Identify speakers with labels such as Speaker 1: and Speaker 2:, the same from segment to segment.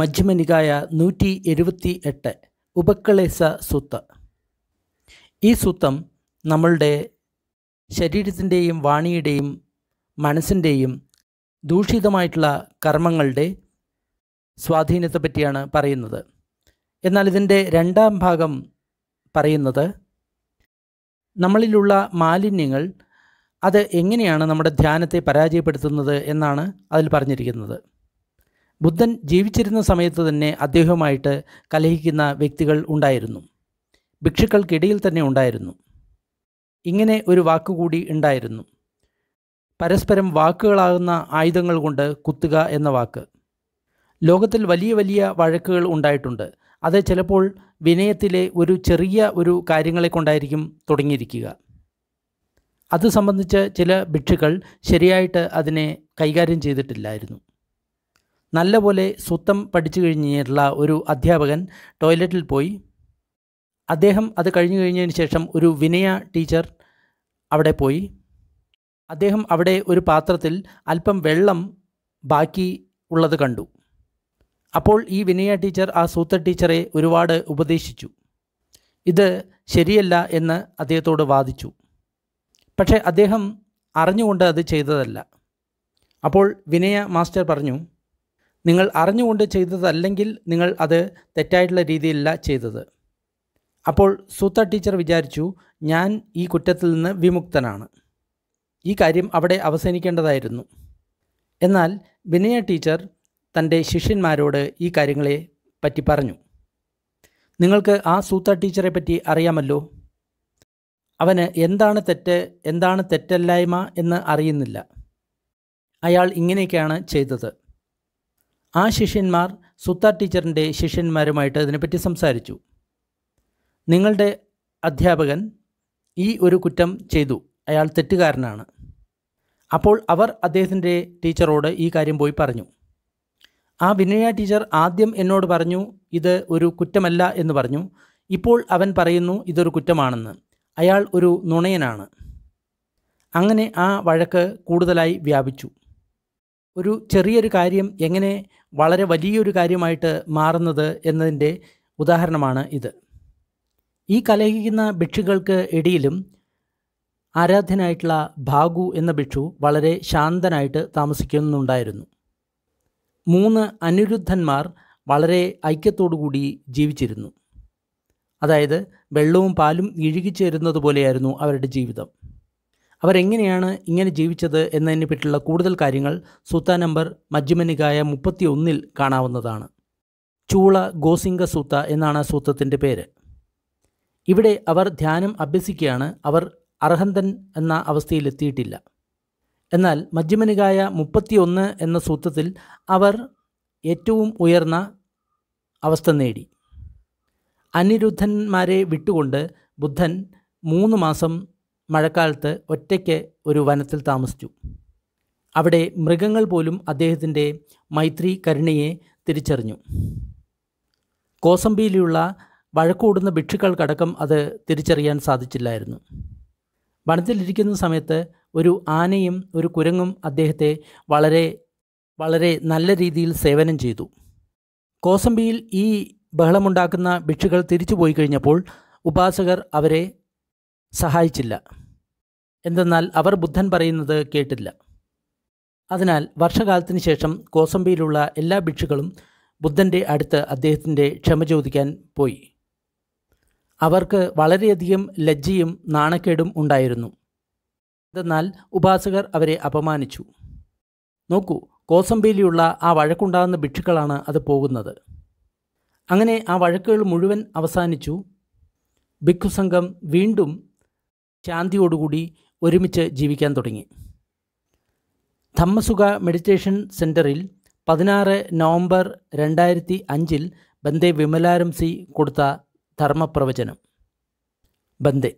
Speaker 1: മധ്യമനികായ നൂറ്റി എഴുപത്തി എട്ട് ഉപക്കളേശ സുത്ത് ഈ സൂത്തം നമ്മളുടെ ശരീരത്തിൻ്റെയും വാണിയുടെയും മനസ്സിൻ്റെയും ദൂഷിതമായിട്ടുള്ള കർമ്മങ്ങളുടെ സ്വാധീനത്തെ പറ്റിയാണ് പറയുന്നത് എന്നാൽ ഇതിൻ്റെ രണ്ടാം ഭാഗം പറയുന്നത് നമ്മളിലുള്ള മാലിന്യങ്ങൾ അത് എങ്ങനെയാണ് നമ്മുടെ ധ്യാനത്തെ പരാജയപ്പെടുത്തുന്നത് എന്നാണ് അതിൽ പറഞ്ഞിരിക്കുന്നത് ബുദ്ധൻ ജീവിച്ചിരുന്ന സമയത്ത് തന്നെ അദ്ദേഹവുമായിട്ട് കലഹിക്കുന്ന വ്യക്തികൾ ഉണ്ടായിരുന്നു ഭിക്ഷുക്കൾക്കിടയിൽ തന്നെ ഉണ്ടായിരുന്നു ഇങ്ങനെ ഒരു വാക്കുകൂടി ഉണ്ടായിരുന്നു പരസ്പരം വാക്കുകളാകുന്ന ആയുധങ്ങൾ കൊണ്ട് കുത്തുക എന്ന വാക്ക് ലോകത്തിൽ വലിയ വലിയ വഴക്കുകൾ ഉണ്ടായിട്ടുണ്ട് അത് ചിലപ്പോൾ വിനയത്തിലെ ഒരു ചെറിയ ഒരു കാര്യങ്ങളെ കൊണ്ടായിരിക്കും തുടങ്ങിയിരിക്കുക അത് സംബന്ധിച്ച് ചില ഭിക്ഷുക്കൾ ശരിയായിട്ട് അതിനെ കൈകാര്യം ചെയ്തിട്ടില്ലായിരുന്നു നല്ലപോലെ സുത്തം പഠിച്ചു കഴിഞ്ഞിട്ടുള്ള ഒരു അധ്യാപകൻ ടോയ്ലറ്റിൽ പോയി അദ്ദേഹം അത് കഴിഞ്ഞു കഴിഞ്ഞതിന് ശേഷം ഒരു വിനയ ടീച്ചർ അവിടെ പോയി അദ്ദേഹം അവിടെ ഒരു പാത്രത്തിൽ അല്പം വെള്ളം ബാക്കി ഉള്ളത് കണ്ടു അപ്പോൾ ഈ വിനയ ടീച്ചർ ആ സൂത്ത ടീച്ചറെ ഒരുപാട് ഉപദേശിച്ചു ഇത് ശരിയല്ല എന്ന് അദ്ദേഹത്തോട് വാദിച്ചു പക്ഷേ അദ്ദേഹം അറിഞ്ഞുകൊണ്ട് അത് ചെയ്തതല്ല അപ്പോൾ വിനയ മാസ്റ്റർ പറഞ്ഞു നിങ്ങൾ അറിഞ്ഞുകൊണ്ട് ചെയ്തതല്ലെങ്കിൽ നിങ്ങൾ അത് തെറ്റായിട്ടുള്ള രീതിയിലല്ല ചെയ്തത് അപ്പോൾ സൂത്ത ടീച്ചർ വിചാരിച്ചു ഞാൻ ഈ കുറ്റത്തിൽ നിന്ന് വിമുക്തനാണ് ഈ കാര്യം അവിടെ അവസാനിക്കേണ്ടതായിരുന്നു എന്നാൽ വിനയ ടീച്ചർ തൻ്റെ ശിഷ്യന്മാരോട് ഈ കാര്യങ്ങളെ പറ്റി പറഞ്ഞു നിങ്ങൾക്ക് ആ സൂത്ത ടീച്ചറെ പറ്റി അറിയാമല്ലോ അവന് എന്താണ് തെറ്റ് എന്താണ് തെറ്റല്ലായ്മ എന്ന് അറിയുന്നില്ല അയാൾ ഇങ്ങനെയൊക്കെയാണ് ചെയ്തത് ആ ശിഷ്യന്മാർ സുത്ത ടീച്ചറിൻ്റെ ശിഷ്യന്മാരുമായിട്ട് ഇതിനെപ്പറ്റി സംസാരിച്ചു നിങ്ങളുടെ അധ്യാപകൻ ഈ ഒരു കുറ്റം ചെയ്തു അയാൾ തെറ്റുകാരനാണ് അപ്പോൾ അവർ അദ്ദേഹത്തിൻ്റെ ടീച്ചറോട് ഈ കാര്യം പോയി പറഞ്ഞു ആ വിനയ ടീച്ചർ ആദ്യം എന്നോട് പറഞ്ഞു ഇത് ഒരു കുറ്റമല്ല എന്ന് പറഞ്ഞു ഇപ്പോൾ അവൻ പറയുന്നു ഇതൊരു കുറ്റമാണെന്ന് അയാൾ ഒരു നുണയനാണ് അങ്ങനെ ആ വഴക്ക് കൂടുതലായി വ്യാപിച്ചു ഒരു ചെറിയൊരു കാര്യം എങ്ങനെ വളരെ വലിയൊരു കാര്യമായിട്ട് മാറുന്നത് എന്നതിൻ്റെ ഉദാഹരണമാണ് ഇത് ഈ കലഹിക്കുന്ന ഭിക്ഷുക്കൾക്ക് ഇടയിലും ആരാധ്യനായിട്ടുള്ള ഭാഗു എന്ന ഭിക്ഷു വളരെ ശാന്തനായിട്ട് താമസിക്കുന്നുണ്ടായിരുന്നു മൂന്ന് അനിരുദ്ധന്മാർ വളരെ കൂടി ജീവിച്ചിരുന്നു അതായത് വെള്ളവും പാലും ഇഴുകിച്ചേരുന്നത് പോലെയായിരുന്നു അവരുടെ ജീവിതം അവരെങ്ങനെയാണ് ഇങ്ങനെ ജീവിച്ചത് എന്നതിനെ പറ്റിയുള്ള കൂടുതൽ കാര്യങ്ങൾ സുത്ത നമ്പർ മജ്ജുമനികായ മുപ്പത്തി ഒന്നിൽ കാണാവുന്നതാണ് ചൂള ഗോസിംഗ സൂത്ത എന്നാണ് സൂത്തത്തിൻ്റെ പേര് ഇവിടെ അവർ ധ്യാനം അഭ്യസിക്കുകയാണ് അവർ അർഹന്തൻ എന്ന അവസ്ഥയിലെത്തിയിട്ടില്ല എന്നാൽ മജ്ജുമനികായ മുപ്പത്തിയൊന്ന് എന്ന സൂത്രത്തിൽ അവർ ഏറ്റവും ഉയർന്ന അവസ്ഥ നേടി അനിരുദ്ധന്മാരെ വിട്ടുകൊണ്ട് ബുദ്ധൻ മൂന്ന് മാസം മഴക്കാലത്ത് ഒറ്റയ്ക്ക് ഒരു വനത്തിൽ താമസിച്ചു അവിടെ മൃഗങ്ങൾ പോലും അദ്ദേഹത്തിൻ്റെ മൈത്രി കരുണയെ തിരിച്ചറിഞ്ഞു കോസമ്പിയിലുള്ള വഴക്കൂടുന്ന ഭിക്ഷുക്കൾക്കടക്കം അത് തിരിച്ചറിയാൻ സാധിച്ചില്ലായിരുന്നു വനത്തിലിരിക്കുന്ന സമയത്ത് ഒരു ആനയും ഒരു കുരങ്ങും അദ്ദേഹത്തെ വളരെ വളരെ നല്ല രീതിയിൽ സേവനം ചെയ്തു കോസമ്പിയിൽ ഈ ബഹളമുണ്ടാക്കുന്ന ഭിക്ഷുകൾ തിരിച്ചു പോയി കഴിഞ്ഞപ്പോൾ ഉപാസകർ അവരെ സഹായിച്ചില്ല എന്തെന്നാൽ അവർ ബുദ്ധൻ പറയുന്നത് കേട്ടില്ല അതിനാൽ വർഷകാലത്തിന് ശേഷം കോസംബിയിലുള്ള എല്ലാ ഭിക്ഷുക്കളും ബുദ്ധൻ്റെ അടുത്ത് അദ്ദേഹത്തിൻ്റെ ക്ഷമ ചോദിക്കാൻ പോയി അവർക്ക് വളരെയധികം ലജ്ജയും നാണക്കേടും ഉണ്ടായിരുന്നു എന്നാൽ ഉപാസകർ അവരെ അപമാനിച്ചു നോക്കൂ കോസംബിയിലുള്ള ആ വഴക്കുണ്ടാകുന്ന ഭിക്ഷുക്കളാണ് അത് പോകുന്നത് അങ്ങനെ ആ വഴക്കുകൾ മുഴുവൻ അവസാനിച്ചു ഭിക്ഷുസംഘം വീണ്ടും ശാന്തിയോടുകൂടി ഒരുമിച്ച് ജീവിക്കാൻ തുടങ്ങി ധമ്മസുഖ മെഡിറ്റേഷൻ സെൻറ്ററിൽ പതിനാറ് നവംബർ രണ്ടായിരത്തി അഞ്ചിൽ ബന്ദേ വിമലാരം സി കൊടുത്ത ധർമ്മപ്രവചനം ബന്ദേ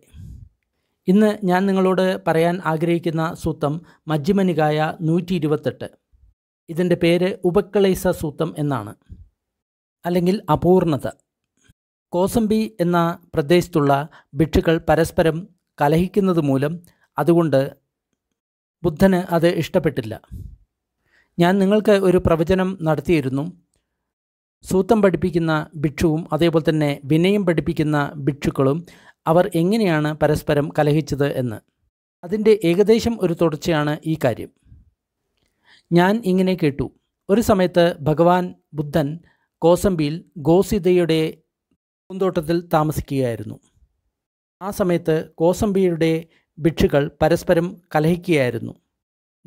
Speaker 1: ഇന്ന് ഞാൻ നിങ്ങളോട് പറയാൻ ആഗ്രഹിക്കുന്ന സൂത്രം മജ്ജിമനികായ നൂറ്റി ഇരുപത്തെട്ട് ഇതിൻ്റെ പേര് ഉപക്കളൈസ സൂത്രം എന്നാണ് അല്ലെങ്കിൽ അപൂർണത കോസംബി എന്ന പ്രദേശത്തുള്ള ഭിക്ഷുക്കൾ പരസ്പരം കലഹിക്കുന്നത് മൂലം അതുകൊണ്ട് ബുദ്ധന് അത് ഇഷ്ടപ്പെട്ടില്ല ഞാൻ നിങ്ങൾക്ക് ഒരു പ്രവചനം നടത്തിയിരുന്നു സൂത്തം പഠിപ്പിക്കുന്ന ഭിക്ഷുവും അതേപോലെ തന്നെ വിനയം പഠിപ്പിക്കുന്ന ഭിക്ഷുക്കളും അവർ എങ്ങനെയാണ് പരസ്പരം കലഹിച്ചത് എന്ന് അതിൻ്റെ ഏകദേശം ഒരു തുടർച്ചയാണ് ഈ കാര്യം ഞാൻ ഇങ്ങനെ കേട്ടു ഒരു സമയത്ത് ഭഗവാൻ ബുദ്ധൻ കോസമ്പിയിൽ ഗോസിതയുടെ പൂന്തോട്ടത്തിൽ താമസിക്കുകയായിരുന്നു ആ സമയത്ത് കോസംബിയുടെ ഭിക്ഷുക്കൾ പരസ്പരം കലഹിക്കുകയായിരുന്നു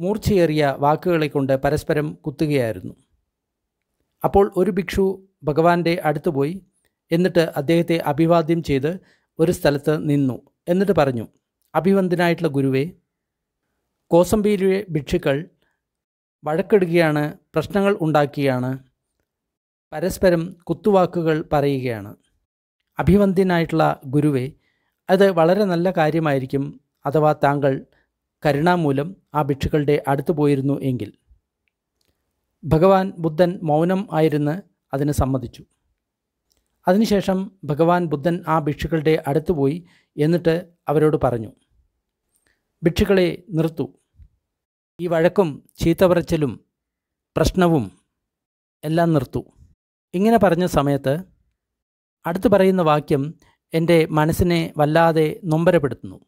Speaker 1: മൂർച്ചയേറിയ വാക്കുകളെ കൊണ്ട് പരസ്പരം കുത്തുകയായിരുന്നു അപ്പോൾ ഒരു ഭിക്ഷു ഭഗവാന്റെ അടുത്ത് പോയി എന്നിട്ട് അദ്ദേഹത്തെ അഭിവാദ്യം ചെയ്ത് ഒരു സ്ഥലത്ത് നിന്നു എന്നിട്ട് പറഞ്ഞു അഭിവന്ദനായിട്ടുള്ള ഗുരുവെ കോസംബിയിലെ ഭിക്ഷുക്കൾ വഴക്കിടുകയാണ് പ്രശ്നങ്ങൾ ഉണ്ടാക്കുകയാണ് പരസ്പരം കുത്തുവാക്കുകൾ പറയുകയാണ് അഭിവന്ദ്യനായിട്ടുള്ള ഗുരുവെ അത് വളരെ നല്ല കാര്യമായിരിക്കും അഥവാ താങ്കൾ കരുണാമൂലം ആ ഭിക്ഷുക്കളുടെ അടുത്തു പോയിരുന്നു എങ്കിൽ ഭഗവാൻ ബുദ്ധൻ മൗനം ആയിരുന്നു അതിന് സമ്മതിച്ചു അതിനുശേഷം ഭഗവാൻ ബുദ്ധൻ ആ ഭിക്ഷുക്കളുടെ അടുത്തു പോയി എന്നിട്ട് അവരോട് പറഞ്ഞു ഭിക്ഷുക്കളെ നിർത്തു ഈ വഴക്കും ചീത്തപറച്ചിലും പ്രശ്നവും എല്ലാം നിർത്തു ഇങ്ങനെ പറഞ്ഞ സമയത്ത് അടുത്തു പറയുന്ന വാക്യം എൻ്റെ മനസ്സിനെ വല്ലാതെ നൊമ്പരപ്പെടുത്തുന്നു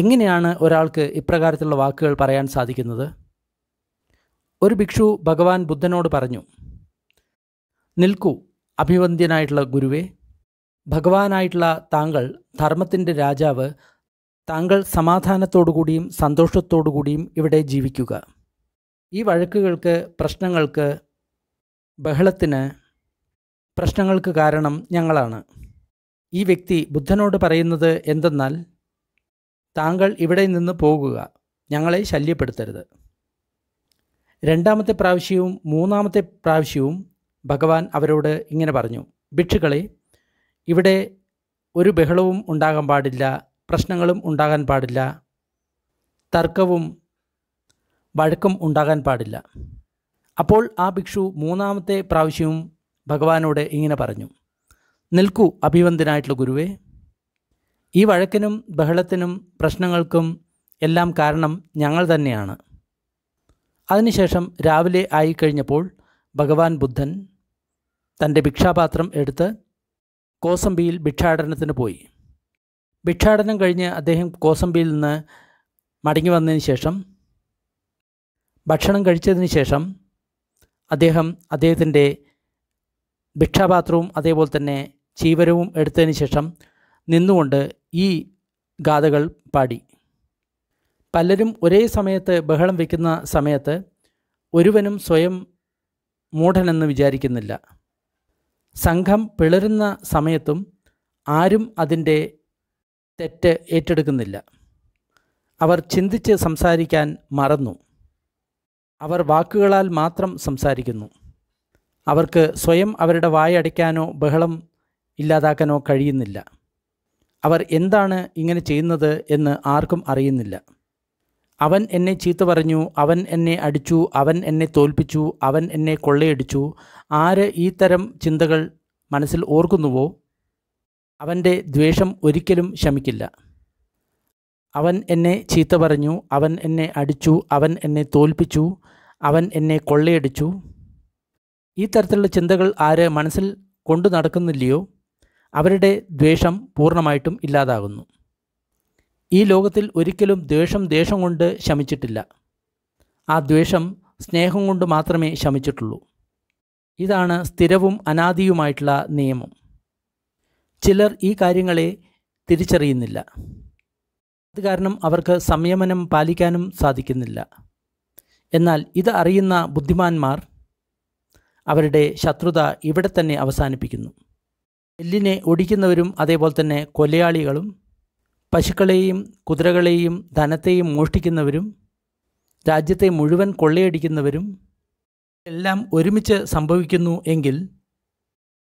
Speaker 1: എങ്ങനെയാണ് ഒരാൾക്ക് ഇപ്രകാരത്തിലുള്ള വാക്കുകൾ പറയാൻ സാധിക്കുന്നത് ഒരു ഭിക്ഷു ഭഗവാൻ ബുദ്ധനോട് പറഞ്ഞു നിൽക്കൂ അഭിവന്ദ്യനായിട്ടുള്ള ഗുരുവെ ഭഗവാനായിട്ടുള്ള താങ്കൾ ധർമ്മത്തിൻ്റെ രാജാവ് താങ്കൾ സമാധാനത്തോടുകൂടിയും സന്തോഷത്തോടുകൂടിയും ഇവിടെ ജീവിക്കുക ഈ വഴക്കുകൾക്ക് പ്രശ്നങ്ങൾക്ക് ബഹളത്തിന് പ്രശ്നങ്ങൾക്ക് കാരണം ഞങ്ങളാണ് ഈ വ്യക്തി ബുദ്ധനോട് പറയുന്നത് എന്തെന്നാൽ താങ്കൾ ഇവിടെ നിന്ന് പോകുക ഞങ്ങളെ ശല്യപ്പെടുത്തരുത് രണ്ടാമത്തെ പ്രാവശ്യവും മൂന്നാമത്തെ പ്രാവശ്യവും ഭഗവാൻ അവരോട് ഇങ്ങനെ പറഞ്ഞു ഭിക്ഷുക്കളെ ഇവിടെ ഒരു ബഹളവും ഉണ്ടാകാൻ പാടില്ല പ്രശ്നങ്ങളും ഉണ്ടാകാൻ പാടില്ല തർക്കവും വഴക്കും ഉണ്ടാകാൻ പാടില്ല അപ്പോൾ ആ ഭിക്ഷു മൂന്നാമത്തെ പ്രാവശ്യവും ഭഗവാനോട് ഇങ്ങനെ പറഞ്ഞു നിൽക്കൂ അഭിവന്ദനായിട്ടുള്ള ഗുരുവേ ഈ വഴക്കിനും ബഹളത്തിനും പ്രശ്നങ്ങൾക്കും എല്ലാം കാരണം ഞങ്ങൾ തന്നെയാണ് അതിനുശേഷം രാവിലെ ആയിക്കഴിഞ്ഞപ്പോൾ ഭഗവാൻ ബുദ്ധൻ തൻ്റെ ഭിക്ഷാപാത്രം എടുത്ത് കോസംബിയിൽ ഭിക്ഷാടനത്തിന് പോയി ഭിക്ഷാടനം കഴിഞ്ഞ് അദ്ദേഹം കോസംബിയിൽ നിന്ന് മടങ്ങി വന്നതിന് ശേഷം ഭക്ഷണം കഴിച്ചതിന് ശേഷം അദ്ദേഹം അദ്ദേഹത്തിൻ്റെ ഭിക്ഷാപാത്രവും അതേപോലെ തന്നെ ചീവരവും എടുത്തതിന് ശേഷം നിന്നുകൊണ്ട് ഈ ഗാഥകൾ പാടി പലരും ഒരേ സമയത്ത് ബഹളം വയ്ക്കുന്ന സമയത്ത് ഒരുവനും സ്വയം മൂഢനെന്ന് വിചാരിക്കുന്നില്ല സംഘം പിളരുന്ന സമയത്തും ആരും അതിൻ്റെ തെറ്റ് ഏറ്റെടുക്കുന്നില്ല അവർ ചിന്തിച്ച് സംസാരിക്കാൻ മറന്നു അവർ വാക്കുകളാൽ മാത്രം സംസാരിക്കുന്നു അവർക്ക് സ്വയം അവരുടെ വായടയ്ക്കാനോ ബഹളം ഇല്ലാതാക്കാനോ കഴിയുന്നില്ല അവർ എന്താണ് ഇങ്ങനെ ചെയ്യുന്നത് എന്ന് ആർക്കും അറിയുന്നില്ല അവൻ എന്നെ ചീത്ത പറഞ്ഞു അവൻ എന്നെ അടിച്ചു അവൻ എന്നെ തോൽപ്പിച്ചു അവൻ എന്നെ കൊള്ളയടിച്ചു ആര് ഈ തരം ചിന്തകൾ മനസ്സിൽ ഓർക്കുന്നുവോ അവൻ്റെ ദ്വേഷം ഒരിക്കലും ശമിക്കില്ല അവൻ എന്നെ ചീത്ത പറഞ്ഞു അവൻ എന്നെ അടിച്ചു അവൻ എന്നെ തോൽപ്പിച്ചു അവൻ എന്നെ കൊള്ളയടിച്ചു ഈ തരത്തിലുള്ള ചിന്തകൾ ആര് മനസ്സിൽ കൊണ്ടു നടക്കുന്നില്ലയോ അവരുടെ ദ്വേഷം പൂർണ്ണമായിട്ടും ഇല്ലാതാകുന്നു ഈ ലോകത്തിൽ ഒരിക്കലും ദ്വേഷം ദേഷം കൊണ്ട് ശമിച്ചിട്ടില്ല ആ ദ്വേഷം സ്നേഹം കൊണ്ട് മാത്രമേ ശമിച്ചിട്ടുള്ളൂ ഇതാണ് സ്ഥിരവും അനാദിയുമായിട്ടുള്ള നിയമം ചിലർ ഈ കാര്യങ്ങളെ തിരിച്ചറിയുന്നില്ല അത് കാരണം അവർക്ക് സംയമനം പാലിക്കാനും സാധിക്കുന്നില്ല എന്നാൽ ഇത് അറിയുന്ന ബുദ്ധിമാന്മാർ അവരുടെ ശത്രുത ഇവിടെ തന്നെ അവസാനിപ്പിക്കുന്നു എല്ലിനെ ഒടിക്കുന്നവരും അതേപോലെ തന്നെ കൊലയാളികളും പശുക്കളെയും കുതിരകളെയും ധനത്തെയും മോഷ്ടിക്കുന്നവരും രാജ്യത്തെ മുഴുവൻ കൊള്ളയടിക്കുന്നവരും എല്ലാം ഒരുമിച്ച് സംഭവിക്കുന്നു എങ്കിൽ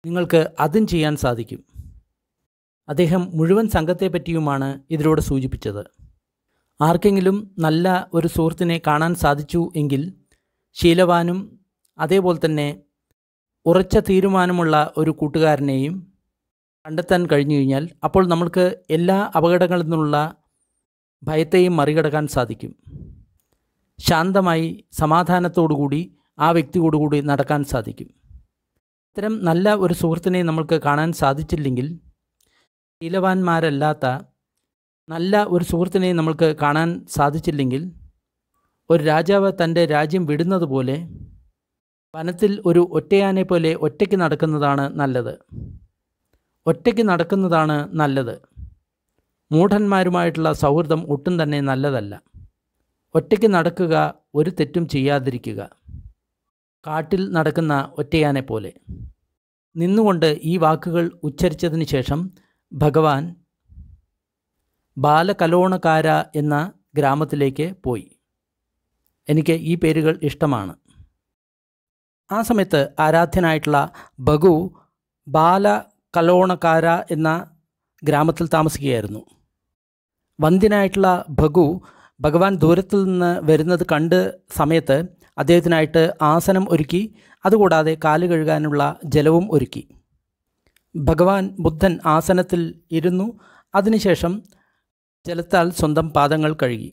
Speaker 1: നിങ്ങൾക്ക് അതും ചെയ്യാൻ സാധിക്കും അദ്ദേഹം മുഴുവൻ സംഘത്തെപ്പറ്റിയുമാണ് ഇതിലൂടെ സൂചിപ്പിച്ചത് ആർക്കെങ്കിലും നല്ല ഒരു സുഹൃത്തിനെ കാണാൻ സാധിച്ചു എങ്കിൽ ശീലവാനും അതേപോലെ തന്നെ ഉറച്ച തീരുമാനമുള്ള ഒരു കൂട്ടുകാരനെയും കണ്ടെത്താൻ കഴിഞ്ഞു കഴിഞ്ഞാൽ അപ്പോൾ നമ്മൾക്ക് എല്ലാ അപകടങ്ങളിൽ നിന്നുള്ള ഭയത്തെയും മറികടക്കാൻ സാധിക്കും ശാന്തമായി സമാധാനത്തോടുകൂടി ആ വ്യക്തിയോടുകൂടി നടക്കാൻ സാധിക്കും ഇത്തരം നല്ല ഒരു സുഹൃത്തിനെ നമ്മൾക്ക് കാണാൻ സാധിച്ചില്ലെങ്കിൽ ശീലവാന്മാരല്ലാത്ത നല്ല ഒരു സുഹൃത്തിനെ നമ്മൾക്ക് കാണാൻ സാധിച്ചില്ലെങ്കിൽ ഒരു രാജാവ് തൻ്റെ രാജ്യം വിടുന്നത് പോലെ വനത്തിൽ ഒരു ഒറ്റയാനെ പോലെ ഒറ്റയ്ക്ക് നടക്കുന്നതാണ് നല്ലത് ഒറ്റയ്ക്ക് നടക്കുന്നതാണ് നല്ലത് മൂഢന്മാരുമായിട്ടുള്ള സൗഹൃദം ഒട്ടും തന്നെ നല്ലതല്ല ഒറ്റയ്ക്ക് നടക്കുക ഒരു തെറ്റും ചെയ്യാതിരിക്കുക കാട്ടിൽ നടക്കുന്ന ഒറ്റയാനെ പോലെ നിന്നുകൊണ്ട് ഈ വാക്കുകൾ ഉച്ചരിച്ചതിന് ശേഷം ഭഗവാൻ ബാലകലോണക്കാര എന്ന ഗ്രാമത്തിലേക്ക് പോയി എനിക്ക് ഈ പേരുകൾ ഇഷ്ടമാണ് ആ സമയത്ത് ആരാധ്യനായിട്ടുള്ള ബഗു ബാല കലോണക്കാര എന്ന ഗ്രാമത്തിൽ താമസിക്കുകയായിരുന്നു വന്ധ്യനായിട്ടുള്ള ഭഗു ഭഗവാൻ ദൂരത്തിൽ നിന്ന് വരുന്നത് കണ്ട് സമയത്ത് അദ്ദേഹത്തിനായിട്ട് ആസനം ഒരുക്കി അതുകൂടാതെ കാല് കഴുകാനുള്ള ജലവും ഒരുക്കി ഭഗവാൻ ബുദ്ധൻ ആസനത്തിൽ ഇരുന്നു അതിനുശേഷം ജലത്താൽ സ്വന്തം പാദങ്ങൾ കഴുകി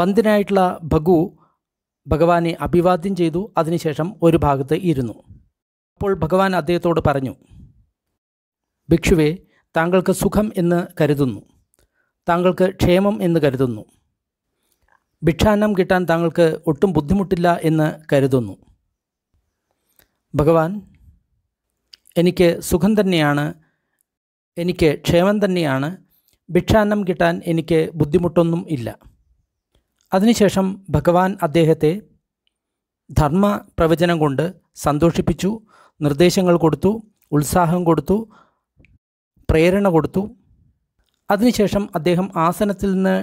Speaker 1: വന്ധ്യനായിട്ടുള്ള ഭഗു ഭഗവാനെ അഭിവാദ്യം ചെയ്തു അതിനുശേഷം ഒരു ഭാഗത്ത് ഇരുന്നു അപ്പോൾ ഭഗവാൻ അദ്ദേഹത്തോട് പറഞ്ഞു ഭിക്ഷുവെ താങ്കൾക്ക് സുഖം എന്ന് കരുതുന്നു താങ്കൾക്ക് ക്ഷേമം എന്ന് കരുതുന്നു ഭിക്ഷാന്നം കിട്ടാൻ താങ്കൾക്ക് ഒട്ടും ബുദ്ധിമുട്ടില്ല എന്ന് കരുതുന്നു ഭഗവാൻ എനിക്ക് സുഖം തന്നെയാണ് എനിക്ക് ക്ഷേമം തന്നെയാണ് ഭിക്ഷാന്നം കിട്ടാൻ എനിക്ക് ബുദ്ധിമുട്ടൊന്നും ഇല്ല അതിനുശേഷം ഭഗവാൻ അദ്ദേഹത്തെ ധർമ്മ പ്രവചനം കൊണ്ട് സന്തോഷിപ്പിച്ചു നിർദ്ദേശങ്ങൾ കൊടുത്തു ഉത്സാഹം കൊടുത്തു പ്രേരണ കൊടുത്തു അതിനുശേഷം അദ്ദേഹം ആസനത്തിൽ നിന്ന്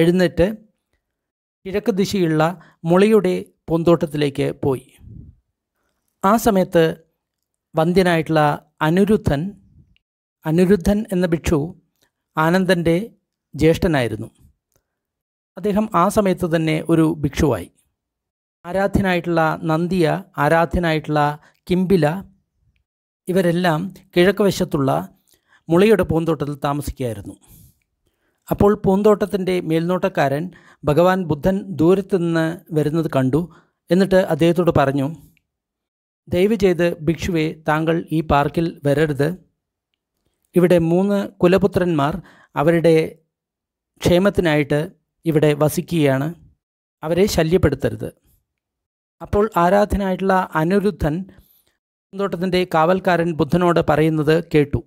Speaker 1: എഴുന്നേറ്റ് കിഴക്ക് ദിശയുള്ള മുളയുടെ പൂന്തോട്ടത്തിലേക്ക് പോയി ആ സമയത്ത് വന്ധ്യനായിട്ടുള്ള അനിരുദ്ധൻ അനിരുദ്ധൻ എന്ന ഭിക്ഷു ആനന്ദൻ്റെ ജ്യേഷ്ഠനായിരുന്നു അദ്ദേഹം ആ സമയത്ത് തന്നെ ഒരു ഭിക്ഷുവായി ആരാധ്യനായിട്ടുള്ള നന്ദിയ ആരാധ്യനായിട്ടുള്ള കിംബില ഇവരെല്ലാം കിഴക്ക് വശത്തുള്ള മുളയുടെ പൂന്തോട്ടത്തിൽ താമസിക്കുകയായിരുന്നു അപ്പോൾ പൂന്തോട്ടത്തിൻ്റെ മേൽനോട്ടക്കാരൻ ഭഗവാൻ ബുദ്ധൻ ദൂരത്തു നിന്ന് വരുന്നത് കണ്ടു എന്നിട്ട് അദ്ദേഹത്തോട് പറഞ്ഞു ദയവ് ചെയ്ത് ഭിക്ഷുവെ താങ്കൾ ഈ പാർക്കിൽ വരരുത് ഇവിടെ മൂന്ന് കുലപുത്രന്മാർ അവരുടെ ക്ഷേമത്തിനായിട്ട് ഇവിടെ വസിക്കുകയാണ് അവരെ ശല്യപ്പെടുത്തരുത് അപ്പോൾ ആരാധനായിട്ടുള്ള അനിരുദ്ധൻ പൂന്തോട്ടത്തിൻ്റെ കാവൽക്കാരൻ ബുദ്ധനോട് പറയുന്നത് കേട്ടു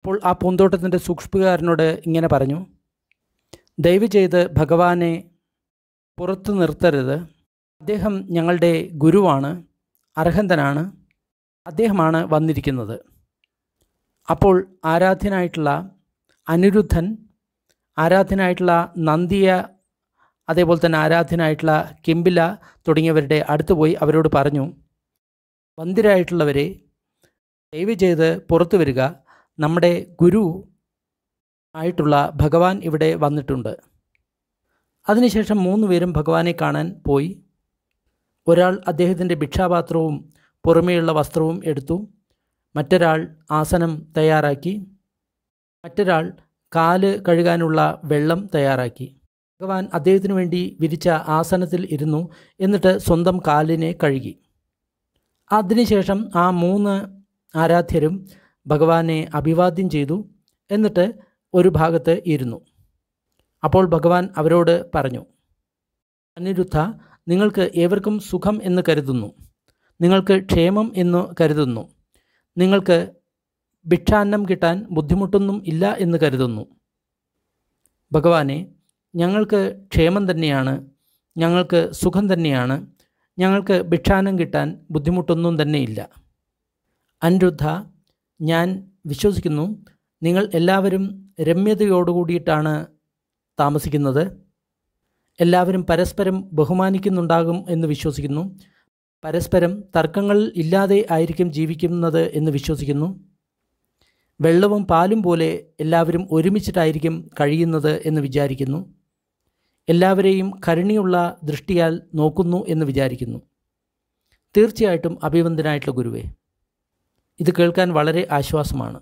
Speaker 1: അപ്പോൾ ആ പൂന്തോട്ടത്തിൻ്റെ സൂക്ഷ്മകാരനോട് ഇങ്ങനെ പറഞ്ഞു ദയവ് ചെയ്ത് ഭഗവാനെ പുറത്തു നിർത്തരുത് അദ്ദേഹം ഞങ്ങളുടെ ഗുരുവാണ് അർഹന്തനാണ് അദ്ദേഹമാണ് വന്നിരിക്കുന്നത് അപ്പോൾ ആരാധ്യനായിട്ടുള്ള അനിരുദ്ധൻ ആരാധ്യനായിട്ടുള്ള നന്ദിയ അതേപോലെ തന്നെ ആരാധ്യനായിട്ടുള്ള കിംബില തുടങ്ങിയവരുടെ അടുത്ത് പോയി അവരോട് പറഞ്ഞു വന്ദിരായിട്ടുള്ളവരെ ദയവ് ചെയ്ത് പുറത്തു വരിക നമ്മുടെ ഗുരു ആയിട്ടുള്ള ഭഗവാൻ ഇവിടെ വന്നിട്ടുണ്ട് അതിനുശേഷം മൂന്ന് പേരും ഭഗവാനെ കാണാൻ പോയി ഒരാൾ അദ്ദേഹത്തിൻ്റെ ഭിക്ഷാപാത്രവും പുറമേയുള്ള വസ്ത്രവും എടുത്തു മറ്റൊരാൾ ആസനം തയ്യാറാക്കി മറ്റൊരാൾ കാല് കഴുകാനുള്ള വെള്ളം തയ്യാറാക്കി ഭഗവാൻ അദ്ദേഹത്തിനു വേണ്ടി വിരിച്ച ആസനത്തിൽ ഇരുന്നു എന്നിട്ട് സ്വന്തം കാലിനെ കഴുകി അതിനുശേഷം ആ മൂന്ന് ആരാധ്യരും ഭഗവാനെ അഭിവാദ്യം ചെയ്തു എന്നിട്ട് ഒരു ഭാഗത്ത് ഇരുന്നു അപ്പോൾ ഭഗവാൻ അവരോട് പറഞ്ഞു അനിരുദ്ധ നിങ്ങൾക്ക് ഏവർക്കും സുഖം എന്ന് കരുതുന്നു നിങ്ങൾക്ക് ക്ഷേമം എന്ന് കരുതുന്നു നിങ്ങൾക്ക് ഭിക്ഷാന്നം കിട്ടാൻ ബുദ്ധിമുട്ടൊന്നും ഇല്ല എന്ന് കരുതുന്നു ഭഗവാനെ ഞങ്ങൾക്ക് ക്ഷേമം തന്നെയാണ് ഞങ്ങൾക്ക് സുഖം തന്നെയാണ് ഞങ്ങൾക്ക് ഭിക്ഷാനം കിട്ടാൻ ബുദ്ധിമുട്ടൊന്നും തന്നെയില്ല അനിരുദ്ധ ഞാൻ വിശ്വസിക്കുന്നു നിങ്ങൾ എല്ലാവരും രമ്യതയോടുകൂടിയിട്ടാണ് താമസിക്കുന്നത് എല്ലാവരും പരസ്പരം ബഹുമാനിക്കുന്നുണ്ടാകും എന്ന് വിശ്വസിക്കുന്നു പരസ്പരം തർക്കങ്ങൾ ഇല്ലാതെ ആയിരിക്കും ജീവിക്കുന്നത് എന്ന് വിശ്വസിക്കുന്നു വെള്ളവും പാലും പോലെ എല്ലാവരും ഒരുമിച്ചിട്ടായിരിക്കും കഴിയുന്നത് എന്ന് വിചാരിക്കുന്നു എല്ലാവരെയും കരുണിയുള്ള ദൃഷ്ടിയാൽ നോക്കുന്നു എന്ന് വിചാരിക്കുന്നു തീർച്ചയായിട്ടും അഭിവന്ദനായിട്ടുള്ള ഗുരുവേ ഇത് കേൾക്കാൻ വളരെ ആശ്വാസമാണ്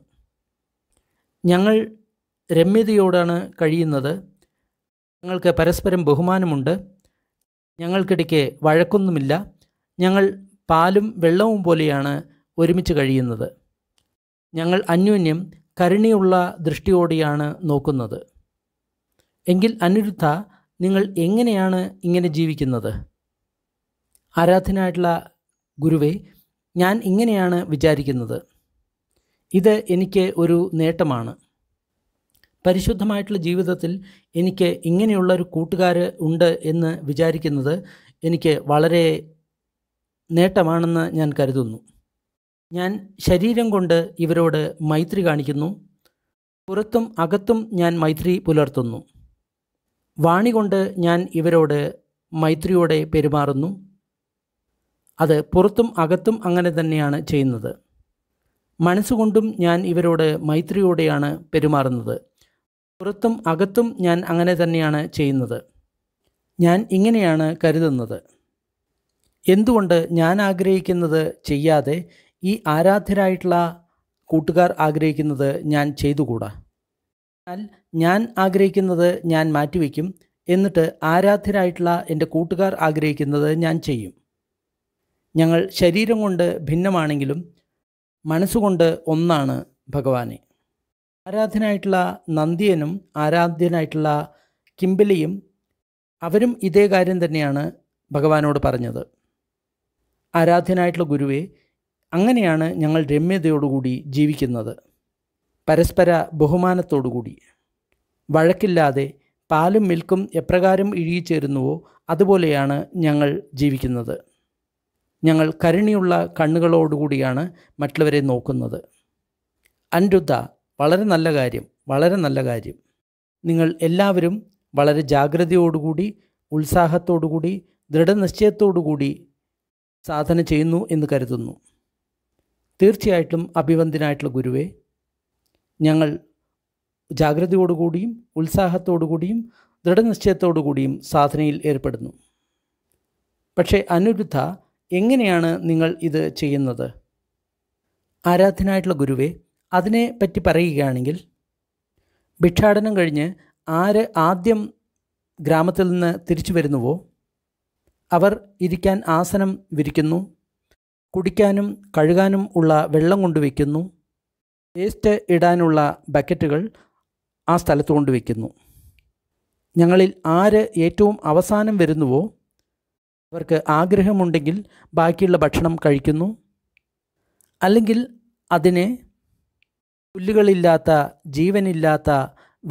Speaker 1: ഞങ്ങൾ രമ്യതയോടാണ് കഴിയുന്നത് ഞങ്ങൾക്ക് പരസ്പരം ബഹുമാനമുണ്ട് ഞങ്ങൾക്കിടയ്ക്ക് വഴക്കൊന്നുമില്ല ഞങ്ങൾ പാലും വെള്ളവും പോലെയാണ് ഒരുമിച്ച് കഴിയുന്നത് ഞങ്ങൾ അന്യോന്യം കരുണയുള്ള ദൃഷ്ടിയോടെയാണ് നോക്കുന്നത് എങ്കിൽ അനിരുദ്ധ നിങ്ങൾ എങ്ങനെയാണ് ഇങ്ങനെ ജീവിക്കുന്നത് ആരാധനായിട്ടുള്ള ഗുരുവേ ഞാൻ ഇങ്ങനെയാണ് വിചാരിക്കുന്നത് ഇത് എനിക്ക് ഒരു നേട്ടമാണ് പരിശുദ്ധമായിട്ടുള്ള ജീവിതത്തിൽ എനിക്ക് ഇങ്ങനെയുള്ളൊരു കൂട്ടുകാർ ഉണ്ട് എന്ന് വിചാരിക്കുന്നത് എനിക്ക് വളരെ നേട്ടമാണെന്ന് ഞാൻ കരുതുന്നു ഞാൻ ശരീരം കൊണ്ട് ഇവരോട് മൈത്രി കാണിക്കുന്നു പുറത്തും അകത്തും ഞാൻ മൈത്രി പുലർത്തുന്നു വാണി കൊണ്ട് ഞാൻ ഇവരോട് മൈത്രിയോടെ പെരുമാറുന്നു അത് പുറത്തും അകത്തും അങ്ങനെ തന്നെയാണ് ചെയ്യുന്നത് മനസ്സുകൊണ്ടും ഞാൻ ഇവരോട് മൈത്രിയോടെയാണ് പെരുമാറുന്നത് പുറത്തും അകത്തും ഞാൻ അങ്ങനെ തന്നെയാണ് ചെയ്യുന്നത് ഞാൻ ഇങ്ങനെയാണ് കരുതുന്നത് എന്തുകൊണ്ട് ഞാൻ ആഗ്രഹിക്കുന്നത് ചെയ്യാതെ ഈ ആരാധ്യരായിട്ടുള്ള കൂട്ടുകാർ ആഗ്രഹിക്കുന്നത് ഞാൻ ചെയ്തുകൂടാ എന്നാൽ ഞാൻ ആഗ്രഹിക്കുന്നത് ഞാൻ മാറ്റിവെക്കും എന്നിട്ട് ആരാധ്യരായിട്ടുള്ള എൻ്റെ കൂട്ടുകാർ ആഗ്രഹിക്കുന്നത് ഞാൻ ചെയ്യും ഞങ്ങൾ ശരീരം കൊണ്ട് ഭിന്നമാണെങ്കിലും മനസ്സുകൊണ്ട് ഒന്നാണ് ഭഗവാനെ ആരാധനായിട്ടുള്ള നന്ദിയനും ആരാധ്യനായിട്ടുള്ള കിംബലിയും അവരും ഇതേ കാര്യം തന്നെയാണ് ഭഗവാനോട് പറഞ്ഞത് ആരാധ്യനായിട്ടുള്ള ഗുരുവെ അങ്ങനെയാണ് ഞങ്ങൾ രമ്യതയോടുകൂടി ജീവിക്കുന്നത് പരസ്പര ബഹുമാനത്തോടുകൂടി വഴക്കില്ലാതെ പാലും മിൽക്കും എപ്രകാരം ഇഴുകിച്ചേരുന്നുവോ അതുപോലെയാണ് ഞങ്ങൾ ജീവിക്കുന്നത് ഞങ്ങൾ കരുണിയുള്ള കണ്ണുകളോടുകൂടിയാണ് മറ്റുള്ളവരെ നോക്കുന്നത് അനിരുദ്ധ വളരെ നല്ല കാര്യം വളരെ നല്ല കാര്യം നിങ്ങൾ എല്ലാവരും വളരെ ജാഗ്രതയോടുകൂടി ഉത്സാഹത്തോടുകൂടി ദൃഢനിശ്ചയത്തോടുകൂടി സാധന ചെയ്യുന്നു എന്ന് കരുതുന്നു തീർച്ചയായിട്ടും അഭിവന്ദ്യനായിട്ടുള്ള ഗുരുവെ ഞങ്ങൾ ജാഗ്രതയോടുകൂടിയും ഉത്സാഹത്തോടുകൂടിയും ദൃഢനിശ്ചയത്തോടുകൂടിയും സാധനയിൽ ഏർപ്പെടുന്നു പക്ഷേ അനിരുദ്ധ എങ്ങനെയാണ് നിങ്ങൾ ഇത് ചെയ്യുന്നത് ആരാധനായിട്ടുള്ള ഗുരുവെ അതിനെ പറ്റി പറയുകയാണെങ്കിൽ ഭിക്ഷാടനം കഴിഞ്ഞ് ആര് ആദ്യം ഗ്രാമത്തിൽ നിന്ന് തിരിച്ചു വരുന്നുവോ അവർ ഇരിക്കാൻ ആസനം വിരിക്കുന്നു കുടിക്കാനും കഴുകാനും ഉള്ള വെള്ളം കൊണ്ടുവയ്ക്കുന്നു വേസ്റ്റ് ഇടാനുള്ള ബക്കറ്റുകൾ ആ സ്ഥലത്ത് കൊണ്ടുവയ്ക്കുന്നു ഞങ്ങളിൽ ആര് ഏറ്റവും അവസാനം വരുന്നുവോ അവർക്ക് ആഗ്രഹമുണ്ടെങ്കിൽ ബാക്കിയുള്ള ഭക്ഷണം കഴിക്കുന്നു അല്ലെങ്കിൽ അതിനെ പുല്ലുകളില്ലാത്ത ജീവനില്ലാത്ത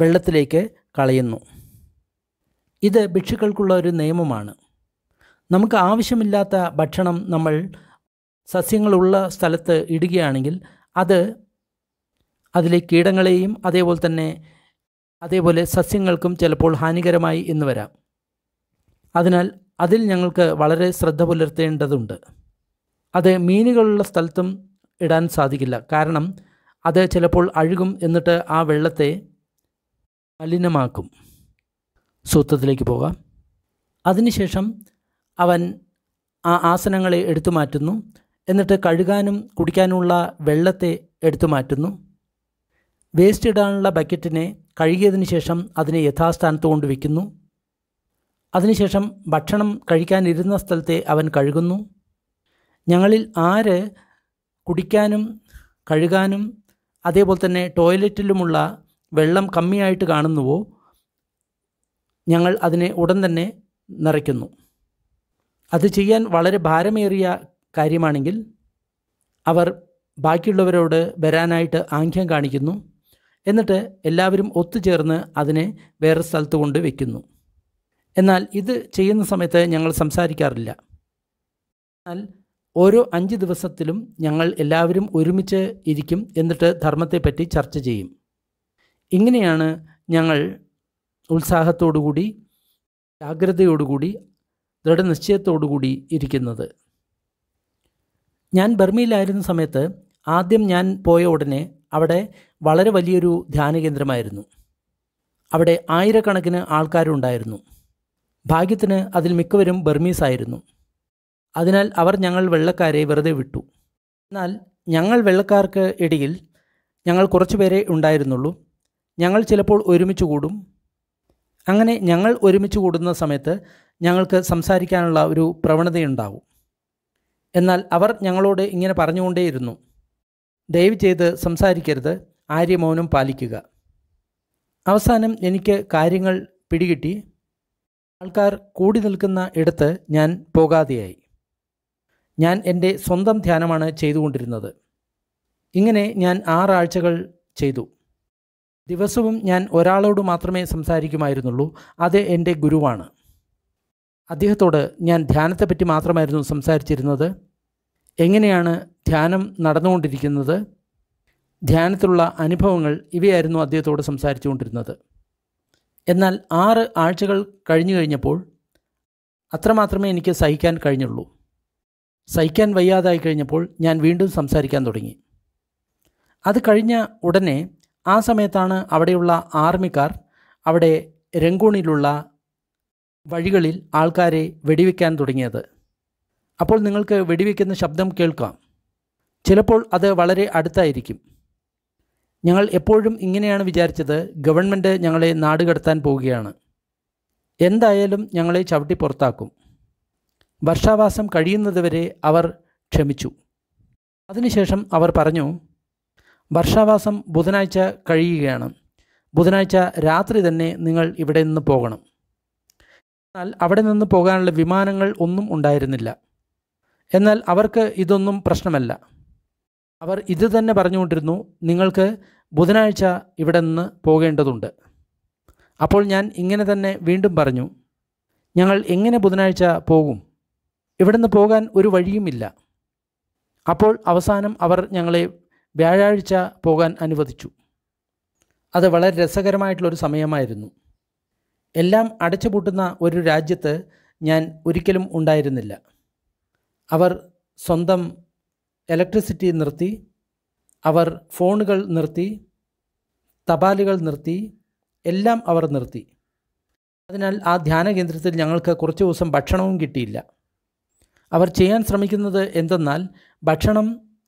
Speaker 1: വെള്ളത്തിലേക്ക് കളയുന്നു ഇത് ഭിക്ഷുക്കൾക്കുള്ള ഒരു നിയമമാണ് നമുക്ക് ആവശ്യമില്ലാത്ത ഭക്ഷണം നമ്മൾ സസ്യങ്ങളുള്ള സ്ഥലത്ത് ഇടുകയാണെങ്കിൽ അത് അതിലെ കീടങ്ങളെയും അതേപോലെ തന്നെ അതേപോലെ സസ്യങ്ങൾക്കും ചിലപ്പോൾ ഹാനികരമായി എന്ന് വരാം അതിനാൽ അതിൽ ഞങ്ങൾക്ക് വളരെ ശ്രദ്ധ പുലർത്തേണ്ടതുണ്ട് അത് മീനുകളുള്ള സ്ഥലത്തും ഇടാൻ സാധിക്കില്ല കാരണം അത് ചിലപ്പോൾ അഴുകും എന്നിട്ട് ആ വെള്ളത്തെ മലിനമാക്കും സൂത്രത്തിലേക്ക് പോകാം അതിനുശേഷം അവൻ ആ ആസനങ്ങളെ എടുത്തു മാറ്റുന്നു എന്നിട്ട് കഴുകാനും കുടിക്കാനുമുള്ള വെള്ളത്തെ എടുത്തു മാറ്റുന്നു വേസ്റ്റ് ഇടാനുള്ള ബക്കറ്റിനെ കഴുകിയതിന് ശേഷം അതിനെ യഥാസ്ഥാനത്ത് കൊണ്ട് വയ്ക്കുന്നു അതിനുശേഷം ഭക്ഷണം കഴിക്കാനിരുന്ന സ്ഥലത്തെ അവൻ കഴുകുന്നു ഞങ്ങളിൽ ആര് കുടിക്കാനും കഴുകാനും അതേപോലെ തന്നെ ടോയ്ലറ്റിലുമുള്ള വെള്ളം കമ്മിയായിട്ട് കാണുന്നുവോ ഞങ്ങൾ അതിനെ ഉടൻ തന്നെ നിറയ്ക്കുന്നു അത് ചെയ്യാൻ വളരെ ഭാരമേറിയ കാര്യമാണെങ്കിൽ അവർ ബാക്കിയുള്ളവരോട് വരാനായിട്ട് ആംഗ്യം കാണിക്കുന്നു എന്നിട്ട് എല്ലാവരും ഒത്തുചേർന്ന് അതിനെ വേറെ സ്ഥലത്ത് കൊണ്ട് വയ്ക്കുന്നു എന്നാൽ ഇത് ചെയ്യുന്ന സമയത്ത് ഞങ്ങൾ സംസാരിക്കാറില്ല എന്നാൽ ഓരോ അഞ്ച് ദിവസത്തിലും ഞങ്ങൾ എല്ലാവരും ഒരുമിച്ച് ഇരിക്കും എന്നിട്ട് ധർമ്മത്തെപ്പറ്റി ചർച്ച ചെയ്യും ഇങ്ങനെയാണ് ഞങ്ങൾ ഉത്സാഹത്തോടുകൂടി ജാഗ്രതയോടുകൂടി ദൃഢനിശ്ചയത്തോടുകൂടി ഇരിക്കുന്നത് ഞാൻ ബർമിയിലായിരുന്ന സമയത്ത് ആദ്യം ഞാൻ പോയ ഉടനെ അവിടെ വളരെ വലിയൊരു ധ്യാന കേന്ദ്രമായിരുന്നു അവിടെ ആയിരക്കണക്കിന് ആൾക്കാരുണ്ടായിരുന്നു ഭാഗ്യത്തിന് അതിൽ മിക്കവരും ബർമീസ് ആയിരുന്നു അതിനാൽ അവർ ഞങ്ങൾ വെള്ളക്കാരെ വെറുതെ വിട്ടു എന്നാൽ ഞങ്ങൾ വെള്ളക്കാർക്ക് ഇടയിൽ ഞങ്ങൾ കുറച്ചുപേരെ ഉണ്ടായിരുന്നുള്ളൂ ഞങ്ങൾ ചിലപ്പോൾ ഒരുമിച്ച് കൂടും അങ്ങനെ ഞങ്ങൾ ഒരുമിച്ച് കൂടുന്ന സമയത്ത് ഞങ്ങൾക്ക് സംസാരിക്കാനുള്ള ഒരു പ്രവണതയുണ്ടാവും എന്നാൽ അവർ ഞങ്ങളോട് ഇങ്ങനെ പറഞ്ഞുകൊണ്ടേയിരുന്നു ദയവ് ചെയ്ത് സംസാരിക്കരുത് ആര്യമൗനം പാലിക്കുക അവസാനം എനിക്ക് കാര്യങ്ങൾ പിടികിട്ടി ആൾക്കാർ കൂടി നിൽക്കുന്ന ഇടത്ത് ഞാൻ പോകാതെയായി ഞാൻ എൻ്റെ സ്വന്തം ധ്യാനമാണ് ചെയ്തുകൊണ്ടിരുന്നത് ഇങ്ങനെ ഞാൻ ആറാഴ്ചകൾ ചെയ്തു ദിവസവും ഞാൻ ഒരാളോട് മാത്രമേ സംസാരിക്കുമായിരുന്നുള്ളൂ അത് എൻ്റെ ഗുരുവാണ് അദ്ദേഹത്തോട് ഞാൻ ധ്യാനത്തെപ്പറ്റി മാത്രമായിരുന്നു സംസാരിച്ചിരുന്നത് എങ്ങനെയാണ് ധ്യാനം നടന്നുകൊണ്ടിരിക്കുന്നത് ധ്യാനത്തിലുള്ള അനുഭവങ്ങൾ ഇവയായിരുന്നു അദ്ദേഹത്തോട് സംസാരിച്ചുകൊണ്ടിരുന്നത് എന്നാൽ ആറ് ആഴ്ചകൾ കഴിഞ്ഞു കഴിഞ്ഞപ്പോൾ അത്രമാത്രമേ എനിക്ക് സഹിക്കാൻ കഴിഞ്ഞുള്ളൂ സഹിക്കാൻ വയ്യാതായി കഴിഞ്ഞപ്പോൾ ഞാൻ വീണ്ടും സംസാരിക്കാൻ തുടങ്ങി അത് കഴിഞ്ഞ ഉടനെ ആ സമയത്താണ് അവിടെയുള്ള ആർമിക്കാർ അവിടെ രംഗൂണിലുള്ള വഴികളിൽ ആൾക്കാരെ വെടിവെക്കാൻ തുടങ്ങിയത് അപ്പോൾ നിങ്ങൾക്ക് വെടിവെക്കുന്ന ശബ്ദം കേൾക്കാം ചിലപ്പോൾ അത് വളരെ അടുത്തായിരിക്കും ഞങ്ങൾ എപ്പോഴും ഇങ്ങനെയാണ് വിചാരിച്ചത് ഗവൺമെൻറ് ഞങ്ങളെ നാട് കടത്താൻ പോവുകയാണ് എന്തായാലും ഞങ്ങളെ ചവിട്ടി പുറത്താക്കും വർഷാവാസം കഴിയുന്നതുവരെ അവർ ക്ഷമിച്ചു അതിനുശേഷം അവർ പറഞ്ഞു വർഷാവാസം ബുധനാഴ്ച കഴിയുകയാണ് ബുധനാഴ്ച രാത്രി തന്നെ നിങ്ങൾ ഇവിടെ നിന്ന് പോകണം എന്നാൽ അവിടെ നിന്ന് പോകാനുള്ള വിമാനങ്ങൾ ഒന്നും ഉണ്ടായിരുന്നില്ല എന്നാൽ അവർക്ക് ഇതൊന്നും പ്രശ്നമല്ല അവർ ഇത് തന്നെ പറഞ്ഞുകൊണ്ടിരുന്നു നിങ്ങൾക്ക് ബുധനാഴ്ച ഇവിടെ നിന്ന് പോകേണ്ടതുണ്ട് അപ്പോൾ ഞാൻ ഇങ്ങനെ തന്നെ വീണ്ടും പറഞ്ഞു ഞങ്ങൾ എങ്ങനെ ബുധനാഴ്ച പോകും നിന്ന് പോകാൻ ഒരു വഴിയുമില്ല അപ്പോൾ അവസാനം അവർ ഞങ്ങളെ വ്യാഴാഴ്ച പോകാൻ അനുവദിച്ചു അത് വളരെ രസകരമായിട്ടുള്ളൊരു സമയമായിരുന്നു എല്ലാം അടച്ചുപൂട്ടുന്ന ഒരു രാജ്യത്ത് ഞാൻ ഒരിക്കലും ഉണ്ടായിരുന്നില്ല അവർ സ്വന്തം ഇലക്ട്രിസിറ്റി നിർത്തി അവർ ഫോണുകൾ നിർത്തി തപാലുകൾ നിർത്തി എല്ലാം അവർ നിർത്തി അതിനാൽ ആ ധ്യാന കേന്ദ്രത്തിൽ ഞങ്ങൾക്ക് കുറച്ച് ദിവസം ഭക്ഷണവും കിട്ടിയില്ല അവർ ചെയ്യാൻ ശ്രമിക്കുന്നത് എന്തെന്നാൽ ഭക്ഷണം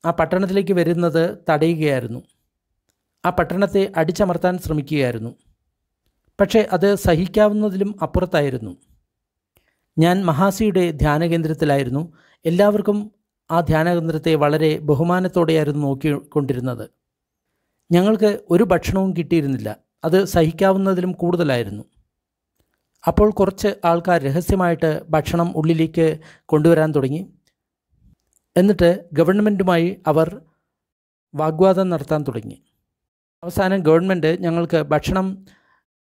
Speaker 1: ആ പട്ടണത്തിലേക്ക് വരുന്നത് തടയുകയായിരുന്നു ആ പട്ടണത്തെ അടിച്ചമർത്താൻ ശ്രമിക്കുകയായിരുന്നു പക്ഷേ അത് സഹിക്കാവുന്നതിലും അപ്പുറത്തായിരുന്നു ഞാൻ മഹാസിയുടെ ധ്യാന കേന്ദ്രത്തിലായിരുന്നു എല്ലാവർക്കും ആ ധ്യാനകേന്ദ്രത്തെ വളരെ ബഹുമാനത്തോടെയായിരുന്നു നോക്കിക്കൊണ്ടിരുന്നത് ഞങ്ങൾക്ക് ഒരു ഭക്ഷണവും കിട്ടിയിരുന്നില്ല അത് സഹിക്കാവുന്നതിലും കൂടുതലായിരുന്നു അപ്പോൾ കുറച്ച് ആൾക്കാർ രഹസ്യമായിട്ട് ഭക്ഷണം ഉള്ളിലേക്ക് കൊണ്ടുവരാൻ തുടങ്ങി എന്നിട്ട് ഗവൺമെൻറ്റുമായി അവർ വാഗ്വാദം നടത്താൻ തുടങ്ങി അവസാനം ഗവൺമെൻറ് ഞങ്ങൾക്ക് ഭക്ഷണം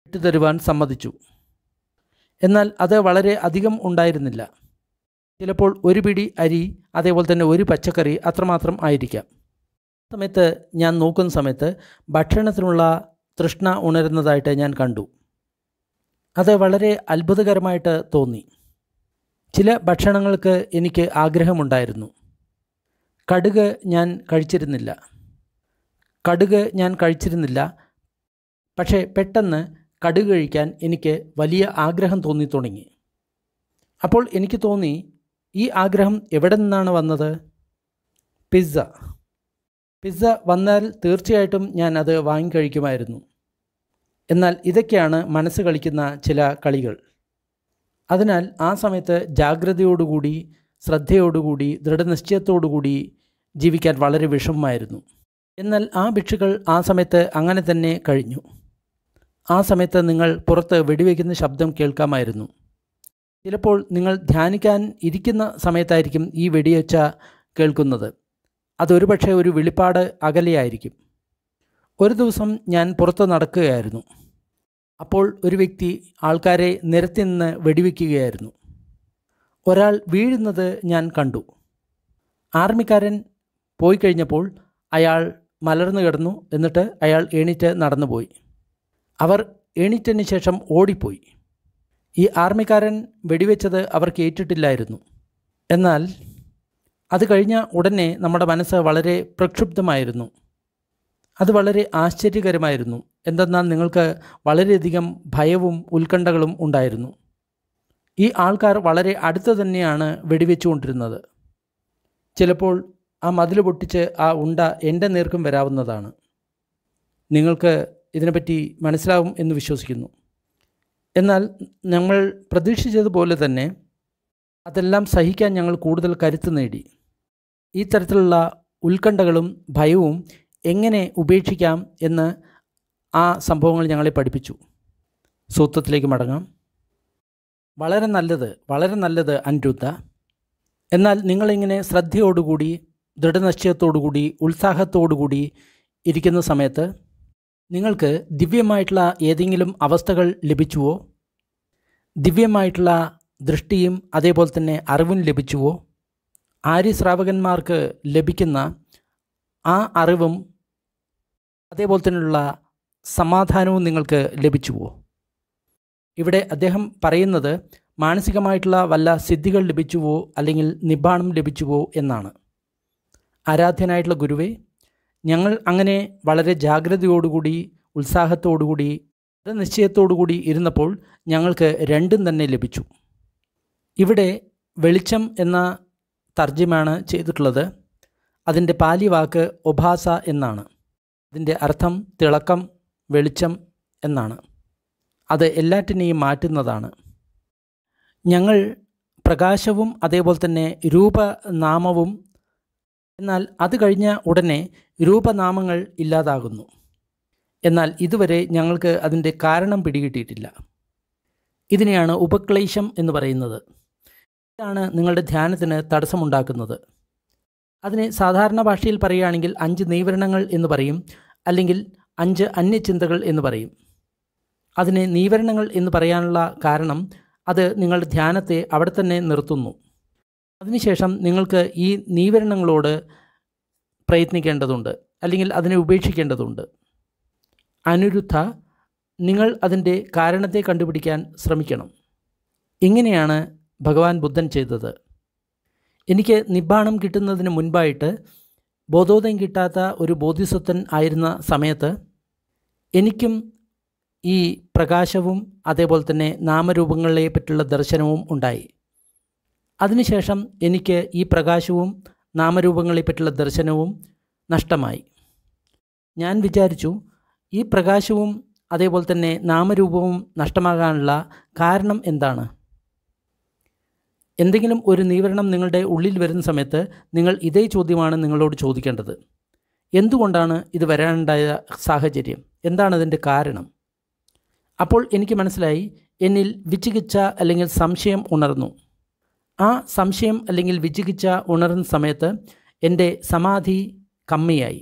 Speaker 1: വിട്ടുതരുവാൻ സമ്മതിച്ചു എന്നാൽ അത് വളരെ അധികം ഉണ്ടായിരുന്നില്ല ചിലപ്പോൾ ഒരു പിടി അരി അതേപോലെ തന്നെ ഒരു പച്ചക്കറി അത്രമാത്രം ആയിരിക്കാം സമയത്ത് ഞാൻ നോക്കുന്ന സമയത്ത് ഭക്ഷണത്തിനുള്ള തൃഷ്ണ ഉണരുന്നതായിട്ട് ഞാൻ കണ്ടു അത് വളരെ അത്ഭുതകരമായിട്ട് തോന്നി ചില ഭക്ഷണങ്ങൾക്ക് എനിക്ക് ആഗ്രഹമുണ്ടായിരുന്നു കടുക് ഞാൻ കഴിച്ചിരുന്നില്ല കടുക് ഞാൻ കഴിച്ചിരുന്നില്ല പക്ഷേ പെട്ടെന്ന് കടുക് കഴിക്കാൻ എനിക്ക് വലിയ ആഗ്രഹം തോന്നി തുടങ്ങി അപ്പോൾ എനിക്ക് തോന്നി ഈ ആഗ്രഹം എവിടെ നിന്നാണ് വന്നത് പിസ്സ പിസ്സ വന്നാൽ തീർച്ചയായിട്ടും ഞാൻ അത് വാങ്ങിക്കഴിക്കുമായിരുന്നു എന്നാൽ ഇതൊക്കെയാണ് മനസ്സ് കളിക്കുന്ന ചില കളികൾ അതിനാൽ ആ സമയത്ത് ജാഗ്രതയോടുകൂടി ശ്രദ്ധയോടുകൂടി ദൃഢനിശ്ചയത്തോടുകൂടി ജീവിക്കാൻ വളരെ വിഷമമായിരുന്നു എന്നാൽ ആ ഭിക്ഷുകൾ ആ സമയത്ത് അങ്ങനെ തന്നെ കഴിഞ്ഞു ആ സമയത്ത് നിങ്ങൾ പുറത്ത് വെടിവെക്കുന്ന ശബ്ദം കേൾക്കാമായിരുന്നു ചിലപ്പോൾ നിങ്ങൾ ധ്യാനിക്കാൻ ഇരിക്കുന്ന സമയത്തായിരിക്കും ഈ വെടിയൊച്ച കേൾക്കുന്നത് അതൊരു പക്ഷേ ഒരു വെളിപ്പാട് അകലെയായിരിക്കും ഒരു ദിവസം ഞാൻ പുറത്ത് നടക്കുകയായിരുന്നു അപ്പോൾ ഒരു വ്യക്തി ആൾക്കാരെ നിരത്തി നിന്ന് വെടിവെക്കുകയായിരുന്നു ഒരാൾ വീഴുന്നത് ഞാൻ കണ്ടു ആർമിക്കാരൻ പോയി കഴിഞ്ഞപ്പോൾ അയാൾ മലർന്നു കിടന്നു എന്നിട്ട് അയാൾ എണീറ്റ് നടന്നുപോയി അവർ എണീറ്റതിന് ശേഷം ഓടിപ്പോയി ഈ ആർമിക്കാരൻ വെടിവെച്ചത് അവർക്ക് ഏറ്റിട്ടില്ലായിരുന്നു എന്നാൽ അത് കഴിഞ്ഞ ഉടനെ നമ്മുടെ മനസ്സ് വളരെ പ്രക്ഷുബ്ധമായിരുന്നു അത് വളരെ ആശ്ചര്യകരമായിരുന്നു എന്തെന്നാൽ നിങ്ങൾക്ക് വളരെയധികം ഭയവും ഉത്കണ്ഠകളും ഉണ്ടായിരുന്നു ഈ ആൾക്കാർ വളരെ അടുത്ത് തന്നെയാണ് വെടിവെച്ചുകൊണ്ടിരുന്നത് ചിലപ്പോൾ ആ മതിൽ പൊട്ടിച്ച് ആ ഉണ്ട എൻ്റെ നേർക്കും വരാവുന്നതാണ് നിങ്ങൾക്ക് ഇതിനെപ്പറ്റി മനസ്സിലാവും എന്ന് വിശ്വസിക്കുന്നു എന്നാൽ ഞങ്ങൾ പ്രതീക്ഷിച്ചതുപോലെ തന്നെ അതെല്ലാം സഹിക്കാൻ ഞങ്ങൾ കൂടുതൽ കരുത്ത് നേടി ഈ തരത്തിലുള്ള ഉത്കണ്ഠകളും ഭയവും എങ്ങനെ ഉപേക്ഷിക്കാം എന്ന് ആ സംഭവങ്ങൾ ഞങ്ങളെ പഠിപ്പിച്ചു സൂത്രത്തിലേക്ക് മടങ്ങാം വളരെ നല്ലത് വളരെ നല്ലത് അനിരുദ്ധ എന്നാൽ നിങ്ങളിങ്ങനെ ശ്രദ്ധയോടുകൂടി ദൃഢനിശ്ചയത്തോടുകൂടി ഉത്സാഹത്തോടുകൂടി ഇരിക്കുന്ന സമയത്ത് നിങ്ങൾക്ക് ദിവ്യമായിട്ടുള്ള ഏതെങ്കിലും അവസ്ഥകൾ ലഭിച്ചുവോ ദിവ്യമായിട്ടുള്ള ദൃഷ്ടിയും അതേപോലെ തന്നെ അറിവും ലഭിച്ചുവോ ആര്യശ്രാവകന്മാർക്ക് ലഭിക്കുന്ന ആ അറിവും അതേപോലെ തന്നെയുള്ള സമാധാനവും നിങ്ങൾക്ക് ലഭിച്ചുവോ ഇവിടെ അദ്ദേഹം പറയുന്നത് മാനസികമായിട്ടുള്ള വല്ല സിദ്ധികൾ ലഭിച്ചുവോ അല്ലെങ്കിൽ നിബാണം ലഭിച്ചുവോ എന്നാണ് ആരാധ്യനായിട്ടുള്ള ഗുരുവേ ഞങ്ങൾ അങ്ങനെ വളരെ ജാഗ്രതയോടുകൂടി ഉത്സാഹത്തോടുകൂടി നിശ്ചയത്തോടുകൂടി ഇരുന്നപ്പോൾ ഞങ്ങൾക്ക് രണ്ടും തന്നെ ലഭിച്ചു ഇവിടെ വെളിച്ചം എന്ന തർജ്ജമാണ് ചെയ്തിട്ടുള്ളത് അതിൻ്റെ പാലി വാക്ക് ഒഭാസ എന്നാണ് അതിൻ്റെ അർത്ഥം തിളക്കം വെളിച്ചം എന്നാണ് അത് എല്ലാറ്റിനെയും മാറ്റുന്നതാണ് ഞങ്ങൾ പ്രകാശവും അതേപോലെ തന്നെ രൂപനാമവും എന്നാൽ അത് കഴിഞ്ഞ ഉടനെ രൂപനാമങ്ങൾ ഇല്ലാതാകുന്നു എന്നാൽ ഇതുവരെ ഞങ്ങൾക്ക് അതിൻ്റെ കാരണം പിടികിട്ടിയിട്ടില്ല ഇതിനെയാണ് ഉപക്ലേശം എന്ന് പറയുന്നത് ഇതാണ് നിങ്ങളുടെ ധ്യാനത്തിന് തടസ്സമുണ്ടാക്കുന്നത് അതിനെ സാധാരണ ഭാഷയിൽ പറയുകയാണെങ്കിൽ അഞ്ച് നീവരണങ്ങൾ എന്ന് പറയും അല്ലെങ്കിൽ അഞ്ച് അന്യചിന്തകൾ എന്ന് പറയും അതിനെ നീവരണങ്ങൾ എന്ന് പറയാനുള്ള കാരണം അത് നിങ്ങളുടെ ധ്യാനത്തെ അവിടെ തന്നെ നിർത്തുന്നു അതിനുശേഷം നിങ്ങൾക്ക് ഈ നീവരണങ്ങളോട് പ്രയത്നിക്കേണ്ടതുണ്ട് അല്ലെങ്കിൽ അതിനെ ഉപേക്ഷിക്കേണ്ടതുണ്ട് അനുരുദ്ധ നിങ്ങൾ അതിൻ്റെ കാരണത്തെ കണ്ടുപിടിക്കാൻ ശ്രമിക്കണം ഇങ്ങനെയാണ് ഭഗവാൻ ബുദ്ധൻ ചെയ്തത് എനിക്ക് നിബ്ബാണം കിട്ടുന്നതിന് മുൻപായിട്ട് ബോധോദയം കിട്ടാത്ത ഒരു ബോധിസത്വൻ ആയിരുന്ന സമയത്ത് എനിക്കും ഈ പ്രകാശവും അതേപോലെ തന്നെ നാമരൂപങ്ങളെ പറ്റിയുള്ള ദർശനവും ഉണ്ടായി അതിനുശേഷം എനിക്ക് ഈ പ്രകാശവും നാമരൂപങ്ങളെപ്പറ്റുള്ള ദർശനവും നഷ്ടമായി ഞാൻ വിചാരിച്ചു ഈ പ്രകാശവും അതേപോലെ തന്നെ നാമരൂപവും നഷ്ടമാകാനുള്ള കാരണം എന്താണ് എന്തെങ്കിലും ഒരു നിവരണം നിങ്ങളുടെ ഉള്ളിൽ വരുന്ന സമയത്ത് നിങ്ങൾ ഇതേ ചോദ്യമാണ് നിങ്ങളോട് ചോദിക്കേണ്ടത് എന്തുകൊണ്ടാണ് ഇത് വരാനുണ്ടായ സാഹചര്യം എന്താണ് കാരണം അപ്പോൾ എനിക്ക് മനസ്സിലായി എന്നിൽ വിചികിച്ച അല്ലെങ്കിൽ സംശയം ഉണർന്നു ആ സംശയം അല്ലെങ്കിൽ വിജിഗിച്ച ഉണർന്ന സമയത്ത് എൻ്റെ സമാധി കമ്മിയായി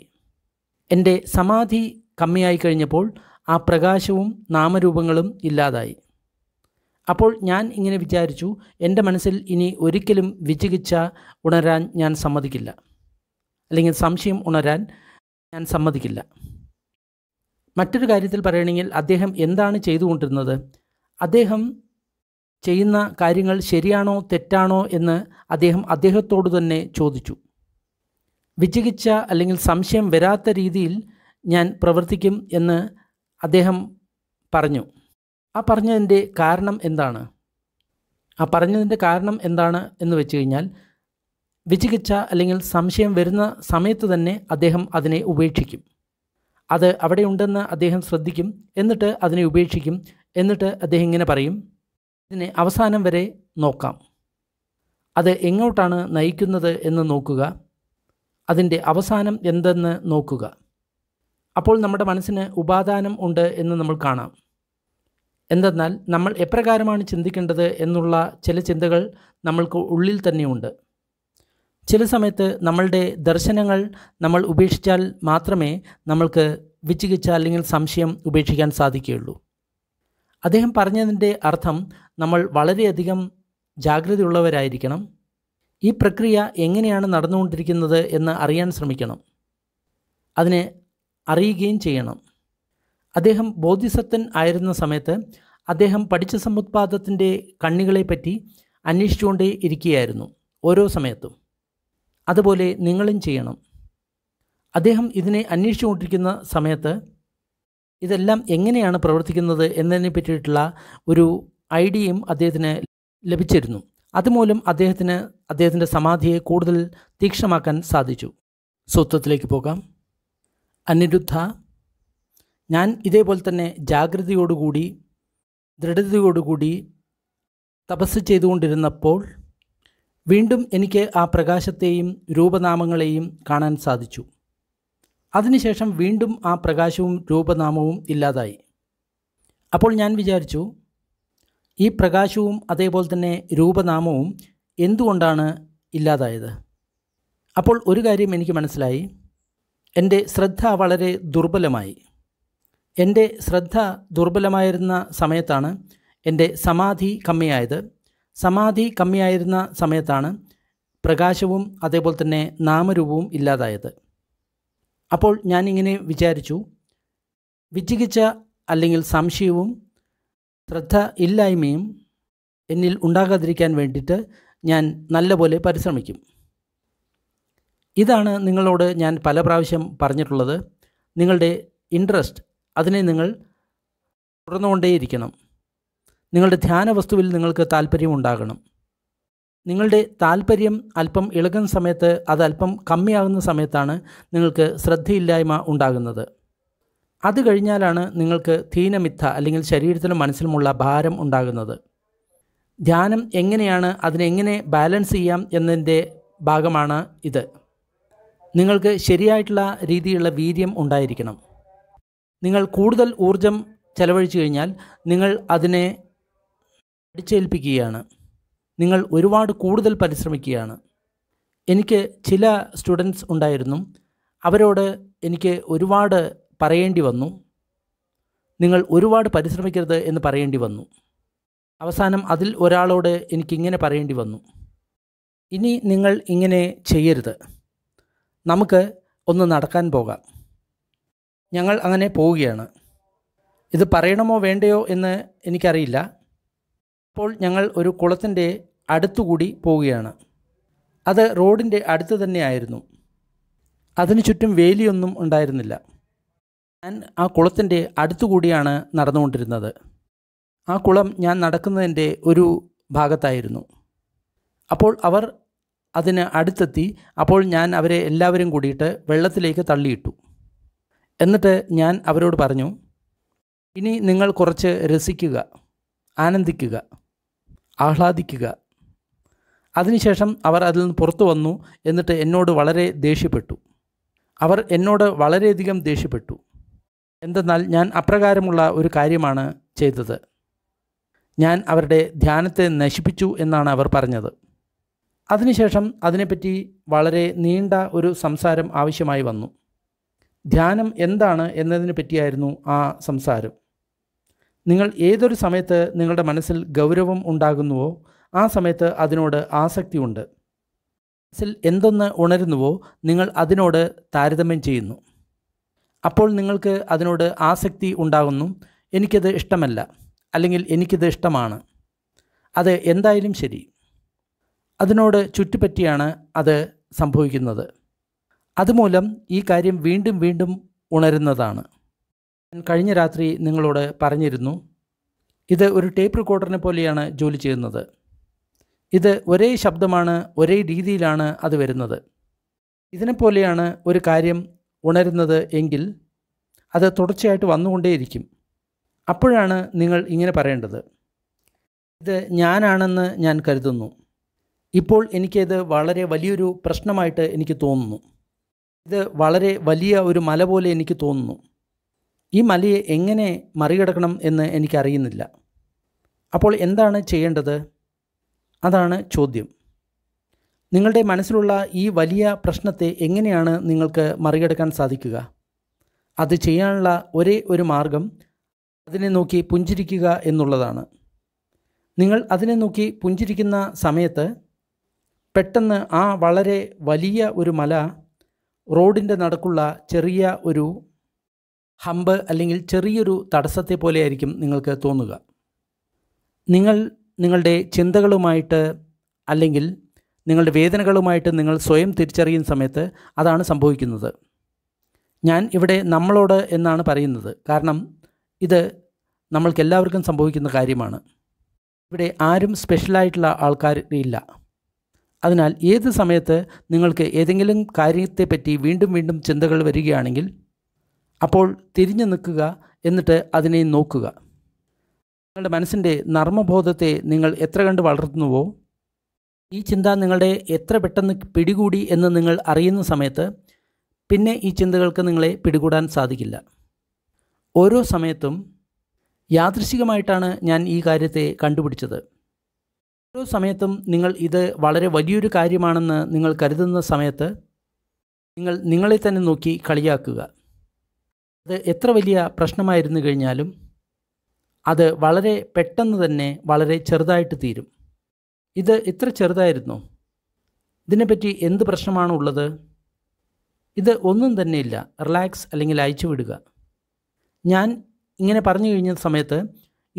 Speaker 1: എൻ്റെ സമാധി കമ്മിയായി കഴിഞ്ഞപ്പോൾ ആ പ്രകാശവും നാമരൂപങ്ങളും ഇല്ലാതായി അപ്പോൾ ഞാൻ ഇങ്ങനെ വിചാരിച്ചു എൻ്റെ മനസ്സിൽ ഇനി ഒരിക്കലും വിജിഗിച്ച ഉണരാൻ ഞാൻ സമ്മതിക്കില്ല അല്ലെങ്കിൽ സംശയം ഉണരാൻ ഞാൻ സമ്മതിക്കില്ല മറ്റൊരു കാര്യത്തിൽ പറയണമെങ്കിൽ അദ്ദേഹം എന്താണ് ചെയ്തുകൊണ്ടിരുന്നത് അദ്ദേഹം ചെയ്യുന്ന കാര്യങ്ങൾ ശരിയാണോ തെറ്റാണോ എന്ന് അദ്ദേഹം അദ്ദേഹത്തോട് തന്നെ ചോദിച്ചു വിചികിച്ച അല്ലെങ്കിൽ സംശയം വരാത്ത രീതിയിൽ ഞാൻ പ്രവർത്തിക്കും എന്ന് അദ്ദേഹം പറഞ്ഞു ആ പറഞ്ഞതിൻ്റെ കാരണം എന്താണ് ആ പറഞ്ഞതിൻ്റെ കാരണം എന്താണ് എന്ന് വെച്ച് കഴിഞ്ഞാൽ വിചികിച്ച അല്ലെങ്കിൽ സംശയം വരുന്ന സമയത്ത് തന്നെ അദ്ദേഹം അതിനെ ഉപേക്ഷിക്കും അത് അവിടെയുണ്ടെന്ന് അദ്ദേഹം ശ്രദ്ധിക്കും എന്നിട്ട് അതിനെ ഉപേക്ഷിക്കും എന്നിട്ട് അദ്ദേഹം ഇങ്ങനെ പറയും ഇതിനെ അവസാനം വരെ നോക്കാം അത് എങ്ങോട്ടാണ് നയിക്കുന്നത് എന്ന് നോക്കുക അതിൻ്റെ അവസാനം എന്തെന്ന് നോക്കുക അപ്പോൾ നമ്മുടെ മനസ്സിന് ഉപാദാനം ഉണ്ട് എന്ന് നമ്മൾ കാണാം എന്തെന്നാൽ നമ്മൾ എപ്രകാരമാണ് ചിന്തിക്കേണ്ടത് എന്നുള്ള ചില ചിന്തകൾ നമ്മൾക്ക് ഉള്ളിൽ തന്നെയുണ്ട് ചില സമയത്ത് നമ്മളുടെ ദർശനങ്ങൾ നമ്മൾ ഉപേക്ഷിച്ചാൽ മാത്രമേ നമ്മൾക്ക് വിചികിച്ച അല്ലെങ്കിൽ സംശയം ഉപേക്ഷിക്കാൻ സാധിക്കുകയുള്ളൂ അദ്ദേഹം പറഞ്ഞതിൻ്റെ അർത്ഥം നമ്മൾ വളരെയധികം ജാഗ്രതയുള്ളവരായിരിക്കണം ഈ പ്രക്രിയ എങ്ങനെയാണ് നടന്നുകൊണ്ടിരിക്കുന്നത് എന്ന് അറിയാൻ ശ്രമിക്കണം അതിനെ അറിയുകയും ചെയ്യണം അദ്ദേഹം ബോധിസത്വൻ ആയിരുന്ന സമയത്ത് അദ്ദേഹം പഠിച്ച സമുത്പാദത്തിൻ്റെ കണ്ണികളെപ്പറ്റി അന്വേഷിച്ചുകൊണ്ടേ ഇരിക്കുകയായിരുന്നു ഓരോ സമയത്തും അതുപോലെ നിങ്ങളും ചെയ്യണം അദ്ദേഹം ഇതിനെ അന്വേഷിച്ചുകൊണ്ടിരിക്കുന്ന സമയത്ത് ഇതെല്ലാം എങ്ങനെയാണ് പ്രവർത്തിക്കുന്നത് എന്നതിനെ പറ്റിയിട്ടുള്ള ഒരു ഐഡിയയും അദ്ദേഹത്തിന് ലഭിച്ചിരുന്നു അതുമൂലം അദ്ദേഹത്തിന് അദ്ദേഹത്തിൻ്റെ സമാധിയെ കൂടുതൽ തീക്ഷണമാക്കാൻ സാധിച്ചു സൂത്രത്തിലേക്ക് പോകാം അനിരുദ്ധ ഞാൻ ഇതേപോലെ തന്നെ ജാഗ്രതയോടുകൂടി ദൃഢതയോടുകൂടി തപസ് ചെയ്തുകൊണ്ടിരുന്നപ്പോൾ വീണ്ടും എനിക്ക് ആ പ്രകാശത്തെയും രൂപനാമങ്ങളെയും കാണാൻ സാധിച്ചു അതിനുശേഷം വീണ്ടും ആ പ്രകാശവും രൂപനാമവും ഇല്ലാതായി അപ്പോൾ ഞാൻ വിചാരിച്ചു ഈ പ്രകാശവും അതേപോലെ തന്നെ രൂപനാമവും എന്തുകൊണ്ടാണ് ഇല്ലാതായത് അപ്പോൾ ഒരു കാര്യം എനിക്ക് മനസ്സിലായി എൻ്റെ ശ്രദ്ധ വളരെ ദുർബലമായി എൻ്റെ ശ്രദ്ധ ദുർബലമായിരുന്ന സമയത്താണ് എൻ്റെ സമാധി കമ്മിയായത് സമാധി കമ്മിയായിരുന്ന സമയത്താണ് പ്രകാശവും അതേപോലെ തന്നെ നാമരൂപവും ഇല്ലാതായത് അപ്പോൾ ഞാനിങ്ങനെ വിചാരിച്ചു വിജിഗിച്ച അല്ലെങ്കിൽ സംശയവും ശ്രദ്ധ ഇല്ലായ്മയും എന്നിൽ ഉണ്ടാകാതിരിക്കാൻ വേണ്ടിയിട്ട് ഞാൻ നല്ലപോലെ പരിശ്രമിക്കും ഇതാണ് നിങ്ങളോട് ഞാൻ പല പ്രാവശ്യം പറഞ്ഞിട്ടുള്ളത് നിങ്ങളുടെ ഇൻട്രസ്റ്റ് അതിനെ നിങ്ങൾ തുടർന്നുകൊണ്ടേയിരിക്കണം നിങ്ങളുടെ ധ്യാന വസ്തുവിൽ നിങ്ങൾക്ക് താല്പര്യമുണ്ടാകണം നിങ്ങളുടെ താല്പര്യം അല്പം ഇളകുന്ന സമയത്ത് അതല്പം കമ്മിയാകുന്ന സമയത്താണ് നിങ്ങൾക്ക് ശ്രദ്ധയില്ലായ്മ ഉണ്ടാകുന്നത് അത് കഴിഞ്ഞാലാണ് നിങ്ങൾക്ക് ധീനമിത്ത അല്ലെങ്കിൽ ശരീരത്തിലും മനസ്സിലുമുള്ള ഭാരം ഉണ്ടാകുന്നത് ധ്യാനം എങ്ങനെയാണ് അതിനെങ്ങനെ ബാലൻസ് ചെയ്യാം എന്നതിൻ്റെ ഭാഗമാണ് ഇത് നിങ്ങൾക്ക് ശരിയായിട്ടുള്ള രീതിയിലുള്ള വീര്യം ഉണ്ടായിരിക്കണം നിങ്ങൾ കൂടുതൽ ഊർജം ചെലവഴിച്ചു കഴിഞ്ഞാൽ നിങ്ങൾ അതിനെ അടിച്ചേൽപ്പിക്കുകയാണ് നിങ്ങൾ ഒരുപാട് കൂടുതൽ പരിശ്രമിക്കുകയാണ് എനിക്ക് ചില സ്റ്റുഡൻസ് ഉണ്ടായിരുന്നു അവരോട് എനിക്ക് ഒരുപാട് പറയേണ്ടി വന്നു നിങ്ങൾ ഒരുപാട് പരിശ്രമിക്കരുത് എന്ന് പറയേണ്ടി വന്നു അവസാനം അതിൽ ഒരാളോട് എനിക്കിങ്ങനെ പറയേണ്ടി വന്നു ഇനി നിങ്ങൾ ഇങ്ങനെ ചെയ്യരുത് നമുക്ക് ഒന്ന് നടക്കാൻ പോകാം ഞങ്ങൾ അങ്ങനെ പോവുകയാണ് ഇത് പറയണമോ വേണ്ടയോ എന്ന് എനിക്കറിയില്ല ഇപ്പോൾ ഞങ്ങൾ ഒരു കുളത്തിൻ്റെ അടുത്തുകൂടി പോവുകയാണ് അത് റോഡിൻ്റെ അടുത്ത് തന്നെയായിരുന്നു അതിനു ചുറ്റും വേലിയൊന്നും ഉണ്ടായിരുന്നില്ല ഞാൻ ആ കുളത്തിൻ്റെ അടുത്തുകൂടിയാണ് നടന്നുകൊണ്ടിരുന്നത് ആ കുളം ഞാൻ നടക്കുന്നതിൻ്റെ ഒരു ഭാഗത്തായിരുന്നു അപ്പോൾ അവർ അതിന് അടുത്തെത്തി അപ്പോൾ ഞാൻ അവരെ എല്ലാവരും കൂടിയിട്ട് വെള്ളത്തിലേക്ക് തള്ളിയിട്ടു എന്നിട്ട് ഞാൻ അവരോട് പറഞ്ഞു ഇനി നിങ്ങൾ കുറച്ച് രസിക്കുക ആനന്ദിക്കുക ആഹ്ലാദിക്കുക അതിനുശേഷം അവർ അതിൽ നിന്ന് പുറത്തു വന്നു എന്നിട്ട് എന്നോട് വളരെ ദേഷ്യപ്പെട്ടു അവർ എന്നോട് വളരെയധികം ദേഷ്യപ്പെട്ടു എന്തെന്നാൽ ഞാൻ അപ്രകാരമുള്ള ഒരു കാര്യമാണ് ചെയ്തത് ഞാൻ അവരുടെ ധ്യാനത്തെ നശിപ്പിച്ചു എന്നാണ് അവർ പറഞ്ഞത് അതിനുശേഷം അതിനെപ്പറ്റി വളരെ നീണ്ട ഒരു സംസാരം ആവശ്യമായി വന്നു ധ്യാനം എന്താണ് എന്നതിനെ പറ്റിയായിരുന്നു ആ സംസാരം നിങ്ങൾ ഏതൊരു സമയത്ത് നിങ്ങളുടെ മനസ്സിൽ ഗൗരവം ഉണ്ടാകുന്നുവോ ആ സമയത്ത് അതിനോട് ആസക്തിയുണ്ട് മനസ്സിൽ എന്തൊന്ന് ഉണരുന്നുവോ നിങ്ങൾ അതിനോട് താരതമ്യം ചെയ്യുന്നു അപ്പോൾ നിങ്ങൾക്ക് അതിനോട് ആസക്തി ഉണ്ടാകുന്നു എനിക്കത് ഇഷ്ടമല്ല അല്ലെങ്കിൽ എനിക്കിത് ഇഷ്ടമാണ് അത് എന്തായാലും ശരി അതിനോട് ചുറ്റുപറ്റിയാണ് അത് സംഭവിക്കുന്നത് അതുമൂലം ഈ കാര്യം വീണ്ടും വീണ്ടും ഉണരുന്നതാണ് കഴിഞ്ഞ രാത്രി നിങ്ങളോട് പറഞ്ഞിരുന്നു ഇത് ഒരു ടേപ്പ് റെക്കോർഡറിനെ പോലെയാണ് ജോലി ചെയ്യുന്നത് ഇത് ഒരേ ശബ്ദമാണ് ഒരേ രീതിയിലാണ് അത് വരുന്നത് ഇതിനെപ്പോലെയാണ് ഒരു കാര്യം ഉണരുന്നത് എങ്കിൽ അത് തുടർച്ചയായിട്ട് വന്നുകൊണ്ടേയിരിക്കും അപ്പോഴാണ് നിങ്ങൾ ഇങ്ങനെ പറയേണ്ടത് ഇത് ഞാനാണെന്ന് ഞാൻ കരുതുന്നു ഇപ്പോൾ എനിക്കത് വളരെ വലിയൊരു പ്രശ്നമായിട്ട് എനിക്ക് തോന്നുന്നു ഇത് വളരെ വലിയ ഒരു മല പോലെ എനിക്ക് തോന്നുന്നു ഈ മലയെ എങ്ങനെ മറികടക്കണം എന്ന് എനിക്കറിയുന്നില്ല അപ്പോൾ എന്താണ് ചെയ്യേണ്ടത് അതാണ് ചോദ്യം നിങ്ങളുടെ മനസ്സിലുള്ള ഈ വലിയ പ്രശ്നത്തെ എങ്ങനെയാണ് നിങ്ങൾക്ക് മറികടക്കാൻ സാധിക്കുക അത് ചെയ്യാനുള്ള ഒരേ ഒരു മാർഗം അതിനെ നോക്കി പുഞ്ചിരിക്കുക എന്നുള്ളതാണ് നിങ്ങൾ അതിനെ നോക്കി പുഞ്ചിരിക്കുന്ന സമയത്ത് പെട്ടെന്ന് ആ വളരെ വലിയ ഒരു മല റോഡിൻ്റെ നടക്കുള്ള ചെറിയ ഒരു ഹമ്പ് അല്ലെങ്കിൽ ചെറിയൊരു തടസ്സത്തെ പോലെയായിരിക്കും നിങ്ങൾക്ക് തോന്നുക നിങ്ങൾ നിങ്ങളുടെ ചിന്തകളുമായിട്ട് അല്ലെങ്കിൽ നിങ്ങളുടെ വേദനകളുമായിട്ട് നിങ്ങൾ സ്വയം തിരിച്ചറിയുന്ന സമയത്ത് അതാണ് സംഭവിക്കുന്നത് ഞാൻ ഇവിടെ നമ്മളോട് എന്നാണ് പറയുന്നത് കാരണം ഇത് നമ്മൾക്കെല്ലാവർക്കും സംഭവിക്കുന്ന കാര്യമാണ് ഇവിടെ ആരും സ്പെഷ്യലായിട്ടുള്ള ആൾക്കാർ ഇല്ല അതിനാൽ ഏത് സമയത്ത് നിങ്ങൾക്ക് ഏതെങ്കിലും കാര്യത്തെപ്പറ്റി വീണ്ടും വീണ്ടും ചിന്തകൾ വരികയാണെങ്കിൽ അപ്പോൾ തിരിഞ്ഞു നിൽക്കുക എന്നിട്ട് അതിനെ നോക്കുക നിങ്ങളുടെ മനസ്സിൻ്റെ നർമ്മബോധത്തെ നിങ്ങൾ എത്ര കണ്ട് വളർത്തുന്നുവോ ഈ ചിന്ത നിങ്ങളുടെ എത്ര പെട്ടെന്ന് പിടികൂടി എന്ന് നിങ്ങൾ അറിയുന്ന സമയത്ത് പിന്നെ ഈ ചിന്തകൾക്ക് നിങ്ങളെ പിടികൂടാൻ സാധിക്കില്ല ഓരോ സമയത്തും യാദൃശികമായിട്ടാണ് ഞാൻ ഈ കാര്യത്തെ കണ്ടുപിടിച്ചത് ഓരോ സമയത്തും നിങ്ങൾ ഇത് വളരെ വലിയൊരു കാര്യമാണെന്ന് നിങ്ങൾ കരുതുന്ന സമയത്ത് നിങ്ങൾ നിങ്ങളെ തന്നെ നോക്കി കളിയാക്കുക അത് എത്ര വലിയ പ്രശ്നമായിരുന്നു കഴിഞ്ഞാലും അത് വളരെ പെട്ടെന്ന് തന്നെ വളരെ ചെറുതായിട്ട് തീരും ഇത് ഇത്ര ചെറുതായിരുന്നു ഇതിനെപ്പറ്റി എന്ത് പ്രശ്നമാണ് ഉള്ളത് ഇത് ഒന്നും തന്നെ ഇല്ല റിലാക്സ് അല്ലെങ്കിൽ അയച്ചു വിടുക ഞാൻ ഇങ്ങനെ പറഞ്ഞു കഴിഞ്ഞ സമയത്ത്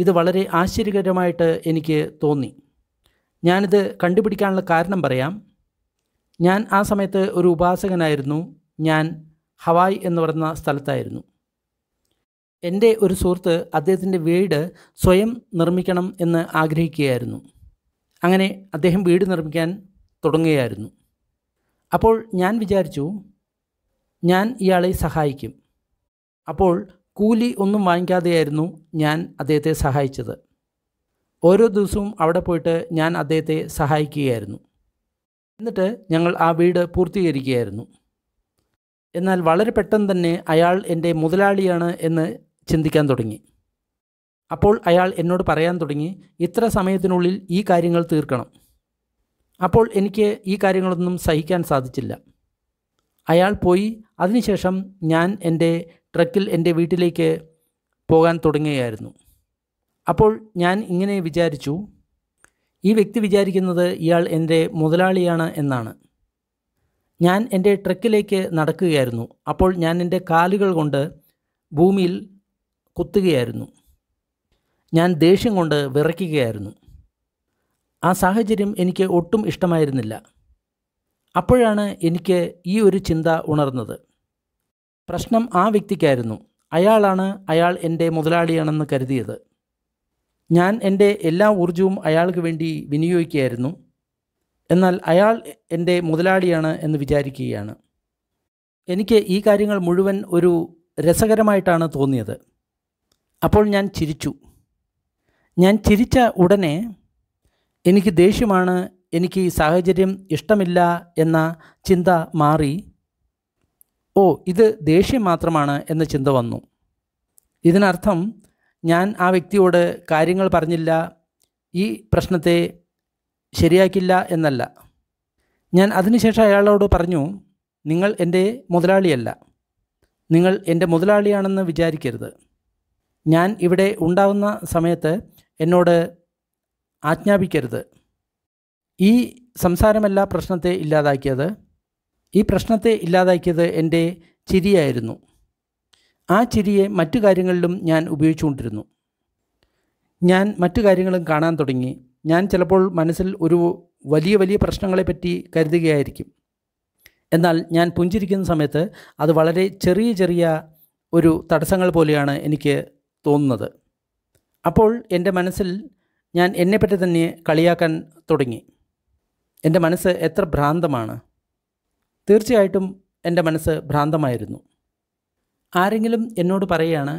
Speaker 1: ഇത് വളരെ ആശ്ചര്യകരമായിട്ട് എനിക്ക് തോന്നി ഞാനിത് കണ്ടുപിടിക്കാനുള്ള കാരണം പറയാം ഞാൻ ആ സമയത്ത് ഒരു ഉപാസകനായിരുന്നു ഞാൻ ഹവായ് എന്ന് പറയുന്ന സ്ഥലത്തായിരുന്നു എൻ്റെ ഒരു സുഹൃത്ത് അദ്ദേഹത്തിൻ്റെ വീട് സ്വയം നിർമ്മിക്കണം എന്ന് ആഗ്രഹിക്കുകയായിരുന്നു അങ്ങനെ അദ്ദേഹം വീട് നിർമ്മിക്കാൻ തുടങ്ങുകയായിരുന്നു അപ്പോൾ ഞാൻ വിചാരിച്ചു ഞാൻ ഇയാളെ സഹായിക്കും അപ്പോൾ കൂലി ഒന്നും വാങ്ങിക്കാതെയായിരുന്നു ഞാൻ അദ്ദേഹത്തെ സഹായിച്ചത് ഓരോ ദിവസവും അവിടെ പോയിട്ട് ഞാൻ അദ്ദേഹത്തെ സഹായിക്കുകയായിരുന്നു എന്നിട്ട് ഞങ്ങൾ ആ വീട് പൂർത്തീകരിക്കുകയായിരുന്നു എന്നാൽ വളരെ പെട്ടെന്ന് തന്നെ അയാൾ എൻ്റെ മുതലാളിയാണ് എന്ന് ചിന്തിക്കാൻ തുടങ്ങി അപ്പോൾ അയാൾ എന്നോട് പറയാൻ തുടങ്ങി ഇത്ര സമയത്തിനുള്ളിൽ ഈ കാര്യങ്ങൾ തീർക്കണം അപ്പോൾ എനിക്ക് ഈ കാര്യങ്ങളൊന്നും സഹിക്കാൻ സാധിച്ചില്ല അയാൾ പോയി അതിനുശേഷം ഞാൻ എൻ്റെ ട്രക്കിൽ എൻ്റെ വീട്ടിലേക്ക് പോകാൻ തുടങ്ങുകയായിരുന്നു അപ്പോൾ ഞാൻ ഇങ്ങനെ വിചാരിച്ചു ഈ വ്യക്തി വിചാരിക്കുന്നത് ഇയാൾ എൻ്റെ മുതലാളിയാണ് എന്നാണ് ഞാൻ എൻ്റെ ട്രക്കിലേക്ക് നടക്കുകയായിരുന്നു അപ്പോൾ ഞാൻ എൻ്റെ കാലുകൾ കൊണ്ട് ഭൂമിയിൽ കുത്തുകയായിരുന്നു ഞാൻ ദേഷ്യം കൊണ്ട് വിറയ്ക്കുകയായിരുന്നു ആ സാഹചര്യം എനിക്ക് ഒട്ടും ഇഷ്ടമായിരുന്നില്ല അപ്പോഴാണ് എനിക്ക് ഈ ഒരു ചിന്ത ഉണർന്നത് പ്രശ്നം ആ വ്യക്തിക്കായിരുന്നു അയാളാണ് അയാൾ എൻ്റെ മുതലാളിയാണെന്ന് കരുതിയത് ഞാൻ എൻ്റെ എല്ലാ ഊർജവും അയാൾക്ക് വേണ്ടി വിനിയോഗിക്കുകയായിരുന്നു എന്നാൽ അയാൾ എൻ്റെ മുതലാളിയാണ് എന്ന് വിചാരിക്കുകയാണ് എനിക്ക് ഈ കാര്യങ്ങൾ മുഴുവൻ ഒരു രസകരമായിട്ടാണ് തോന്നിയത് അപ്പോൾ ഞാൻ ചിരിച്ചു ഞാൻ ചിരിച്ച ഉടനെ എനിക്ക് ദേഷ്യമാണ് എനിക്ക് ഈ സാഹചര്യം ഇഷ്ടമില്ല എന്ന ചിന്ത മാറി ഓ ഇത് ദേഷ്യം മാത്രമാണ് എന്ന ചിന്ത വന്നു ഇതിനർത്ഥം ഞാൻ ആ വ്യക്തിയോട് കാര്യങ്ങൾ പറഞ്ഞില്ല ഈ പ്രശ്നത്തെ ശരിയാക്കില്ല എന്നല്ല ഞാൻ അതിനുശേഷം അയാളോട് പറഞ്ഞു നിങ്ങൾ എൻ്റെ മുതലാളിയല്ല നിങ്ങൾ എൻ്റെ മുതലാളിയാണെന്ന് വിചാരിക്കരുത് ഞാൻ ഇവിടെ ഉണ്ടാവുന്ന സമയത്ത് എന്നോട് ആജ്ഞാപിക്കരുത് ഈ സംസാരമല്ല പ്രശ്നത്തെ ഇല്ലാതാക്കിയത് ഈ പ്രശ്നത്തെ ഇല്ലാതാക്കിയത് എൻ്റെ ചിരിയായിരുന്നു ആ ചിരിയെ മറ്റു കാര്യങ്ങളിലും ഞാൻ ഉപയോഗിച്ചുകൊണ്ടിരുന്നു ഞാൻ മറ്റു കാര്യങ്ങളും കാണാൻ തുടങ്ങി ഞാൻ ചിലപ്പോൾ മനസ്സിൽ ഒരു വലിയ വലിയ പ്രശ്നങ്ങളെപ്പറ്റി കരുതുകയായിരിക്കും എന്നാൽ ഞാൻ പുഞ്ചിരിക്കുന്ന സമയത്ത് അത് വളരെ ചെറിയ ചെറിയ ഒരു തടസ്സങ്ങൾ പോലെയാണ് എനിക്ക് തോന്നുന്നത് അപ്പോൾ എൻ്റെ മനസ്സിൽ ഞാൻ എന്നെപ്പറ്റി തന്നെ കളിയാക്കാൻ തുടങ്ങി എൻ്റെ മനസ്സ് എത്ര ഭ്രാന്തമാണ് തീർച്ചയായിട്ടും എൻ്റെ മനസ്സ് ഭ്രാന്തമായിരുന്നു ആരെങ്കിലും എന്നോട് പറയുകയാണ്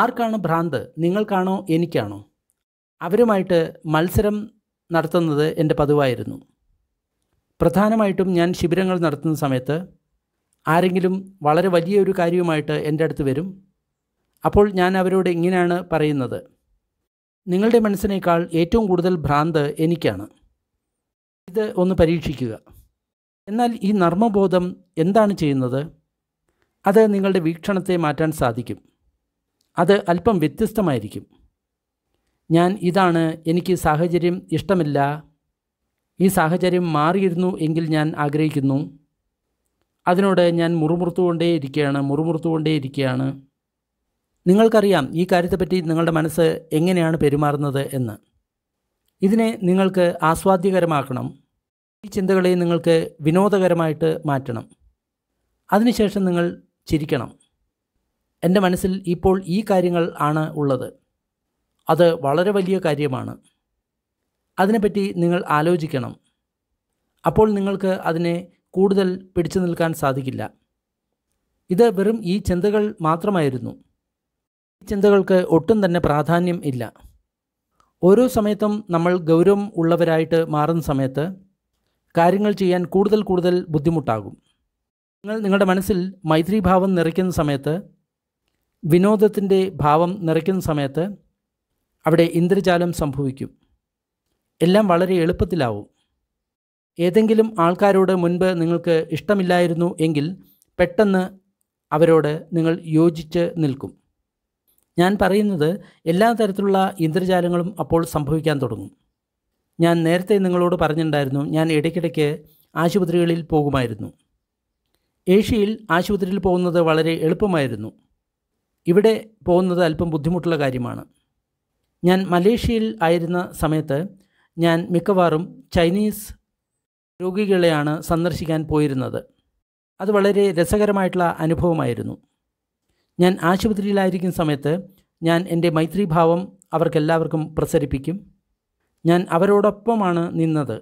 Speaker 1: ആർക്കാണ് ഭ്രാന്ത് നിങ്ങൾക്കാണോ എനിക്കാണോ അവരുമായിട്ട് മത്സരം നടത്തുന്നത് എൻ്റെ പതിവായിരുന്നു പ്രധാനമായിട്ടും ഞാൻ ശിബിരങ്ങൾ നടത്തുന്ന സമയത്ത് ആരെങ്കിലും വളരെ വലിയൊരു കാര്യവുമായിട്ട് എൻ്റെ അടുത്ത് വരും അപ്പോൾ ഞാൻ അവരോട് ഇങ്ങനെയാണ് പറയുന്നത് നിങ്ങളുടെ മനസ്സിനേക്കാൾ ഏറ്റവും കൂടുതൽ ഭ്രാന്ത് എനിക്കാണ് ഇത് ഒന്ന് പരീക്ഷിക്കുക എന്നാൽ ഈ നർമ്മബോധം എന്താണ് ചെയ്യുന്നത് അത് നിങ്ങളുടെ വീക്ഷണത്തെ മാറ്റാൻ സാധിക്കും അത് അല്പം വ്യത്യസ്തമായിരിക്കും ഞാൻ ഇതാണ് എനിക്ക് സാഹചര്യം ഇഷ്ടമില്ല ഈ സാഹചര്യം മാറിയിരുന്നു എങ്കിൽ ഞാൻ ആഗ്രഹിക്കുന്നു അതിനോട് ഞാൻ മുറുമുറുത്തുകൊണ്ടേയിരിക്കുകയാണ് മുറുമുറുത്തുകൊണ്ടേയിരിക്കുകയാണ് നിങ്ങൾക്കറിയാം ഈ കാര്യത്തെപ്പറ്റി നിങ്ങളുടെ മനസ്സ് എങ്ങനെയാണ് പെരുമാറുന്നത് എന്ന് ഇതിനെ നിങ്ങൾക്ക് ആസ്വാദ്യകരമാക്കണം ഈ ചിന്തകളെ നിങ്ങൾക്ക് വിനോദകരമായിട്ട് മാറ്റണം അതിനുശേഷം നിങ്ങൾ ചിരിക്കണം എൻ്റെ മനസ്സിൽ ഇപ്പോൾ ഈ കാര്യങ്ങൾ ആണ് ഉള്ളത് അത് വളരെ വലിയ കാര്യമാണ് അതിനെപ്പറ്റി നിങ്ങൾ ആലോചിക്കണം അപ്പോൾ നിങ്ങൾക്ക് അതിനെ കൂടുതൽ പിടിച്ചു നിൽക്കാൻ സാധിക്കില്ല ഇത് വെറും ഈ ചിന്തകൾ മാത്രമായിരുന്നു ചിന്തകൾക്ക് ഒട്ടും തന്നെ പ്രാധാന്യം ഇല്ല ഓരോ സമയത്തും നമ്മൾ ഗൗരവം ഉള്ളവരായിട്ട് മാറുന്ന സമയത്ത് കാര്യങ്ങൾ ചെയ്യാൻ കൂടുതൽ കൂടുതൽ ബുദ്ധിമുട്ടാകും നിങ്ങൾ നിങ്ങളുടെ മനസ്സിൽ മൈത്രിഭാവം നിറയ്ക്കുന്ന സമയത്ത് വിനോദത്തിൻ്റെ ഭാവം നിറയ്ക്കുന്ന സമയത്ത് അവിടെ ഇന്ദ്രജാലം സംഭവിക്കും എല്ലാം വളരെ എളുപ്പത്തിലാവും ഏതെങ്കിലും ആൾക്കാരോട് മുൻപ് നിങ്ങൾക്ക് ഇഷ്ടമില്ലായിരുന്നു എങ്കിൽ പെട്ടെന്ന് അവരോട് നിങ്ങൾ യോജിച്ച് നിൽക്കും ഞാൻ പറയുന്നത് എല്ലാ തരത്തിലുള്ള ഇന്ദ്രജാലങ്ങളും അപ്പോൾ സംഭവിക്കാൻ തുടങ്ങും ഞാൻ നേരത്തെ നിങ്ങളോട് പറഞ്ഞിട്ടുണ്ടായിരുന്നു ഞാൻ ഇടയ്ക്കിടയ്ക്ക് ആശുപത്രികളിൽ പോകുമായിരുന്നു ഏഷ്യയിൽ ആശുപത്രിയിൽ പോകുന്നത് വളരെ എളുപ്പമായിരുന്നു ഇവിടെ പോകുന്നത് അല്പം ബുദ്ധിമുട്ടുള്ള കാര്യമാണ് ഞാൻ മലേഷ്യയിൽ ആയിരുന്ന സമയത്ത് ഞാൻ മിക്കവാറും ചൈനീസ് രോഗികളെയാണ് സന്ദർശിക്കാൻ പോയിരുന്നത് അത് വളരെ രസകരമായിട്ടുള്ള അനുഭവമായിരുന്നു ഞാൻ ആശുപത്രിയിലായിരിക്കുന്ന സമയത്ത് ഞാൻ എൻ്റെ മൈത്രിഭാവം അവർക്കെല്ലാവർക്കും പ്രസരിപ്പിക്കും ഞാൻ അവരോടൊപ്പമാണ് നിന്നത്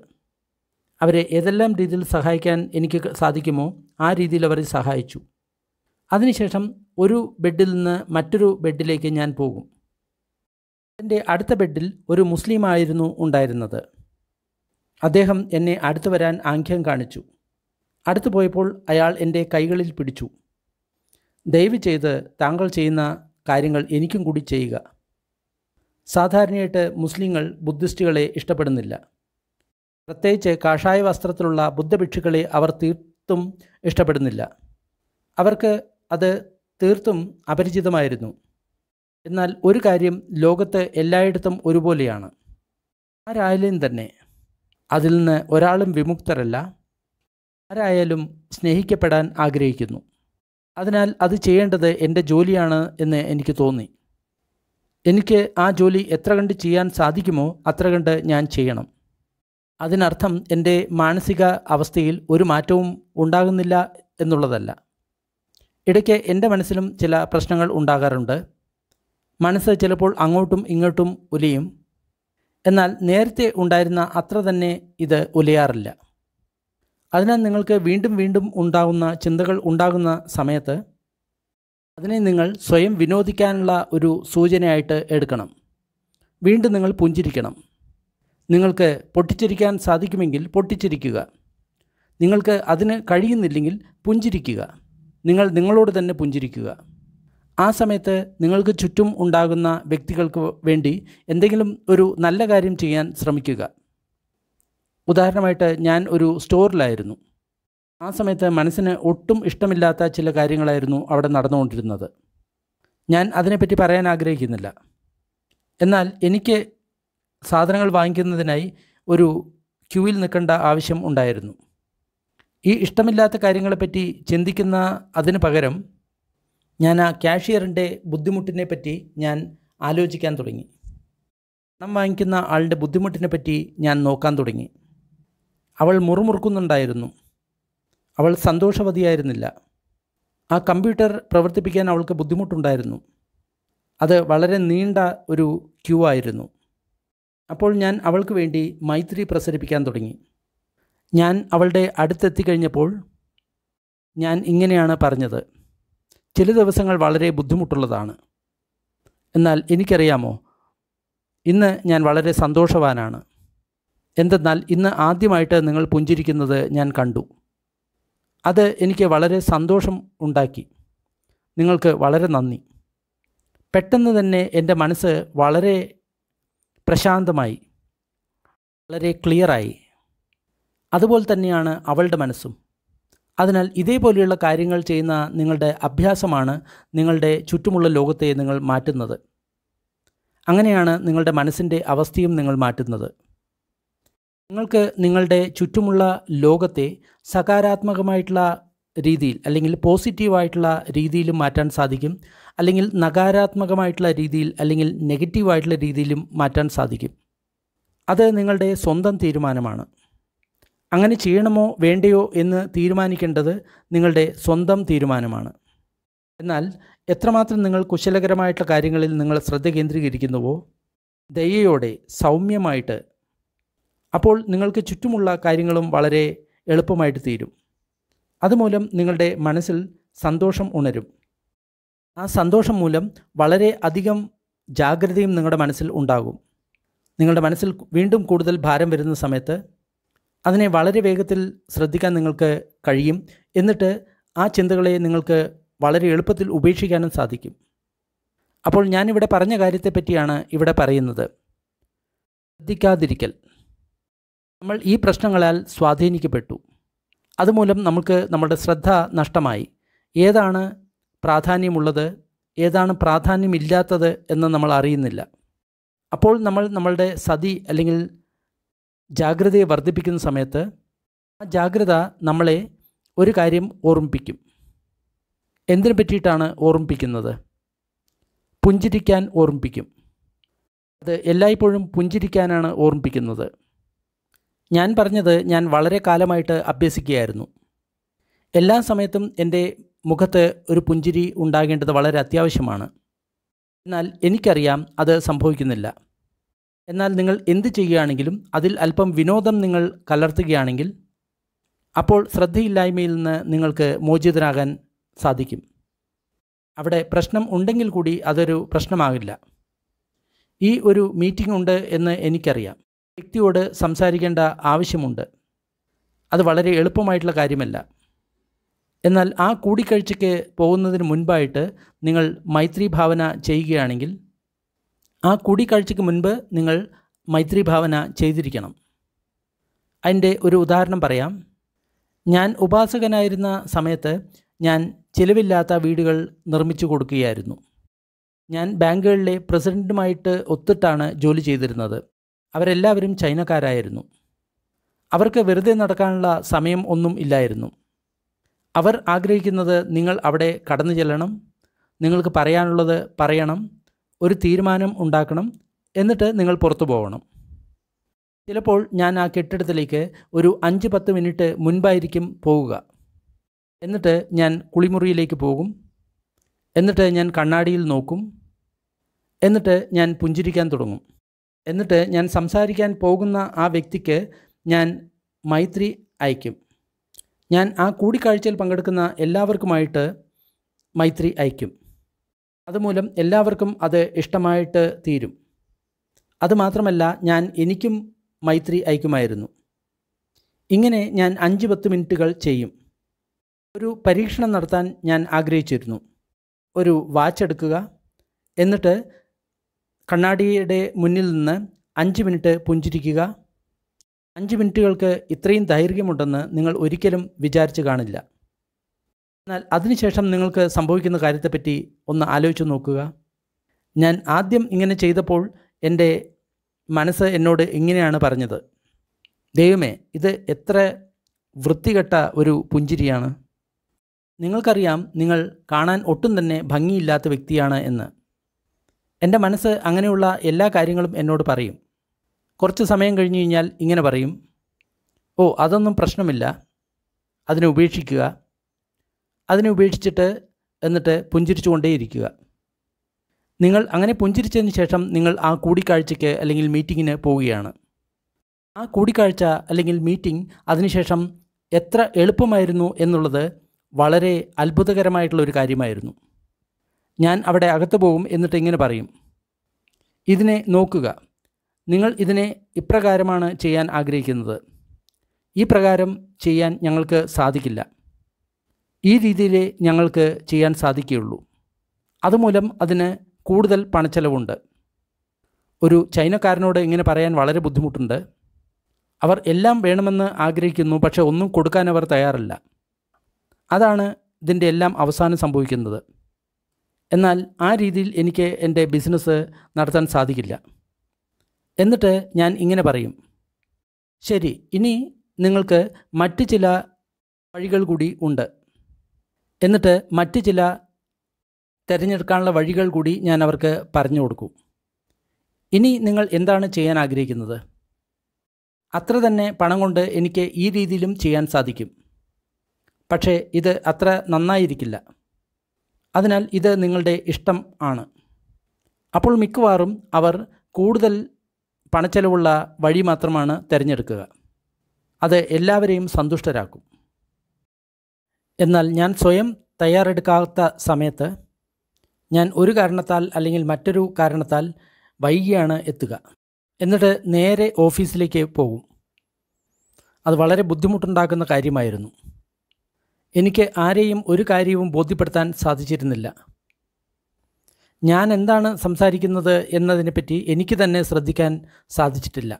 Speaker 1: അവരെ ഏതെല്ലാം രീതിയിൽ സഹായിക്കാൻ എനിക്ക് സാധിക്കുമോ ആ രീതിയിൽ അവരെ സഹായിച്ചു അതിനുശേഷം ഒരു ബെഡിൽ നിന്ന് മറ്റൊരു ബെഡിലേക്ക് ഞാൻ പോകും എൻ്റെ അടുത്ത ബെഡിൽ ഒരു മുസ്ലിമായിരുന്നു ഉണ്ടായിരുന്നത് അദ്ദേഹം എന്നെ അടുത്തു വരാൻ ആംഗ്യം കാണിച്ചു അടുത്തു പോയപ്പോൾ അയാൾ എൻ്റെ കൈകളിൽ പിടിച്ചു ദയവ് ചെയ്ത് താങ്കൾ ചെയ്യുന്ന കാര്യങ്ങൾ എനിക്കും കൂടി ചെയ്യുക സാധാരണയായിട്ട് മുസ്ലിങ്ങൾ ബുദ്ധിസ്റ്റുകളെ ഇഷ്ടപ്പെടുന്നില്ല പ്രത്യേകിച്ച് കാഷായ വസ്ത്രത്തിലുള്ള ബുദ്ധഭിക്ഷുക്കളെ അവർ തീർത്തും ഇഷ്ടപ്പെടുന്നില്ല അവർക്ക് അത് തീർത്തും അപരിചിതമായിരുന്നു എന്നാൽ ഒരു കാര്യം ലോകത്ത് എല്ലായിടത്തും ഒരുപോലെയാണ് ആരായാലും തന്നെ അതിൽ നിന്ന് ഒരാളും വിമുക്തരല്ല ആരായാലും സ്നേഹിക്കപ്പെടാൻ ആഗ്രഹിക്കുന്നു അതിനാൽ അത് ചെയ്യേണ്ടത് എൻ്റെ ജോലിയാണ് എന്ന് എനിക്ക് തോന്നി എനിക്ക് ആ ജോലി എത്ര കണ്ട് ചെയ്യാൻ സാധിക്കുമോ അത്ര കണ്ട് ഞാൻ ചെയ്യണം അതിനർത്ഥം എൻ്റെ മാനസിക അവസ്ഥയിൽ ഒരു മാറ്റവും ഉണ്ടാകുന്നില്ല എന്നുള്ളതല്ല ഇടയ്ക്ക് എൻ്റെ മനസ്സിലും ചില പ്രശ്നങ്ങൾ ഉണ്ടാകാറുണ്ട് മനസ്സ് ചിലപ്പോൾ അങ്ങോട്ടും ഇങ്ങോട്ടും ഉലയും എന്നാൽ നേരത്തെ ഉണ്ടായിരുന്ന അത്ര തന്നെ ഇത് ഉലയാറില്ല അതിനാൽ നിങ്ങൾക്ക് വീണ്ടും വീണ്ടും ഉണ്ടാകുന്ന ചിന്തകൾ ഉണ്ടാകുന്ന സമയത്ത് അതിനെ നിങ്ങൾ സ്വയം വിനോദിക്കാനുള്ള ഒരു സൂചനയായിട്ട് എടുക്കണം വീണ്ടും നിങ്ങൾ പുഞ്ചിരിക്കണം നിങ്ങൾക്ക് പൊട്ടിച്ചിരിക്കാൻ സാധിക്കുമെങ്കിൽ പൊട്ടിച്ചിരിക്കുക നിങ്ങൾക്ക് അതിന് കഴിയുന്നില്ലെങ്കിൽ പുഞ്ചിരിക്കുക നിങ്ങൾ നിങ്ങളോട് തന്നെ പുഞ്ചിരിക്കുക ആ സമയത്ത് നിങ്ങൾക്ക് ചുറ്റും ഉണ്ടാകുന്ന വ്യക്തികൾക്ക് വേണ്ടി എന്തെങ്കിലും ഒരു നല്ല കാര്യം ചെയ്യാൻ ശ്രമിക്കുക ഉദാഹരണമായിട്ട് ഞാൻ ഒരു സ്റ്റോറിലായിരുന്നു ആ സമയത്ത് മനസ്സിന് ഒട്ടും ഇഷ്ടമില്ലാത്ത ചില കാര്യങ്ങളായിരുന്നു അവിടെ നടന്നുകൊണ്ടിരുന്നത് ഞാൻ അതിനെപ്പറ്റി പറയാൻ ആഗ്രഹിക്കുന്നില്ല എന്നാൽ എനിക്ക് സാധനങ്ങൾ വാങ്ങിക്കുന്നതിനായി ഒരു ക്യൂവിൽ നിൽക്കേണ്ട ആവശ്യം ഉണ്ടായിരുന്നു ഈ ഇഷ്ടമില്ലാത്ത കാര്യങ്ങളെപ്പറ്റി ചിന്തിക്കുന്ന അതിന് പകരം ഞാൻ ആ ക്യാഷിയറിൻ്റെ ബുദ്ധിമുട്ടിനെ പറ്റി ഞാൻ ആലോചിക്കാൻ തുടങ്ങി പണം വാങ്ങിക്കുന്ന ആളുടെ ബുദ്ധിമുട്ടിനെ പറ്റി ഞാൻ നോക്കാൻ തുടങ്ങി അവൾ മുറുമുറുക്കുന്നുണ്ടായിരുന്നു അവൾ സന്തോഷവതിയായിരുന്നില്ല ആ കമ്പ്യൂട്ടർ പ്രവർത്തിപ്പിക്കാൻ അവൾക്ക് ബുദ്ധിമുട്ടുണ്ടായിരുന്നു അത് വളരെ നീണ്ട ഒരു ക്യൂ ആയിരുന്നു അപ്പോൾ ഞാൻ അവൾക്ക് വേണ്ടി മൈത്രി പ്രസരിപ്പിക്കാൻ തുടങ്ങി ഞാൻ അവളുടെ അടുത്തെത്തിക്കഴിഞ്ഞപ്പോൾ ഞാൻ ഇങ്ങനെയാണ് പറഞ്ഞത് ചില ദിവസങ്ങൾ വളരെ ബുദ്ധിമുട്ടുള്ളതാണ് എന്നാൽ എനിക്കറിയാമോ ഇന്ന് ഞാൻ വളരെ സന്തോഷവാനാണ് എന്തെന്നാൽ ഇന്ന് ആദ്യമായിട്ട് നിങ്ങൾ പുഞ്ചിരിക്കുന്നത് ഞാൻ കണ്ടു അത് എനിക്ക് വളരെ സന്തോഷം ഉണ്ടാക്കി നിങ്ങൾക്ക് വളരെ നന്ദി പെട്ടെന്ന് തന്നെ എൻ്റെ മനസ്സ് വളരെ പ്രശാന്തമായി വളരെ ക്ലിയറായി അതുപോലെ തന്നെയാണ് അവളുടെ മനസ്സും അതിനാൽ ഇതേപോലെയുള്ള കാര്യങ്ങൾ ചെയ്യുന്ന നിങ്ങളുടെ അഭ്യാസമാണ് നിങ്ങളുടെ ചുറ്റുമുള്ള ലോകത്തെ നിങ്ങൾ മാറ്റുന്നത് അങ്ങനെയാണ് നിങ്ങളുടെ മനസ്സിൻ്റെ അവസ്ഥയും നിങ്ങൾ മാറ്റുന്നത് നിങ്ങൾക്ക് നിങ്ങളുടെ ചുറ്റുമുള്ള ലോകത്തെ സകാരാത്മകമായിട്ടുള്ള രീതിയിൽ അല്ലെങ്കിൽ പോസിറ്റീവായിട്ടുള്ള രീതിയിൽ മാറ്റാൻ സാധിക്കും അല്ലെങ്കിൽ നകാരാത്മകമായിട്ടുള്ള രീതിയിൽ അല്ലെങ്കിൽ നെഗറ്റീവായിട്ടുള്ള രീതിയിലും മാറ്റാൻ സാധിക്കും അത് നിങ്ങളുടെ സ്വന്തം തീരുമാനമാണ് അങ്ങനെ ചെയ്യണമോ വേണ്ടയോ എന്ന് തീരുമാനിക്കേണ്ടത് നിങ്ങളുടെ സ്വന്തം തീരുമാനമാണ് എന്നാൽ എത്രമാത്രം നിങ്ങൾ കുശലകരമായിട്ടുള്ള കാര്യങ്ങളിൽ നിങ്ങൾ ശ്രദ്ധ കേന്ദ്രീകരിക്കുന്നുവോ ദയയോടെ സൗമ്യമായിട്ട് അപ്പോൾ നിങ്ങൾക്ക് ചുറ്റുമുള്ള കാര്യങ്ങളും വളരെ എളുപ്പമായിട്ട് തീരും അതുമൂലം നിങ്ങളുടെ മനസ്സിൽ സന്തോഷം ഉണരും ആ സന്തോഷം മൂലം വളരെ അധികം ജാഗ്രതയും നിങ്ങളുടെ മനസ്സിൽ ഉണ്ടാകും നിങ്ങളുടെ മനസ്സിൽ വീണ്ടും കൂടുതൽ ഭാരം വരുന്ന സമയത്ത് അതിനെ വളരെ വേഗത്തിൽ ശ്രദ്ധിക്കാൻ നിങ്ങൾക്ക് കഴിയും എന്നിട്ട് ആ ചിന്തകളെ നിങ്ങൾക്ക് വളരെ എളുപ്പത്തിൽ ഉപേക്ഷിക്കാനും സാധിക്കും അപ്പോൾ ഞാനിവിടെ പറഞ്ഞ കാര്യത്തെപ്പറ്റിയാണ് ഇവിടെ പറയുന്നത് ശ്രദ്ധിക്കാതിരിക്കൽ നമ്മൾ ഈ പ്രശ്നങ്ങളാൽ സ്വാധീനിക്കപ്പെട്ടു അതുമൂലം നമുക്ക് നമ്മുടെ ശ്രദ്ധ നഷ്ടമായി ഏതാണ് പ്രാധാന്യമുള്ളത് ഏതാണ് പ്രാധാന്യമില്ലാത്തത് എന്ന് നമ്മൾ അറിയുന്നില്ല അപ്പോൾ നമ്മൾ നമ്മളുടെ സതി അല്ലെങ്കിൽ ജാഗ്രതയെ വർദ്ധിപ്പിക്കുന്ന സമയത്ത് ആ ജാഗ്രത നമ്മളെ ഒരു കാര്യം ഓർമ്മിപ്പിക്കും എന്തിനെ പറ്റിയിട്ടാണ് ഓർമ്മിപ്പിക്കുന്നത് പുഞ്ചിരിക്കാൻ ഓർമ്മിപ്പിക്കും അത് എല്ലായ്പ്പോഴും പുഞ്ചിരിക്കാനാണ് ഓർമ്മിപ്പിക്കുന്നത് ഞാൻ പറഞ്ഞത് ഞാൻ വളരെ കാലമായിട്ട് അഭ്യസിക്കുകയായിരുന്നു എല്ലാ സമയത്തും എൻ്റെ മുഖത്ത് ഒരു പുഞ്ചിരി ഉണ്ടാകേണ്ടത് വളരെ അത്യാവശ്യമാണ് എന്നാൽ എനിക്കറിയാം അത് സംഭവിക്കുന്നില്ല എന്നാൽ നിങ്ങൾ എന്ത് ചെയ്യുകയാണെങ്കിലും അതിൽ അല്പം വിനോദം നിങ്ങൾ കലർത്തുകയാണെങ്കിൽ അപ്പോൾ ശ്രദ്ധയില്ലായ്മയിൽ നിന്ന് നിങ്ങൾക്ക് മോചിതരാകാൻ സാധിക്കും അവിടെ പ്രശ്നം ഉണ്ടെങ്കിൽ കൂടി അതൊരു പ്രശ്നമാകില്ല ഈ ഒരു മീറ്റിംഗ് ഉണ്ട് എന്ന് എനിക്കറിയാം വ്യക്തിയോട് സംസാരിക്കേണ്ട ആവശ്യമുണ്ട് അത് വളരെ എളുപ്പമായിട്ടുള്ള കാര്യമല്ല എന്നാൽ ആ കൂടിക്കാഴ്ചയ്ക്ക് പോകുന്നതിന് മുൻപായിട്ട് നിങ്ങൾ മൈത്രി ഭാവന ചെയ്യുകയാണെങ്കിൽ ആ കൂടിക്കാഴ്ചയ്ക്ക് മുൻപ് നിങ്ങൾ മൈത്രി ഭാവന ചെയ്തിരിക്കണം അതിൻ്റെ ഒരു ഉദാഹരണം പറയാം ഞാൻ ഉപാസകനായിരുന്ന സമയത്ത് ഞാൻ ചിലവില്ലാത്ത വീടുകൾ നിർമ്മിച്ചു കൊടുക്കുകയായിരുന്നു ഞാൻ ബാങ്കുകളിലെ പ്രസിഡൻറ്റുമായിട്ട് ഒത്തിട്ടാണ് ജോലി ചെയ്തിരുന്നത് അവരെല്ലാവരും ചൈനക്കാരായിരുന്നു അവർക്ക് വെറുതെ നടക്കാനുള്ള സമയം ഒന്നും ഇല്ലായിരുന്നു അവർ ആഗ്രഹിക്കുന്നത് നിങ്ങൾ അവിടെ കടന്നു ചെല്ലണം നിങ്ങൾക്ക് പറയാനുള്ളത് പറയണം ഒരു തീരുമാനം ഉണ്ടാക്കണം എന്നിട്ട് നിങ്ങൾ പുറത്തു പോകണം ചിലപ്പോൾ ഞാൻ ആ കെട്ടിടത്തിലേക്ക് ഒരു അഞ്ച് പത്ത് മിനിറ്റ് മുൻപായിരിക്കും പോവുക എന്നിട്ട് ഞാൻ കുളിമുറിയിലേക്ക് പോകും എന്നിട്ട് ഞാൻ കണ്ണാടിയിൽ നോക്കും എന്നിട്ട് ഞാൻ പുഞ്ചിരിക്കാൻ തുടങ്ങും എന്നിട്ട് ഞാൻ സംസാരിക്കാൻ പോകുന്ന ആ വ്യക്തിക്ക് ഞാൻ മൈത്രി അയക്കും ഞാൻ ആ കൂടിക്കാഴ്ചയിൽ പങ്കെടുക്കുന്ന എല്ലാവർക്കുമായിട്ട് മൈത്രി അയക്കും അതുമൂലം എല്ലാവർക്കും അത് ഇഷ്ടമായിട്ട് തീരും അതുമാത്രമല്ല ഞാൻ എനിക്കും മൈത്രി അയക്കുമായിരുന്നു ഇങ്ങനെ ഞാൻ അഞ്ച് പത്ത് മിനിറ്റുകൾ ചെയ്യും ഒരു പരീക്ഷണം നടത്താൻ ഞാൻ ആഗ്രഹിച്ചിരുന്നു ഒരു വാച്ച് എടുക്കുക എന്നിട്ട് കണ്ണാടിയുടെ മുന്നിൽ നിന്ന് അഞ്ച് മിനിറ്റ് പുഞ്ചിരിക്കുക അഞ്ച് മിനിറ്റുകൾക്ക് ഇത്രയും ദൈർഘ്യമുണ്ടെന്ന് നിങ്ങൾ ഒരിക്കലും വിചാരിച്ചു കാണില്ല എന്നാൽ അതിനുശേഷം നിങ്ങൾക്ക് സംഭവിക്കുന്ന കാര്യത്തെപ്പറ്റി ഒന്ന് ആലോചിച്ച് നോക്കുക ഞാൻ ആദ്യം ഇങ്ങനെ ചെയ്തപ്പോൾ എൻ്റെ മനസ്സ് എന്നോട് ഇങ്ങനെയാണ് പറഞ്ഞത് ദൈവമേ ഇത് എത്ര വൃത്തികെട്ട ഒരു പുഞ്ചിരിയാണ് നിങ്ങൾക്കറിയാം നിങ്ങൾ കാണാൻ ഒട്ടും തന്നെ ഭംഗിയില്ലാത്ത വ്യക്തിയാണ് എന്ന് എൻ്റെ മനസ്സ് അങ്ങനെയുള്ള എല്ലാ കാര്യങ്ങളും എന്നോട് പറയും കുറച്ച് സമയം കഴിഞ്ഞു കഴിഞ്ഞാൽ ഇങ്ങനെ പറയും ഓ അതൊന്നും പ്രശ്നമില്ല അതിനെ ഉപേക്ഷിക്കുക അതിനെ ഉപേക്ഷിച്ചിട്ട് എന്നിട്ട് പുഞ്ചിരിച്ചുകൊണ്ടേയിരിക്കുക നിങ്ങൾ അങ്ങനെ പുഞ്ചിരിച്ചതിന് ശേഷം നിങ്ങൾ ആ കൂടിക്കാഴ്ചയ്ക്ക് അല്ലെങ്കിൽ മീറ്റിങ്ങിന് പോവുകയാണ് ആ കൂടിക്കാഴ്ച അല്ലെങ്കിൽ മീറ്റിംഗ് അതിനുശേഷം എത്ര എളുപ്പമായിരുന്നു എന്നുള്ളത് വളരെ അത്ഭുതകരമായിട്ടുള്ള ഒരു കാര്യമായിരുന്നു ഞാൻ അവിടെ അകത്തു പോകും എന്നിട്ട് ഇങ്ങനെ പറയും ഇതിനെ നോക്കുക നിങ്ങൾ ഇതിനെ ഇപ്രകാരമാണ് ചെയ്യാൻ ആഗ്രഹിക്കുന്നത് ഈ പ്രകാരം ചെയ്യാൻ ഞങ്ങൾക്ക് സാധിക്കില്ല ഈ രീതിയിലേ ഞങ്ങൾക്ക് ചെയ്യാൻ സാധിക്കുകയുള്ളൂ അതുമൂലം അതിന് കൂടുതൽ പണച്ചെലവുണ്ട് ഒരു ചൈനക്കാരനോട് ഇങ്ങനെ പറയാൻ വളരെ ബുദ്ധിമുട്ടുണ്ട് അവർ എല്ലാം വേണമെന്ന് ആഗ്രഹിക്കുന്നു പക്ഷേ ഒന്നും കൊടുക്കാൻ അവർ തയ്യാറല്ല അതാണ് ഇതിൻ്റെ എല്ലാം അവസാനം സംഭവിക്കുന്നത് എന്നാൽ ആ രീതിയിൽ എനിക്ക് എൻ്റെ ബിസിനസ് നടത്താൻ സാധിക്കില്ല എന്നിട്ട് ഞാൻ ഇങ്ങനെ പറയും ശരി ഇനി നിങ്ങൾക്ക് മറ്റ് ചില വഴികൾ കൂടി ഉണ്ട് എന്നിട്ട് മറ്റ് ചില തിരഞ്ഞെടുക്കാനുള്ള വഴികൾ കൂടി ഞാൻ അവർക്ക് പറഞ്ഞു കൊടുക്കും ഇനി നിങ്ങൾ എന്താണ് ചെയ്യാൻ ആഗ്രഹിക്കുന്നത് അത്ര തന്നെ പണം കൊണ്ട് എനിക്ക് ഈ രീതിയിലും ചെയ്യാൻ സാധിക്കും പക്ഷേ ഇത് അത്ര നന്നായിരിക്കില്ല അതിനാൽ ഇത് നിങ്ങളുടെ ഇഷ്ടം ആണ് അപ്പോൾ മിക്കവാറും അവർ കൂടുതൽ പണച്ചെലവുള്ള വഴി മാത്രമാണ് തിരഞ്ഞെടുക്കുക അത് എല്ലാവരെയും സന്തുഷ്ടരാക്കും എന്നാൽ ഞാൻ സ്വയം തയ്യാറെടുക്കാത്ത സമയത്ത് ഞാൻ ഒരു കാരണത്താൽ അല്ലെങ്കിൽ മറ്റൊരു കാരണത്താൽ വൈകിയാണ് എത്തുക എന്നിട്ട് നേരെ ഓഫീസിലേക്ക് പോകും അത് വളരെ ബുദ്ധിമുട്ടുണ്ടാക്കുന്ന കാര്യമായിരുന്നു എനിക്ക് ആരെയും ഒരു കാര്യവും ബോധ്യപ്പെടുത്താൻ സാധിച്ചിരുന്നില്ല ഞാൻ എന്താണ് സംസാരിക്കുന്നത് എന്നതിനെപ്പറ്റി എനിക്ക് തന്നെ ശ്രദ്ധിക്കാൻ സാധിച്ചിട്ടില്ല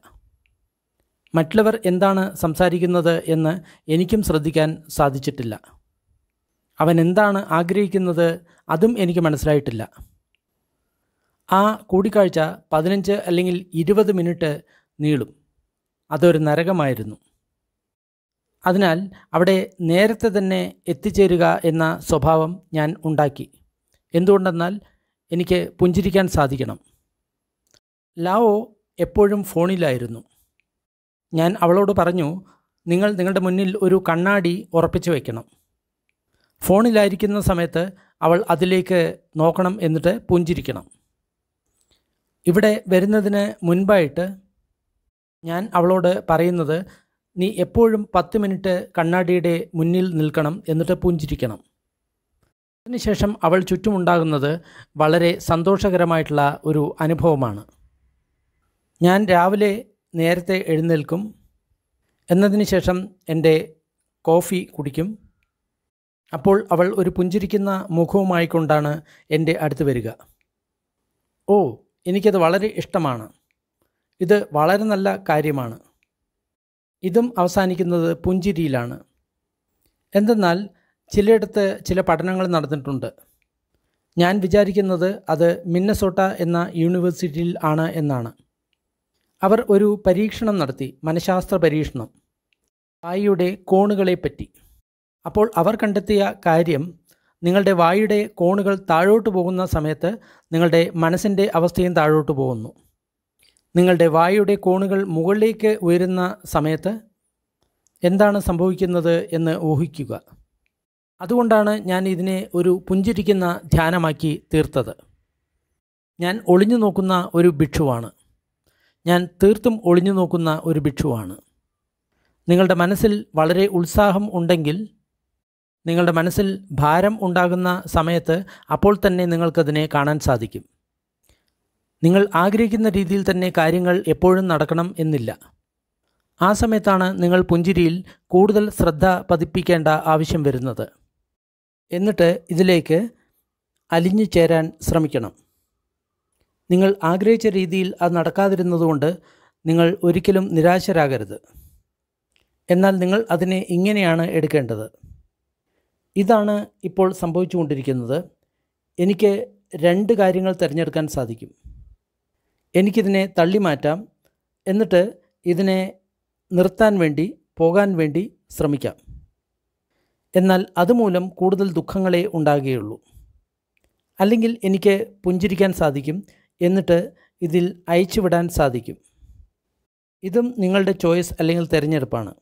Speaker 1: മറ്റുള്ളവർ എന്താണ് സംസാരിക്കുന്നത് എന്ന് എനിക്കും ശ്രദ്ധിക്കാൻ സാധിച്ചിട്ടില്ല അവൻ എന്താണ് ആഗ്രഹിക്കുന്നത് അതും എനിക്ക് മനസ്സിലായിട്ടില്ല ആ കൂടിക്കാഴ്ച പതിനഞ്ച് അല്ലെങ്കിൽ ഇരുപത് മിനിറ്റ് നീളും അതൊരു നരകമായിരുന്നു അതിനാൽ അവിടെ നേരത്തെ തന്നെ എത്തിച്ചേരുക എന്ന സ്വഭാവം ഞാൻ ഉണ്ടാക്കി എന്തുകൊണ്ടെന്നാൽ എനിക്ക് പുഞ്ചിരിക്കാൻ സാധിക്കണം ലാവോ എപ്പോഴും ഫോണിലായിരുന്നു ഞാൻ അവളോട് പറഞ്ഞു നിങ്ങൾ നിങ്ങളുടെ മുന്നിൽ ഒരു കണ്ണാടി ഉറപ്പിച്ചു വയ്ക്കണം ഫോണിലായിരിക്കുന്ന സമയത്ത് അവൾ അതിലേക്ക് നോക്കണം എന്നിട്ട് പുഞ്ചിരിക്കണം ഇവിടെ വരുന്നതിന് മുൻപായിട്ട് ഞാൻ അവളോട് പറയുന്നത് നീ എപ്പോഴും പത്ത് മിനിറ്റ് കണ്ണാടിയുടെ മുന്നിൽ നിൽക്കണം എന്നിട്ട് പുഞ്ചിരിക്കണം അതിനുശേഷം അവൾ ചുറ്റുമുണ്ടാകുന്നത് വളരെ സന്തോഷകരമായിട്ടുള്ള ഒരു അനുഭവമാണ് ഞാൻ രാവിലെ നേരത്തെ എഴുന്നേൽക്കും എന്നതിന് ശേഷം എൻ്റെ കോഫി കുടിക്കും അപ്പോൾ അവൾ ഒരു പുഞ്ചിരിക്കുന്ന മുഖവുമായി കൊണ്ടാണ് എൻ്റെ അടുത്ത് വരിക ഓ എനിക്കത് വളരെ ഇഷ്ടമാണ് ഇത് വളരെ നല്ല കാര്യമാണ് ഇതും അവസാനിക്കുന്നത് പുഞ്ചിരിയിലാണ് എന്തെന്നാൽ ചിലയിടത്ത് ചില പഠനങ്ങൾ നടന്നിട്ടുണ്ട് ഞാൻ വിചാരിക്കുന്നത് അത് മിന്നസോട്ട എന്ന യൂണിവേഴ്സിറ്റിയിൽ ആണ് എന്നാണ് അവർ ഒരു പരീക്ഷണം നടത്തി മനഃശാസ്ത്ര പരീക്ഷണം വായുടെ കോണുകളെപ്പറ്റി അപ്പോൾ അവർ കണ്ടെത്തിയ കാര്യം നിങ്ങളുടെ വായുടെ കോണുകൾ താഴോട്ട് പോകുന്ന സമയത്ത് നിങ്ങളുടെ മനസ്സിൻ്റെ അവസ്ഥയും താഴോട്ട് പോകുന്നു നിങ്ങളുടെ വായുടെ കോണുകൾ മുകളിലേക്ക് ഉയരുന്ന സമയത്ത് എന്താണ് സംഭവിക്കുന്നത് എന്ന് ഊഹിക്കുക അതുകൊണ്ടാണ് ഞാൻ ഇതിനെ ഒരു പുഞ്ചിരിക്കുന്ന ധ്യാനമാക്കി തീർത്തത് ഞാൻ ഒളിഞ്ഞു നോക്കുന്ന ഒരു ഭിക്ഷുവാണ് ഞാൻ തീർത്തും ഒളിഞ്ഞു നോക്കുന്ന ഒരു ഭിക്ഷുവാണ് നിങ്ങളുടെ മനസ്സിൽ വളരെ ഉത്സാഹം ഉണ്ടെങ്കിൽ നിങ്ങളുടെ മനസ്സിൽ ഭാരം ഉണ്ടാകുന്ന സമയത്ത് അപ്പോൾ തന്നെ നിങ്ങൾക്കതിനെ കാണാൻ സാധിക്കും നിങ്ങൾ ആഗ്രഹിക്കുന്ന രീതിയിൽ തന്നെ കാര്യങ്ങൾ എപ്പോഴും നടക്കണം എന്നില്ല ആ സമയത്താണ് നിങ്ങൾ പുഞ്ചിരിയിൽ കൂടുതൽ ശ്രദ്ധ പതിപ്പിക്കേണ്ട ആവശ്യം വരുന്നത് എന്നിട്ട് ഇതിലേക്ക് അലിഞ്ഞു ചേരാൻ ശ്രമിക്കണം നിങ്ങൾ ആഗ്രഹിച്ച രീതിയിൽ അത് നടക്കാതിരുന്നതുകൊണ്ട് നിങ്ങൾ ഒരിക്കലും നിരാശരാകരുത് എന്നാൽ നിങ്ങൾ അതിനെ ഇങ്ങനെയാണ് എടുക്കേണ്ടത് ഇതാണ് ഇപ്പോൾ സംഭവിച്ചുകൊണ്ടിരിക്കുന്നത് എനിക്ക് രണ്ട് കാര്യങ്ങൾ തിരഞ്ഞെടുക്കാൻ സാധിക്കും എനിക്കിതിനെ തള്ളി മാറ്റാം എന്നിട്ട് ഇതിനെ നിർത്താൻ വേണ്ടി പോകാൻ വേണ്ടി ശ്രമിക്കാം എന്നാൽ അതുമൂലം കൂടുതൽ ദുഃഖങ്ങളെ ഉണ്ടാകുകയുള്ളൂ അല്ലെങ്കിൽ എനിക്ക് പുഞ്ചിരിക്കാൻ സാധിക്കും എന്നിട്ട് ഇതിൽ അയച്ചുവിടാൻ സാധിക്കും ഇതും നിങ്ങളുടെ ചോയ്സ് അല്ലെങ്കിൽ തിരഞ്ഞെടുപ്പാണ്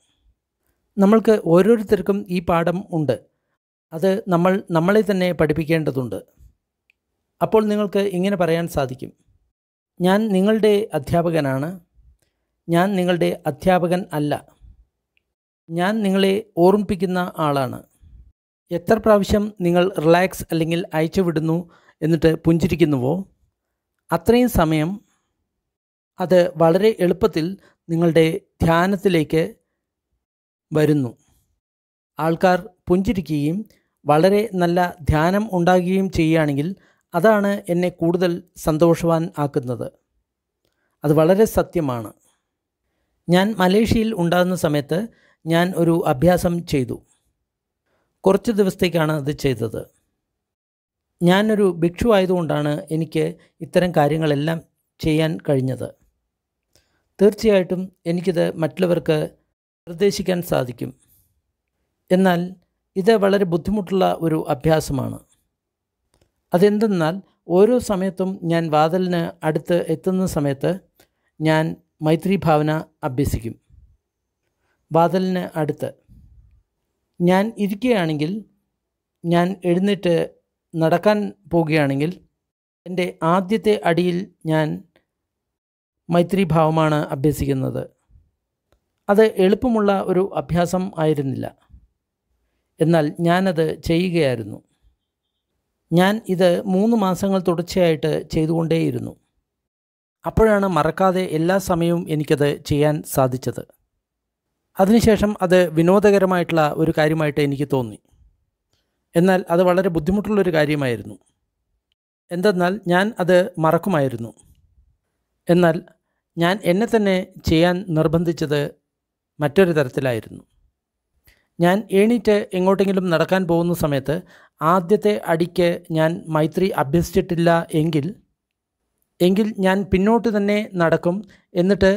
Speaker 1: നമ്മൾക്ക് ഓരോരുത്തർക്കും ഈ പാഠം ഉണ്ട് അത് നമ്മൾ നമ്മളെ തന്നെ പഠിപ്പിക്കേണ്ടതുണ്ട് അപ്പോൾ നിങ്ങൾക്ക് ഇങ്ങനെ പറയാൻ സാധിക്കും ഞാൻ നിങ്ങളുടെ അധ്യാപകനാണ് ഞാൻ നിങ്ങളുടെ അധ്യാപകൻ അല്ല ഞാൻ നിങ്ങളെ ഓർമ്മിപ്പിക്കുന്ന ആളാണ് എത്ര പ്രാവശ്യം നിങ്ങൾ റിലാക്സ് അല്ലെങ്കിൽ അയച്ചുവിടുന്നു എന്നിട്ട് പുഞ്ചിരിക്കുന്നുവോ അത്രയും സമയം അത് വളരെ എളുപ്പത്തിൽ നിങ്ങളുടെ ധ്യാനത്തിലേക്ക് വരുന്നു ആൾക്കാർ പുഞ്ചിരിക്കുകയും വളരെ നല്ല ധ്യാനം ഉണ്ടാകുകയും ചെയ്യുകയാണെങ്കിൽ അതാണ് എന്നെ കൂടുതൽ സന്തോഷവാൻ ആക്കുന്നത് അത് വളരെ സത്യമാണ് ഞാൻ മലേഷ്യയിൽ ഉണ്ടാകുന്ന സമയത്ത് ഞാൻ ഒരു അഭ്യാസം ചെയ്തു കുറച്ച് ദിവസത്തേക്കാണ് അത് ചെയ്തത് ഞാനൊരു ഭിക്ഷു ആയതുകൊണ്ടാണ് എനിക്ക് ഇത്തരം കാര്യങ്ങളെല്ലാം ചെയ്യാൻ കഴിഞ്ഞത് തീർച്ചയായിട്ടും എനിക്കിത് മറ്റുള്ളവർക്ക് നിർദ്ദേശിക്കാൻ സാധിക്കും എന്നാൽ ഇത് വളരെ ബുദ്ധിമുട്ടുള്ള ഒരു അഭ്യാസമാണ് അതെന്തെന്നാൽ ഓരോ സമയത്തും ഞാൻ വാതിലിന് അടുത്ത് എത്തുന്ന സമയത്ത് ഞാൻ മൈത്രി ഭാവന അഭ്യസിക്കും വാതിലിന് അടുത്ത് ഞാൻ ഇരിക്കുകയാണെങ്കിൽ ഞാൻ എഴുന്നേറ്റ് നടക്കാൻ പോവുകയാണെങ്കിൽ എൻ്റെ ആദ്യത്തെ അടിയിൽ ഞാൻ മൈത്രിഭാവമാണ് അഭ്യസിക്കുന്നത് അത് എളുപ്പമുള്ള ഒരു അഭ്യാസം ആയിരുന്നില്ല എന്നാൽ ഞാനത് ചെയ്യുകയായിരുന്നു ഞാൻ ഇത് മൂന്ന് മാസങ്ങൾ തുടർച്ചയായിട്ട് ചെയ്തുകൊണ്ടേയിരുന്നു അപ്പോഴാണ് മറക്കാതെ എല്ലാ സമയവും എനിക്കത് ചെയ്യാൻ സാധിച്ചത് അതിനുശേഷം അത് വിനോദകരമായിട്ടുള്ള ഒരു കാര്യമായിട്ട് എനിക്ക് തോന്നി എന്നാൽ അത് വളരെ ബുദ്ധിമുട്ടുള്ളൊരു കാര്യമായിരുന്നു എന്തെന്നാൽ ഞാൻ അത് മറക്കുമായിരുന്നു എന്നാൽ ഞാൻ എന്നെ തന്നെ ചെയ്യാൻ നിർബന്ധിച്ചത് മറ്റൊരു തരത്തിലായിരുന്നു ഞാൻ എണീറ്റ് എങ്ങോട്ടെങ്കിലും നടക്കാൻ പോകുന്ന സമയത്ത് ആദ്യത്തെ അടിക്ക് ഞാൻ മൈത്രി അഭ്യസിച്ചിട്ടില്ല എങ്കിൽ എങ്കിൽ ഞാൻ പിന്നോട്ട് തന്നെ നടക്കും എന്നിട്ട്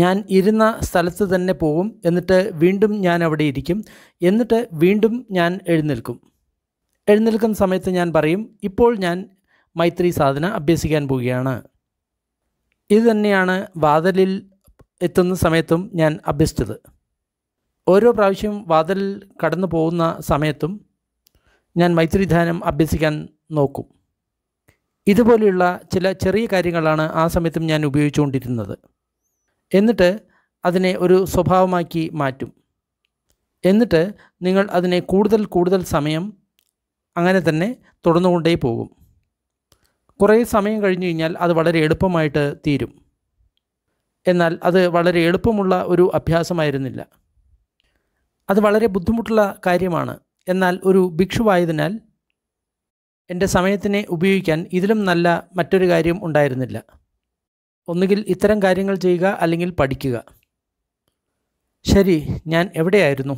Speaker 1: ഞാൻ ഇരുന്ന സ്ഥലത്ത് തന്നെ പോകും എന്നിട്ട് വീണ്ടും ഞാൻ അവിടെ ഇരിക്കും എന്നിട്ട് വീണ്ടും ഞാൻ എഴുന്നേൽക്കും എഴുന്നേൽക്കുന്ന സമയത്ത് ഞാൻ പറയും ഇപ്പോൾ ഞാൻ മൈത്രി സാധന അഭ്യസിക്കാൻ പോവുകയാണ് ഇത് തന്നെയാണ് വാതിലിൽ എത്തുന്ന സമയത്തും ഞാൻ അഭ്യസിച്ചത് ഓരോ പ്രാവശ്യം വാതിൽ കടന്നു പോകുന്ന സമയത്തും ഞാൻ മൈത്രിധ്യാനം അഭ്യസിക്കാൻ നോക്കും ഇതുപോലെയുള്ള ചില ചെറിയ കാര്യങ്ങളാണ് ആ സമയത്തും ഞാൻ ഉപയോഗിച്ചുകൊണ്ടിരുന്നത് എന്നിട്ട് അതിനെ ഒരു സ്വഭാവമാക്കി മാറ്റും എന്നിട്ട് നിങ്ങൾ അതിനെ കൂടുതൽ കൂടുതൽ സമയം അങ്ങനെ തന്നെ തുടർന്നുകൊണ്ടേ പോകും കുറേ സമയം കഴിഞ്ഞു കഴിഞ്ഞാൽ അത് വളരെ എളുപ്പമായിട്ട് തീരും എന്നാൽ അത് വളരെ എളുപ്പമുള്ള ഒരു അഭ്യാസമായിരുന്നില്ല അത് വളരെ ബുദ്ധിമുട്ടുള്ള കാര്യമാണ് എന്നാൽ ഒരു ഭിക്ഷുവായതിനാൽ എൻ്റെ സമയത്തിനെ ഉപയോഗിക്കാൻ ഇതിലും നല്ല മറ്റൊരു കാര്യം ഉണ്ടായിരുന്നില്ല ഒന്നുകിൽ ഇത്തരം കാര്യങ്ങൾ ചെയ്യുക അല്ലെങ്കിൽ പഠിക്കുക ശരി ഞാൻ എവിടെയായിരുന്നു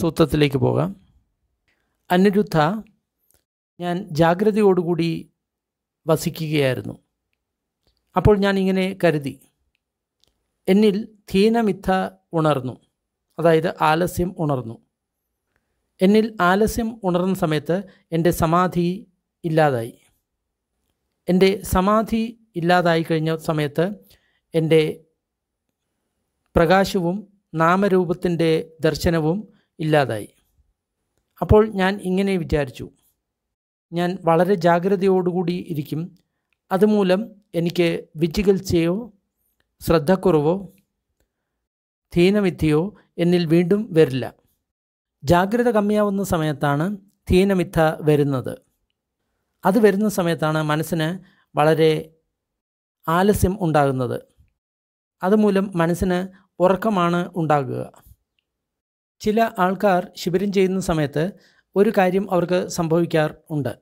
Speaker 1: സൂത്രത്തിലേക്ക് പോകാം അനിരുദ്ധ ഞാൻ ജാഗ്രതയോടുകൂടി വസിക്കുകയായിരുന്നു അപ്പോൾ ഞാൻ ഇങ്ങനെ കരുതി എന്നിൽ ധീനമിഥ ഉണർന്നു അതായത് ആലസ്യം ഉണർന്നു എന്നിൽ ആലസ്യം ഉണർന്ന സമയത്ത് എൻ്റെ സമാധി ഇല്ലാതായി എൻ്റെ സമാധി ഇല്ലാതായി കഴിഞ്ഞ സമയത്ത് എൻ്റെ പ്രകാശവും നാമരൂപത്തിൻ്റെ ദർശനവും ഇല്ലാതായി അപ്പോൾ ഞാൻ ഇങ്ങനെ വിചാരിച്ചു ഞാൻ വളരെ ജാഗ്രതയോടുകൂടി ഇരിക്കും അതുമൂലം എനിക്ക് വിചികിത്സയോ ശ്രദ്ധക്കുറവോ ധീനവിദ്യയോ എന്നിൽ വീണ്ടും വരില്ല ജാഗ്രത കമ്മിയാവുന്ന സമയത്താണ് ധീനമിഥ വരുന്നത് അത് വരുന്ന സമയത്താണ് മനസ്സിന് വളരെ ആലസ്യം ഉണ്ടാകുന്നത് അതുമൂലം മനസ്സിന് ഉറക്കമാണ് ഉണ്ടാകുക ചില ആൾക്കാർ ശിബിരം ചെയ്യുന്ന സമയത്ത് ഒരു കാര്യം അവർക്ക് സംഭവിക്കാറ് ഉണ്ട്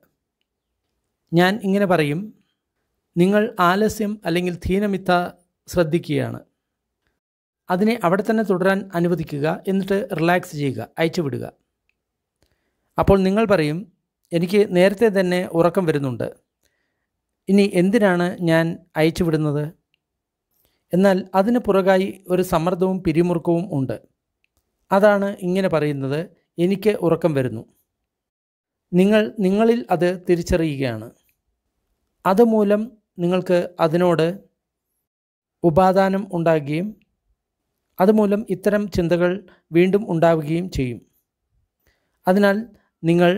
Speaker 1: ഞാൻ ഇങ്ങനെ പറയും നിങ്ങൾ ആലസ്യം അല്ലെങ്കിൽ ധീനമിത്ത ശ്രദ്ധിക്കുകയാണ് അതിനെ അവിടെ തന്നെ തുടരാൻ അനുവദിക്കുക എന്നിട്ട് റിലാക്സ് ചെയ്യുക അയച്ചുവിടുക അപ്പോൾ നിങ്ങൾ പറയും എനിക്ക് നേരത്തെ തന്നെ ഉറക്കം വരുന്നുണ്ട് ഇനി എന്തിനാണ് ഞാൻ അയച്ചുവിടുന്നത് എന്നാൽ അതിന് പുറകായി ഒരു സമ്മർദ്ദവും പിരിമുറുക്കവും ഉണ്ട് അതാണ് ഇങ്ങനെ പറയുന്നത് എനിക്ക് ഉറക്കം വരുന്നു നിങ്ങൾ നിങ്ങളിൽ അത് തിരിച്ചറിയുകയാണ് അതുമൂലം നിങ്ങൾക്ക് അതിനോട് ഉപാദാനം ഉണ്ടാകുകയും അതുമൂലം ഇത്തരം ചിന്തകൾ വീണ്ടും ഉണ്ടാവുകയും ചെയ്യും അതിനാൽ നിങ്ങൾ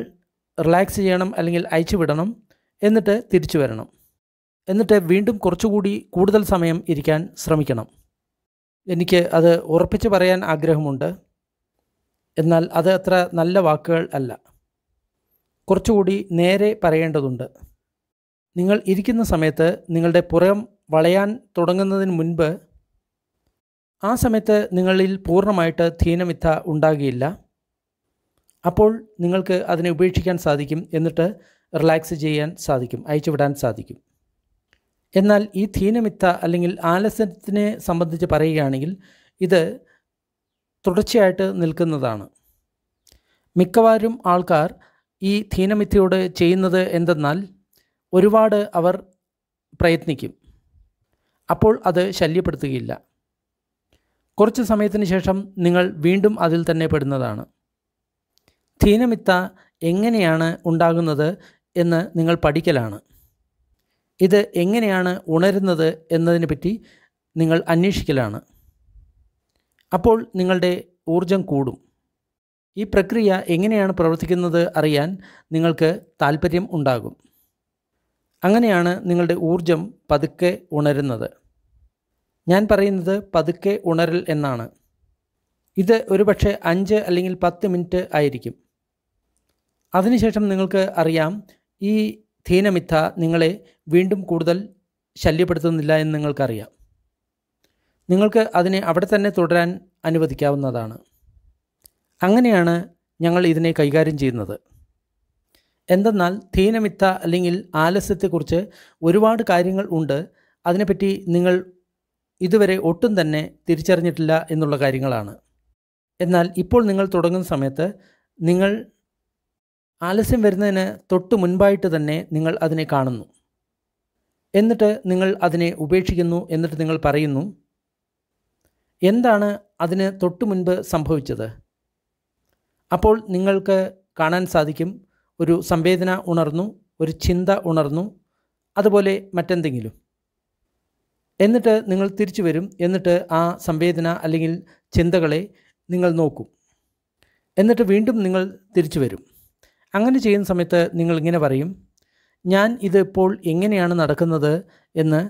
Speaker 1: റിലാക്സ് ചെയ്യണം അല്ലെങ്കിൽ അയച്ചുവിടണം എന്നിട്ട് തിരിച്ചു വരണം എന്നിട്ട് വീണ്ടും കുറച്ചുകൂടി കൂടുതൽ സമയം ഇരിക്കാൻ ശ്രമിക്കണം എനിക്ക് അത് ഉറപ്പിച്ച് പറയാൻ ആഗ്രഹമുണ്ട് എന്നാൽ അത് അത്ര നല്ല വാക്കുകൾ അല്ല കുറച്ചുകൂടി നേരെ പറയേണ്ടതുണ്ട് നിങ്ങൾ ഇരിക്കുന്ന സമയത്ത് നിങ്ങളുടെ പുറം വളയാൻ തുടങ്ങുന്നതിന് മുൻപ് ആ സമയത്ത് നിങ്ങളിൽ പൂർണ്ണമായിട്ട് ധീനമിത്ത ഉണ്ടാകുകയില്ല അപ്പോൾ നിങ്ങൾക്ക് അതിനെ ഉപേക്ഷിക്കാൻ സാധിക്കും എന്നിട്ട് റിലാക്സ് ചെയ്യാൻ സാധിക്കും അയച്ചുവിടാൻ സാധിക്കും എന്നാൽ ഈ ധീനമിത്ത അല്ലെങ്കിൽ ആലസ്യത്തിനെ സംബന്ധിച്ച് പറയുകയാണെങ്കിൽ ഇത് തുടർച്ചയായിട്ട് നിൽക്കുന്നതാണ് മിക്കവാറും ആൾക്കാർ ഈ ധീനമിത്തയോട് ചെയ്യുന്നത് എന്തെന്നാൽ ഒരുപാട് അവർ പ്രയത്നിക്കും അപ്പോൾ അത് ശല്യപ്പെടുത്തുകയില്ല കുറച്ച് സമയത്തിന് ശേഷം നിങ്ങൾ വീണ്ടും അതിൽ തന്നെ പെടുന്നതാണ് ധീനമിത്ത എങ്ങനെയാണ് ഉണ്ടാകുന്നത് എന്ന് നിങ്ങൾ പഠിക്കലാണ് ഇത് എങ്ങനെയാണ് ഉണരുന്നത് എന്നതിനെ പറ്റി നിങ്ങൾ അന്വേഷിക്കലാണ് അപ്പോൾ നിങ്ങളുടെ ഊർജം കൂടും ഈ പ്രക്രിയ എങ്ങനെയാണ് പ്രവർത്തിക്കുന്നത് അറിയാൻ നിങ്ങൾക്ക് താല്പര്യം ഉണ്ടാകും അങ്ങനെയാണ് നിങ്ങളുടെ ഊർജം പതുക്കെ ഉണരുന്നത് ഞാൻ പറയുന്നത് പതുക്കെ ഉണരൽ എന്നാണ് ഇത് ഒരുപക്ഷെ അഞ്ച് അല്ലെങ്കിൽ പത്ത് മിനിറ്റ് ആയിരിക്കും അതിനുശേഷം നിങ്ങൾക്ക് അറിയാം ഈ ധീനമിഥ നിങ്ങളെ വീണ്ടും കൂടുതൽ ശല്യപ്പെടുത്തുന്നില്ല എന്ന് നിങ്ങൾക്കറിയാം നിങ്ങൾക്ക് അതിനെ അവിടെ തന്നെ തുടരാൻ അനുവദിക്കാവുന്നതാണ് അങ്ങനെയാണ് ഞങ്ങൾ ഇതിനെ കൈകാര്യം ചെയ്യുന്നത് എന്തെന്നാൽ ധീനമിത്ത അല്ലെങ്കിൽ ആലസ്യത്തെക്കുറിച്ച് ഒരുപാട് കാര്യങ്ങൾ ഉണ്ട് അതിനെപ്പറ്റി നിങ്ങൾ ഇതുവരെ ഒട്ടും തന്നെ തിരിച്ചറിഞ്ഞിട്ടില്ല എന്നുള്ള കാര്യങ്ങളാണ് എന്നാൽ ഇപ്പോൾ നിങ്ങൾ തുടങ്ങുന്ന സമയത്ത് നിങ്ങൾ ആലസ്യം വരുന്നതിന് തൊട്ട് മുൻപായിട്ട് തന്നെ നിങ്ങൾ അതിനെ കാണുന്നു എന്നിട്ട് നിങ്ങൾ അതിനെ ഉപേക്ഷിക്കുന്നു എന്നിട്ട് നിങ്ങൾ പറയുന്നു എന്താണ് അതിന് തൊട്ട് മുൻപ് സംഭവിച്ചത് അപ്പോൾ നിങ്ങൾക്ക് കാണാൻ സാധിക്കും ഒരു സംവേദന ഉണർന്നു ഒരു ചിന്ത ഉണർന്നു അതുപോലെ മറ്റെന്തെങ്കിലും എന്നിട്ട് നിങ്ങൾ തിരിച്ചു വരും എന്നിട്ട് ആ സംവേദന അല്ലെങ്കിൽ ചിന്തകളെ നിങ്ങൾ നോക്കും എന്നിട്ട് വീണ്ടും നിങ്ങൾ തിരിച്ചു വരും അങ്ങനെ ചെയ്യുന്ന സമയത്ത് നിങ്ങൾ ഇങ്ങനെ പറയും ഞാൻ ഇതിപ്പോൾ എങ്ങനെയാണ് നടക്കുന്നത് എന്ന്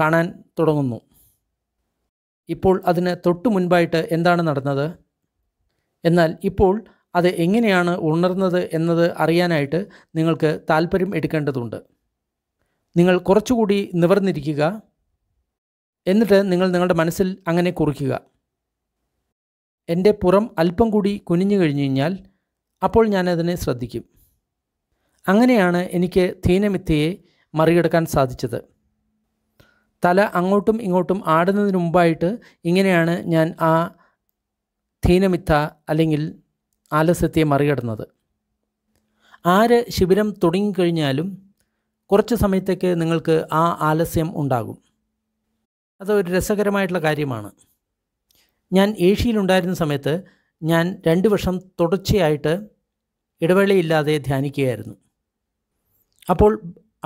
Speaker 1: കാണാൻ തുടങ്ങുന്നു ഇപ്പോൾ അതിന് തൊട്ടു മുൻപായിട്ട് എന്താണ് നടന്നത് എന്നാൽ ഇപ്പോൾ അത് എങ്ങനെയാണ് ഉണർന്നത് എന്നത് അറിയാനായിട്ട് നിങ്ങൾക്ക് താല്പര്യം എടുക്കേണ്ടതുണ്ട് നിങ്ങൾ കുറച്ചുകൂടി നിവർന്നിരിക്കുക എന്നിട്ട് നിങ്ങൾ നിങ്ങളുടെ മനസ്സിൽ അങ്ങനെ കുറിക്കുക എൻ്റെ പുറം അല്പം കൂടി കുനിഞ്ഞു കഴിഞ്ഞു കഴിഞ്ഞാൽ അപ്പോൾ ഞാനതിനെ ശ്രദ്ധിക്കും അങ്ങനെയാണ് എനിക്ക് ധീനമിത്തയെ മറികടക്കാൻ സാധിച്ചത് തല അങ്ങോട്ടും ഇങ്ങോട്ടും ആടുന്നതിന് മുമ്പായിട്ട് ഇങ്ങനെയാണ് ഞാൻ ആ ധീനമിത്ത അല്ലെങ്കിൽ ആലസ്യത്തെ മറികടന്നത് ആര് ശിബിരം തുടങ്ങിക്കഴിഞ്ഞാലും കുറച്ച് സമയത്തേക്ക് നിങ്ങൾക്ക് ആ ആലസ്യം ഉണ്ടാകും അതൊരു രസകരമായിട്ടുള്ള കാര്യമാണ് ഞാൻ ഏഷ്യയിലുണ്ടായിരുന്ന സമയത്ത് ഞാൻ രണ്ട് വർഷം തുടർച്ചയായിട്ട് ഇടവേളയില്ലാതെ ധ്യാനിക്കുകയായിരുന്നു അപ്പോൾ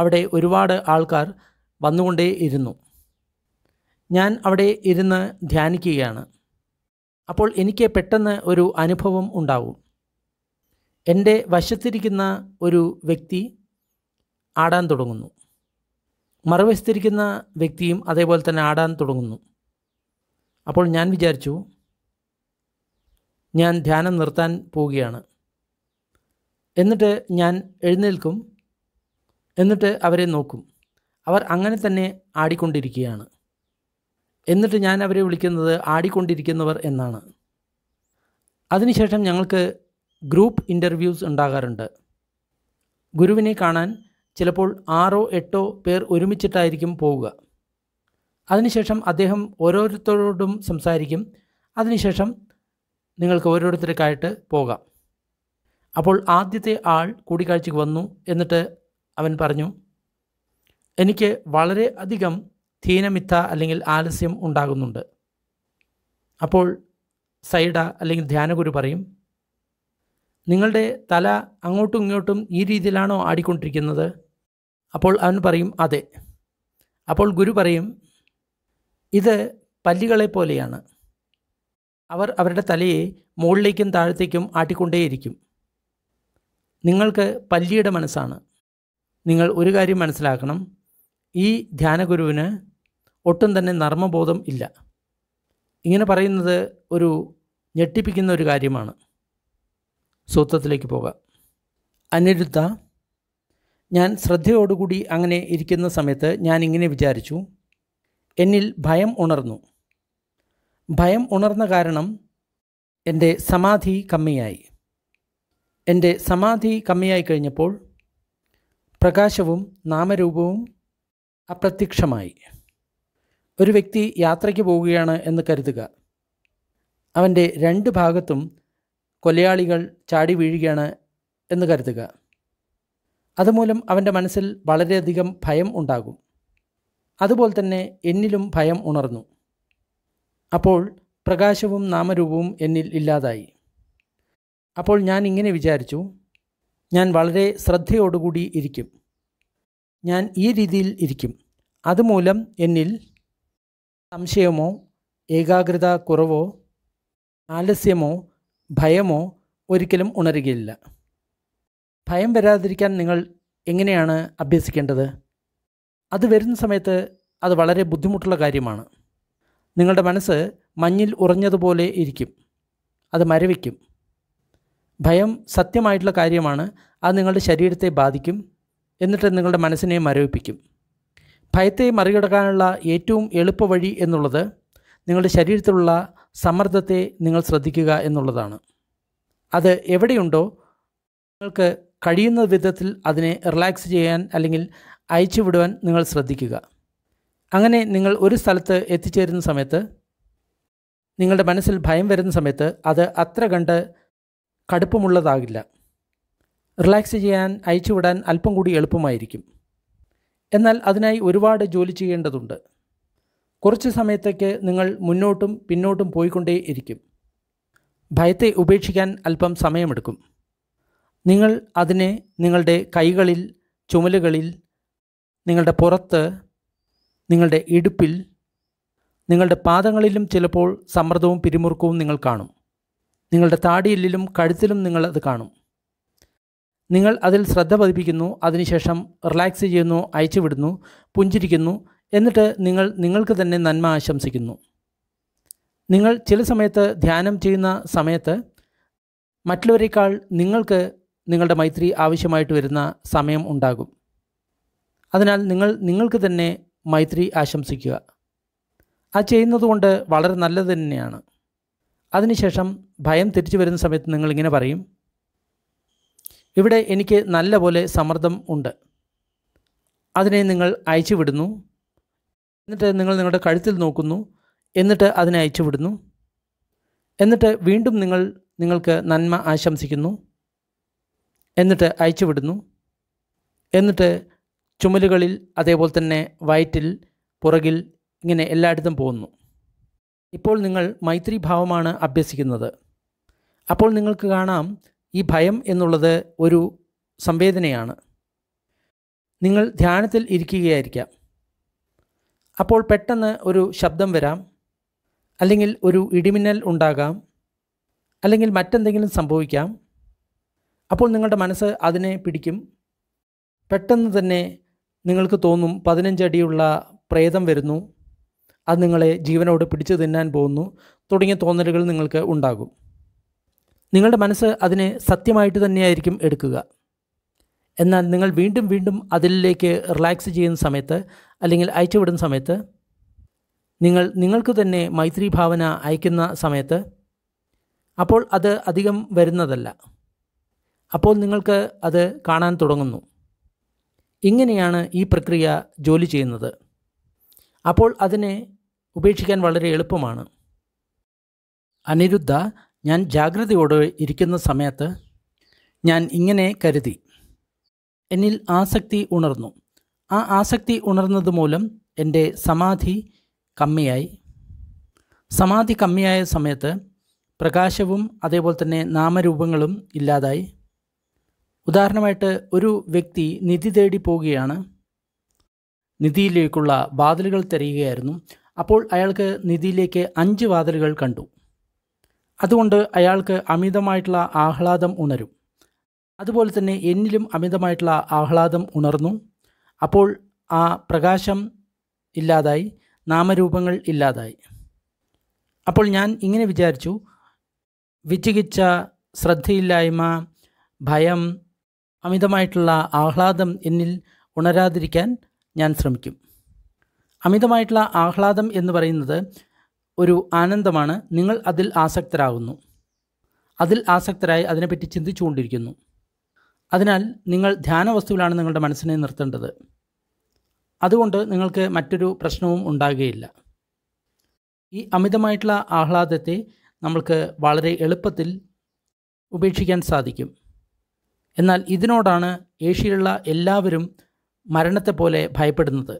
Speaker 1: അവിടെ ഒരുപാട് ആൾക്കാർ വന്നുകൊണ്ടേ ഇരുന്നു ഞാൻ അവിടെ ഇരുന്ന് ധ്യാനിക്കുകയാണ് അപ്പോൾ എനിക്ക് പെട്ടെന്ന് ഒരു അനുഭവം ഉണ്ടാവും എൻ്റെ വശത്തിരിക്കുന്ന ഒരു വ്യക്തി ആടാൻ തുടങ്ങുന്നു മറുവശത്തിരിക്കുന്ന വ്യക്തിയും അതേപോലെ തന്നെ ആടാൻ തുടങ്ങുന്നു അപ്പോൾ ഞാൻ വിചാരിച്ചു ഞാൻ ധ്യാനം നിർത്താൻ പോവുകയാണ് എന്നിട്ട് ഞാൻ എഴുന്നേൽക്കും എന്നിട്ട് അവരെ നോക്കും അവർ അങ്ങനെ തന്നെ ആടിക്കൊണ്ടിരിക്കുകയാണ് എന്നിട്ട് ഞാൻ അവരെ വിളിക്കുന്നത് ആടിക്കൊണ്ടിരിക്കുന്നവർ എന്നാണ് അതിനുശേഷം ഞങ്ങൾക്ക് ഗ്രൂപ്പ് ഇൻ്റർവ്യൂസ് ഉണ്ടാകാറുണ്ട് ഗുരുവിനെ കാണാൻ ചിലപ്പോൾ ആറോ എട്ടോ പേർ ഒരുമിച്ചിട്ടായിരിക്കും പോവുക അതിനുശേഷം അദ്ദേഹം ഓരോരുത്തരോടും സംസാരിക്കും അതിനുശേഷം നിങ്ങൾക്ക് ഓരോരുത്തർക്കായിട്ട് പോകാം അപ്പോൾ ആദ്യത്തെ ആൾ കൂടിക്കാഴ്ചയ്ക്ക് വന്നു എന്നിട്ട് അവൻ പറഞ്ഞു എനിക്ക് വളരെ അധികം ധീനമിത്ത അല്ലെങ്കിൽ ആലസ്യം ഉണ്ടാകുന്നുണ്ട് അപ്പോൾ സൈഡ അല്ലെങ്കിൽ ധ്യാനഗുരു പറയും നിങ്ങളുടെ തല അങ്ങോട്ടും ഇങ്ങോട്ടും ഈ രീതിയിലാണോ ആടിക്കൊണ്ടിരിക്കുന്നത് അപ്പോൾ അവൻ പറയും അതെ അപ്പോൾ ഗുരു പറയും ഇത് പല്ലികളെ പോലെയാണ് അവർ അവരുടെ തലയെ മുകളിലേക്കും താഴത്തേക്കും ആട്ടിക്കൊണ്ടേയിരിക്കും നിങ്ങൾക്ക് പല്ലിയുടെ മനസ്സാണ് നിങ്ങൾ ഒരു കാര്യം മനസ്സിലാക്കണം ഈ ധ്യാനഗുരുവിന് ഒട്ടും തന്നെ നർമ്മബോധം ഇല്ല ഇങ്ങനെ പറയുന്നത് ഒരു ഞെട്ടിപ്പിക്കുന്ന ഒരു കാര്യമാണ് സൂത്രത്തിലേക്ക് പോകാം അനിരുദ്ധ ഞാൻ ശ്രദ്ധയോടുകൂടി അങ്ങനെ ഇരിക്കുന്ന സമയത്ത് ഞാൻ ഇങ്ങനെ വിചാരിച്ചു എന്നിൽ ഭയം ഉണർന്നു ഭയം ഉണർന്ന കാരണം എൻ്റെ സമാധി കമ്മിയായി എൻ്റെ സമാധി കമ്മിയായി കഴിഞ്ഞപ്പോൾ പ്രകാശവും നാമരൂപവും അപ്രത്യക്ഷമായി ഒരു വ്യക്തി യാത്രയ്ക്ക് പോവുകയാണ് എന്ന് കരുതുക അവൻ്റെ രണ്ട് ഭാഗത്തും കൊലയാളികൾ ചാടി വീഴുകയാണ് എന്ന് കരുതുക അതുമൂലം അവൻ്റെ മനസ്സിൽ വളരെയധികം ഭയം ഉണ്ടാകും അതുപോലെ തന്നെ എന്നിലും ഭയം ഉണർന്നു അപ്പോൾ പ്രകാശവും നാമരൂപവും എന്നിൽ ഇല്ലാതായി അപ്പോൾ ഞാൻ ഇങ്ങനെ വിചാരിച്ചു ഞാൻ വളരെ ശ്രദ്ധയോടുകൂടി ഇരിക്കും ഞാൻ ഈ രീതിയിൽ ഇരിക്കും അതുമൂലം എന്നിൽ സംശയമോ ഏകാഗ്രത കുറവോ ആലസ്യമോ ഭയമോ ഒരിക്കലും ഉണരുകയില്ല ഭയം വരാതിരിക്കാൻ നിങ്ങൾ എങ്ങനെയാണ് അഭ്യസിക്കേണ്ടത് അത് വരുന്ന സമയത്ത് അത് വളരെ ബുദ്ധിമുട്ടുള്ള കാര്യമാണ് നിങ്ങളുടെ മനസ്സ് മഞ്ഞിൽ ഉറഞ്ഞതുപോലെ ഇരിക്കും അത് മരവിക്കും ഭയം സത്യമായിട്ടുള്ള കാര്യമാണ് അത് നിങ്ങളുടെ ശരീരത്തെ ബാധിക്കും എന്നിട്ട് നിങ്ങളുടെ മനസ്സിനെ മരവിപ്പിക്കും ഭയത്തെ മറികടക്കാനുള്ള ഏറ്റവും എളുപ്പവഴി എന്നുള്ളത് നിങ്ങളുടെ ശരീരത്തിലുള്ള സമ്മർദ്ദത്തെ നിങ്ങൾ ശ്രദ്ധിക്കുക എന്നുള്ളതാണ് അത് എവിടെയുണ്ടോ നിങ്ങൾക്ക് കഴിയുന്ന വിധത്തിൽ അതിനെ റിലാക്സ് ചെയ്യാൻ അല്ലെങ്കിൽ വിടുവാൻ നിങ്ങൾ ശ്രദ്ധിക്കുക അങ്ങനെ നിങ്ങൾ ഒരു സ്ഥലത്ത് എത്തിച്ചേരുന്ന സമയത്ത് നിങ്ങളുടെ മനസ്സിൽ ഭയം വരുന്ന സമയത്ത് അത് അത്ര കണ്ട് കടുപ്പമുള്ളതാകില്ല റിലാക്സ് ചെയ്യാൻ അയച്ചുവിടാൻ അല്പം കൂടി എളുപ്പമായിരിക്കും എന്നാൽ അതിനായി ഒരുപാട് ജോലി ചെയ്യേണ്ടതുണ്ട് കുറച്ച് സമയത്തേക്ക് നിങ്ങൾ മുന്നോട്ടും പിന്നോട്ടും പോയിക്കൊണ്ടേ ഇരിക്കും ഭയത്തെ ഉപേക്ഷിക്കാൻ അല്പം സമയമെടുക്കും നിങ്ങൾ അതിനെ നിങ്ങളുടെ കൈകളിൽ ചുമലുകളിൽ നിങ്ങളുടെ പുറത്ത് നിങ്ങളുടെ ഇടുപ്പിൽ നിങ്ങളുടെ പാദങ്ങളിലും ചിലപ്പോൾ സമ്മർദ്ദവും പിരിമുറുക്കവും നിങ്ങൾ കാണും നിങ്ങളുടെ താടിയില്ലിലും കഴുത്തിലും നിങ്ങൾ അത് കാണും നിങ്ങൾ അതിൽ ശ്രദ്ധ പതിപ്പിക്കുന്നു അതിനുശേഷം റിലാക്സ് ചെയ്യുന്നു അയച്ചുവിടുന്നു പുഞ്ചിരിക്കുന്നു എന്നിട്ട് നിങ്ങൾ നിങ്ങൾക്ക് തന്നെ നന്മ ആശംസിക്കുന്നു നിങ്ങൾ ചില സമയത്ത് ധ്യാനം ചെയ്യുന്ന സമയത്ത് മറ്റുള്ളവരെക്കാൾ നിങ്ങൾക്ക് നിങ്ങളുടെ മൈത്രി ആവശ്യമായിട്ട് വരുന്ന സമയം ഉണ്ടാകും അതിനാൽ നിങ്ങൾ നിങ്ങൾക്ക് തന്നെ മൈത്രി ആശംസിക്കുക ആ ചെയ്യുന്നതുകൊണ്ട് വളരെ നല്ലത് തന്നെയാണ് അതിനുശേഷം ഭയം തിരിച്ചു വരുന്ന സമയത്ത് നിങ്ങളിങ്ങനെ പറയും ഇവിടെ എനിക്ക് നല്ല പോലെ സമ്മർദ്ദം ഉണ്ട് അതിനെ നിങ്ങൾ അയച്ചു വിടുന്നു എന്നിട്ട് നിങ്ങൾ നിങ്ങളുടെ കഴുത്തിൽ നോക്കുന്നു എന്നിട്ട് അതിനെ അയച്ചുവിടുന്നു എന്നിട്ട് വീണ്ടും നിങ്ങൾ നിങ്ങൾക്ക് നന്മ ആശംസിക്കുന്നു എന്നിട്ട് അയച്ചുവിടുന്നു എന്നിട്ട് ചുമലുകളിൽ അതേപോലെ തന്നെ വയറ്റിൽ പുറകിൽ ഇങ്ങനെ എല്ലായിടത്തും പോകുന്നു ഇപ്പോൾ നിങ്ങൾ മൈത്രി ഭാവമാണ് അഭ്യസിക്കുന്നത് അപ്പോൾ നിങ്ങൾക്ക് കാണാം ഈ ഭയം എന്നുള്ളത് ഒരു സംവേദനയാണ് നിങ്ങൾ ധ്യാനത്തിൽ ഇരിക്കുകയായിരിക്കാം അപ്പോൾ പെട്ടെന്ന് ഒരു ശബ്ദം വരാം അല്ലെങ്കിൽ ഒരു ഇടിമിന്നൽ ഉണ്ടാകാം അല്ലെങ്കിൽ മറ്റെന്തെങ്കിലും സംഭവിക്കാം അപ്പോൾ നിങ്ങളുടെ മനസ്സ് അതിനെ പിടിക്കും പെട്ടെന്ന് തന്നെ നിങ്ങൾക്ക് തോന്നും പതിനഞ്ചടിയുള്ള പ്രേതം വരുന്നു അത് നിങ്ങളെ ജീവനോട് പിടിച്ചു തിന്നാൻ പോകുന്നു തുടങ്ങിയ തോന്നലുകൾ നിങ്ങൾക്ക് ഉണ്ടാകും നിങ്ങളുടെ മനസ്സ് അതിനെ സത്യമായിട്ട് തന്നെയായിരിക്കും എടുക്കുക എന്നാൽ നിങ്ങൾ വീണ്ടും വീണ്ടും അതിലേക്ക് റിലാക്സ് ചെയ്യുന്ന സമയത്ത് അല്ലെങ്കിൽ അയച്ചുവിടുന്ന സമയത്ത് നിങ്ങൾ നിങ്ങൾക്ക് തന്നെ മൈത്രി ഭാവന അയക്കുന്ന സമയത്ത് അപ്പോൾ അത് അധികം വരുന്നതല്ല അപ്പോൾ നിങ്ങൾക്ക് അത് കാണാൻ തുടങ്ങുന്നു ഇങ്ങനെയാണ് ഈ പ്രക്രിയ ജോലി ചെയ്യുന്നത് അപ്പോൾ അതിനെ ഉപേക്ഷിക്കാൻ വളരെ എളുപ്പമാണ് അനിരുദ്ധ ഞാൻ ജാഗ്രതയോടെ ഇരിക്കുന്ന സമയത്ത് ഞാൻ ഇങ്ങനെ കരുതി എന്നിൽ ആസക്തി ഉണർന്നു ആ ആസക്തി ഉണർന്നത് മൂലം എൻ്റെ സമാധി കമ്മിയായി സമാധി കമ്മിയായ സമയത്ത് പ്രകാശവും അതേപോലെ തന്നെ നാമരൂപങ്ങളും ഇല്ലാതായി ഉദാഹരണമായിട്ട് ഒരു വ്യക്തി നിധി തേടി പോവുകയാണ് നിധിയിലേക്കുള്ള വാതിലുകൾ തിരയുകയായിരുന്നു അപ്പോൾ അയാൾക്ക് നിധിയിലേക്ക് അഞ്ച് വാതിലുകൾ കണ്ടു അതുകൊണ്ട് അയാൾക്ക് അമിതമായിട്ടുള്ള ആഹ്ലാദം ഉണരും അതുപോലെ തന്നെ എന്നിലും അമിതമായിട്ടുള്ള ആഹ്ലാദം ഉണർന്നു അപ്പോൾ ആ പ്രകാശം ഇല്ലാതായി നാമരൂപങ്ങൾ ഇല്ലാതായി അപ്പോൾ ഞാൻ ഇങ്ങനെ വിചാരിച്ചു വിചികിച്ച ശ്രദ്ധയില്ലായ്മ ഭയം അമിതമായിട്ടുള്ള ആഹ്ലാദം എന്നിൽ ഉണരാതിരിക്കാൻ ഞാൻ ശ്രമിക്കും അമിതമായിട്ടുള്ള ആഹ്ലാദം എന്ന് പറയുന്നത് ഒരു ആനന്ദമാണ് നിങ്ങൾ അതിൽ ആസക്തരാകുന്നു അതിൽ ആസക്തരായി അതിനെപ്പറ്റി ചിന്തിച്ചുകൊണ്ടിരിക്കുന്നു അതിനാൽ നിങ്ങൾ ധ്യാനവസ്തുവിലാണ് നിങ്ങളുടെ മനസ്സിനെ നിർത്തേണ്ടത് അതുകൊണ്ട് നിങ്ങൾക്ക് മറ്റൊരു പ്രശ്നവും ഉണ്ടാകുകയില്ല ഈ അമിതമായിട്ടുള്ള ആഹ്ലാദത്തെ നമ്മൾക്ക് വളരെ എളുപ്പത്തിൽ ഉപേക്ഷിക്കാൻ സാധിക്കും എന്നാൽ ഇതിനോടാണ് ഏഷ്യയിലുള്ള എല്ലാവരും മരണത്തെ പോലെ ഭയപ്പെടുന്നത്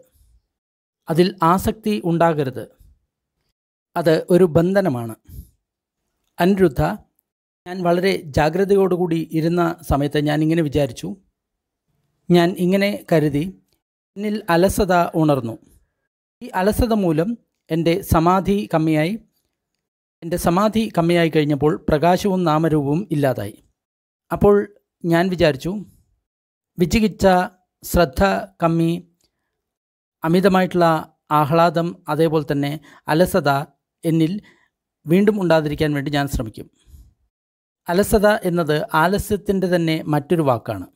Speaker 1: അതിൽ ആസക്തി ഉണ്ടാകരുത് അത് ഒരു ബന്ധനമാണ് അനിരുദ്ധ ഞാൻ വളരെ ജാഗ്രതയോടുകൂടി ഇരുന്ന സമയത്ത് ഞാൻ ഇങ്ങനെ വിചാരിച്ചു ഞാൻ ഇങ്ങനെ കരുതി എന്നിൽ അലസത ഉണർന്നു ഈ അലസത മൂലം എൻ്റെ സമാധി കമ്മിയായി എൻ്റെ സമാധി കമ്മിയായി കഴിഞ്ഞപ്പോൾ പ്രകാശവും നാമരൂപവും ഇല്ലാതായി അപ്പോൾ ഞാൻ വിചാരിച്ചു വിചികിച്ച ശ്രദ്ധ കമ്മി അമിതമായിട്ടുള്ള ആഹ്ലാദം അതേപോലെ തന്നെ അലസത എന്നിൽ വീണ്ടും ഉണ്ടാതിരിക്കാൻ വേണ്ടി ഞാൻ ശ്രമിക്കും അലസത എന്നത് ആലസ്യത്തിൻ്റെ തന്നെ മറ്റൊരു വാക്കാണ്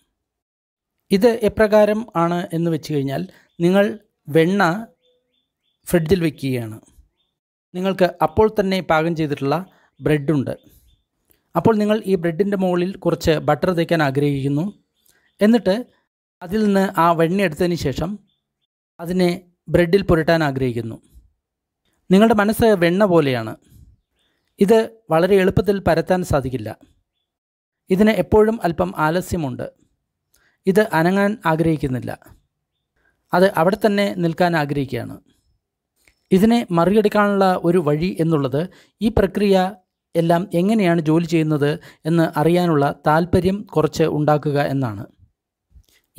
Speaker 1: ഇത് എപ്രകാരം ആണ് എന്ന് വെച്ച് കഴിഞ്ഞാൽ നിങ്ങൾ വെണ്ണ ഫ്രിഡ്ജിൽ വെക്കുകയാണ് നിങ്ങൾക്ക് അപ്പോൾ തന്നെ പാകം ചെയ്തിട്ടുള്ള ബ്രെഡുണ്ട് അപ്പോൾ നിങ്ങൾ ഈ ബ്രെഡിൻ്റെ മുകളിൽ കുറച്ച് ബട്ടർ തേക്കാൻ ആഗ്രഹിക്കുന്നു എന്നിട്ട് അതിൽ നിന്ന് ആ വെണ്ണ എടുത്തതിന് ശേഷം അതിനെ ബ്രെഡിൽ പുരട്ടാൻ ആഗ്രഹിക്കുന്നു നിങ്ങളുടെ മനസ്സ് വെണ്ണ പോലെയാണ് ഇത് വളരെ എളുപ്പത്തിൽ പരത്താൻ സാധിക്കില്ല ഇതിന് എപ്പോഴും അല്പം ആലസ്യമുണ്ട് ഇത് അനങ്ങാൻ ആഗ്രഹിക്കുന്നില്ല അത് അവിടെ തന്നെ നിൽക്കാൻ ആഗ്രഹിക്കുകയാണ് ഇതിനെ മറികടക്കാനുള്ള ഒരു വഴി എന്നുള്ളത് ഈ പ്രക്രിയ എല്ലാം എങ്ങനെയാണ് ജോലി ചെയ്യുന്നത് എന്ന് അറിയാനുള്ള താല്പര്യം കുറച്ച് ഉണ്ടാക്കുക എന്നാണ്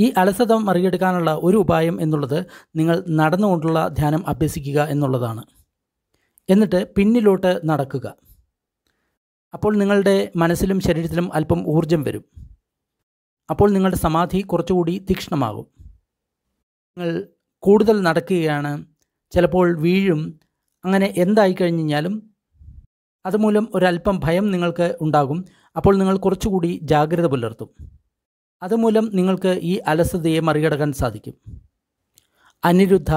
Speaker 1: ഈ അലസത മറികടക്കാനുള്ള ഒരു ഉപായം എന്നുള്ളത് നിങ്ങൾ നടന്നുകൊണ്ടുള്ള ധ്യാനം അഭ്യസിക്കുക എന്നുള്ളതാണ് എന്നിട്ട് പിന്നിലോട്ട് നടക്കുക അപ്പോൾ നിങ്ങളുടെ മനസ്സിലും ശരീരത്തിലും അല്പം ഊർജം വരും അപ്പോൾ നിങ്ങളുടെ സമാധി കുറച്ചുകൂടി തീക്ഷ്ണമാകും നിങ്ങൾ കൂടുതൽ നടക്കുകയാണ് ചിലപ്പോൾ വീഴും അങ്ങനെ എന്തായി കഴിഞ്ഞാലും അതുമൂലം ഒരല്പം ഭയം നിങ്ങൾക്ക് ഉണ്ടാകും അപ്പോൾ നിങ്ങൾ കുറച്ചുകൂടി ജാഗ്രത പുലർത്തും അതുമൂലം നിങ്ങൾക്ക് ഈ അലസതയെ മറികടക്കാൻ സാധിക്കും അനിരുദ്ധ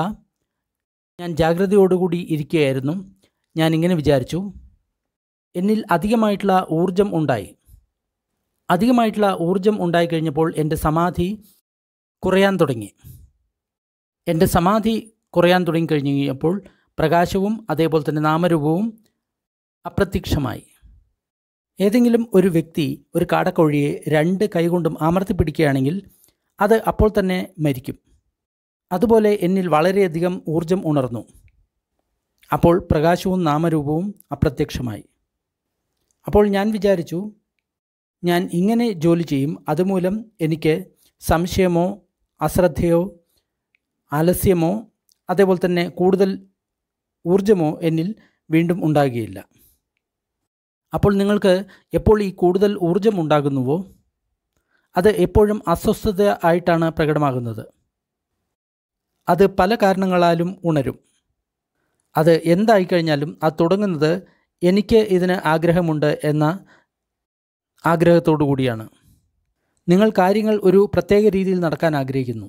Speaker 1: ഞാൻ ജാഗ്രതയോടുകൂടി ഇരിക്കുകയായിരുന്നു ഞാനിങ്ങനെ വിചാരിച്ചു എന്നിൽ അധികമായിട്ടുള്ള ഊർജം ഉണ്ടായി അധികമായിട്ടുള്ള ഊർജം ഉണ്ടായിക്കഴിഞ്ഞപ്പോൾ എൻ്റെ സമാധി കുറയാൻ തുടങ്ങി എൻ്റെ സമാധി കുറയാൻ തുടങ്ങിക്കഴിഞ്ഞപ്പോൾ പ്രകാശവും അതേപോലെ തന്നെ നാമരൂപവും അപ്രത്യക്ഷമായി ഏതെങ്കിലും ഒരു വ്യക്തി ഒരു കാടക്കോഴിയെ രണ്ട് കൈകൊണ്ടും അമർത്തി പിടിക്കുകയാണെങ്കിൽ അത് അപ്പോൾ തന്നെ മരിക്കും അതുപോലെ എന്നിൽ വളരെയധികം ഊർജം ഉണർന്നു അപ്പോൾ പ്രകാശവും നാമരൂപവും അപ്രത്യക്ഷമായി അപ്പോൾ ഞാൻ വിചാരിച്ചു ഞാൻ ഇങ്ങനെ ജോലി ചെയ്യും അതുമൂലം എനിക്ക് സംശയമോ അശ്രദ്ധയോ ആലസ്യമോ അതേപോലെ തന്നെ കൂടുതൽ ഊർജമോ എന്നിൽ വീണ്ടും ഉണ്ടാകുകയില്ല അപ്പോൾ നിങ്ങൾക്ക് എപ്പോൾ ഈ കൂടുതൽ ഊർജം ഉണ്ടാകുന്നുവോ അത് എപ്പോഴും അസ്വസ്ഥത ആയിട്ടാണ് പ്രകടമാകുന്നത് അത് പല കാരണങ്ങളാലും ഉണരും അത് എന്തായി കഴിഞ്ഞാലും അത് തുടങ്ങുന്നത് എനിക്ക് ഇതിന് ആഗ്രഹമുണ്ട് എന്ന ആഗ്രഹത്തോടു കൂടിയാണ് നിങ്ങൾ കാര്യങ്ങൾ ഒരു പ്രത്യേക രീതിയിൽ നടക്കാൻ ആഗ്രഹിക്കുന്നു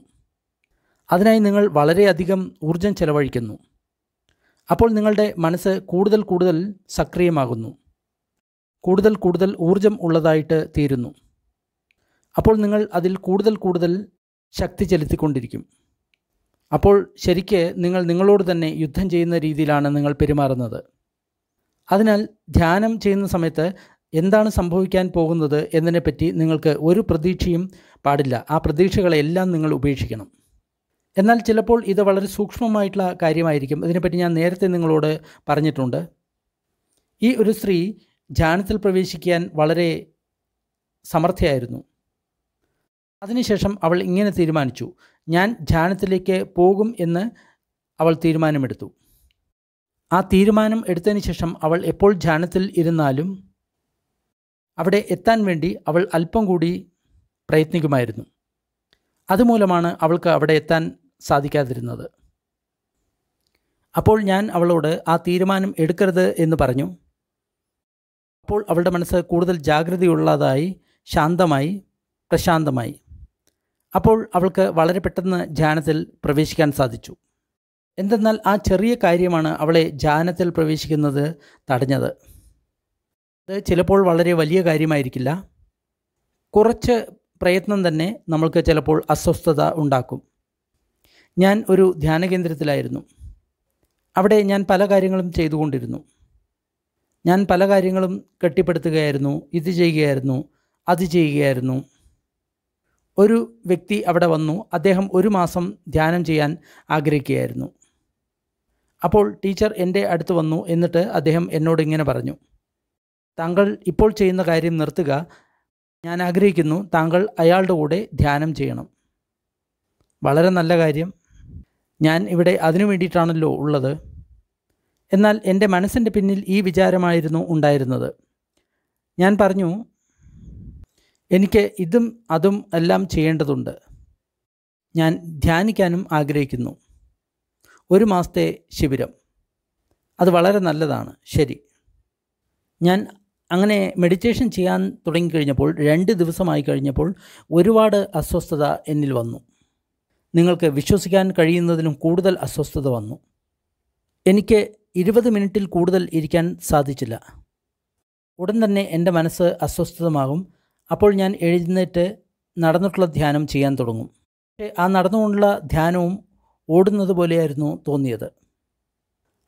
Speaker 1: അതിനായി നിങ്ങൾ വളരെയധികം ഊർജം ചെലവഴിക്കുന്നു അപ്പോൾ നിങ്ങളുടെ മനസ്സ് കൂടുതൽ കൂടുതൽ സക്രിയമാകുന്നു കൂടുതൽ കൂടുതൽ ഊർജം ഉള്ളതായിട്ട് തീരുന്നു അപ്പോൾ നിങ്ങൾ അതിൽ കൂടുതൽ കൂടുതൽ ശക്തി ചെലുത്തിക്കൊണ്ടിരിക്കും അപ്പോൾ ശരിക്ക് നിങ്ങൾ നിങ്ങളോട് തന്നെ യുദ്ധം ചെയ്യുന്ന രീതിയിലാണ് നിങ്ങൾ പെരുമാറുന്നത് അതിനാൽ ധ്യാനം ചെയ്യുന്ന സമയത്ത് എന്താണ് സംഭവിക്കാൻ പോകുന്നത് എന്നതിനെപ്പറ്റി നിങ്ങൾക്ക് ഒരു പ്രതീക്ഷയും പാടില്ല ആ പ്രതീക്ഷകളെല്ലാം നിങ്ങൾ ഉപേക്ഷിക്കണം എന്നാൽ ചിലപ്പോൾ ഇത് വളരെ സൂക്ഷ്മമായിട്ടുള്ള കാര്യമായിരിക്കും ഇതിനെപ്പറ്റി ഞാൻ നേരത്തെ നിങ്ങളോട് പറഞ്ഞിട്ടുണ്ട് ഈ ഒരു സ്ത്രീ ധ്യാനത്തിൽ പ്രവേശിക്കാൻ വളരെ സമർത്ഥയായിരുന്നു അതിനുശേഷം അവൾ ഇങ്ങനെ തീരുമാനിച്ചു ഞാൻ ധ്യാനത്തിലേക്ക് പോകും എന്ന് അവൾ തീരുമാനമെടുത്തു ആ തീരുമാനം എടുത്തതിന് ശേഷം അവൾ എപ്പോൾ ധ്യാനത്തിൽ ഇരുന്നാലും അവിടെ എത്താൻ വേണ്ടി അവൾ അല്പം കൂടി പ്രയത്നിക്കുമായിരുന്നു അതുമൂലമാണ് അവൾക്ക് അവിടെ എത്താൻ സാധിക്കാതിരുന്നത് അപ്പോൾ ഞാൻ അവളോട് ആ തീരുമാനം എടുക്കരുത് എന്ന് പറഞ്ഞു അപ്പോൾ അവളുടെ മനസ്സ് കൂടുതൽ ജാഗ്രതയുള്ളതായി ശാന്തമായി പ്രശാന്തമായി അപ്പോൾ അവൾക്ക് വളരെ പെട്ടെന്ന് ജാനത്തിൽ പ്രവേശിക്കാൻ സാധിച്ചു എന്തെന്നാൽ ആ ചെറിയ കാര്യമാണ് അവളെ ജാനത്തിൽ പ്രവേശിക്കുന്നത് തടഞ്ഞത് അത് ചിലപ്പോൾ വളരെ വലിയ കാര്യമായിരിക്കില്ല കുറച്ച് പ്രയത്നം തന്നെ നമ്മൾക്ക് ചിലപ്പോൾ അസ്വസ്ഥത ഉണ്ടാക്കും ഞാൻ ഒരു ധ്യാന കേന്ദ്രത്തിലായിരുന്നു അവിടെ ഞാൻ പല കാര്യങ്ങളും ചെയ്തുകൊണ്ടിരുന്നു ഞാൻ പല കാര്യങ്ങളും കെട്ടിപ്പടുത്തുകയായിരുന്നു ഇത് ചെയ്യുകയായിരുന്നു അത് ചെയ്യുകയായിരുന്നു ഒരു വ്യക്തി അവിടെ വന്നു അദ്ദേഹം ഒരു മാസം ധ്യാനം ചെയ്യാൻ ആഗ്രഹിക്കുകയായിരുന്നു അപ്പോൾ ടീച്ചർ എൻ്റെ അടുത്ത് വന്നു എന്നിട്ട് അദ്ദേഹം എന്നോട് ഇങ്ങനെ പറഞ്ഞു താങ്കൾ ഇപ്പോൾ ചെയ്യുന്ന കാര്യം നിർത്തുക ഞാൻ ആഗ്രഹിക്കുന്നു താങ്കൾ അയാളുടെ കൂടെ ധ്യാനം ചെയ്യണം വളരെ നല്ല കാര്യം ഞാൻ ഇവിടെ അതിനു വേണ്ടിയിട്ടാണല്ലോ ഉള്ളത് എന്നാൽ എൻ്റെ മനസ്സിൻ്റെ പിന്നിൽ ഈ വിചാരമായിരുന്നു ഉണ്ടായിരുന്നത് ഞാൻ പറഞ്ഞു എനിക്ക് ഇതും അതും എല്ലാം ചെയ്യേണ്ടതുണ്ട് ഞാൻ ധ്യാനിക്കാനും ആഗ്രഹിക്കുന്നു ഒരു മാസത്തെ ശിബിരം അത് വളരെ നല്ലതാണ് ശരി ഞാൻ അങ്ങനെ മെഡിറ്റേഷൻ ചെയ്യാൻ തുടങ്ങിക്കഴിഞ്ഞപ്പോൾ രണ്ട് ദിവസമായി കഴിഞ്ഞപ്പോൾ ഒരുപാട് അസ്വസ്ഥത എന്നിൽ വന്നു നിങ്ങൾക്ക് വിശ്വസിക്കാൻ കഴിയുന്നതിലും കൂടുതൽ അസ്വസ്ഥത വന്നു എനിക്ക് ഇരുപത് മിനിറ്റിൽ കൂടുതൽ ഇരിക്കാൻ സാധിച്ചില്ല ഉടൻ തന്നെ എൻ്റെ മനസ്സ് അസ്വസ്ഥതമാകും അപ്പോൾ ഞാൻ എഴുന്നേറ്റ് നടന്നിട്ടുള്ള ധ്യാനം ചെയ്യാൻ തുടങ്ങും പക്ഷേ ആ നടന്നുകൊണ്ടുള്ള ധ്യാനവും ഓടുന്നത് പോലെയായിരുന്നു തോന്നിയത്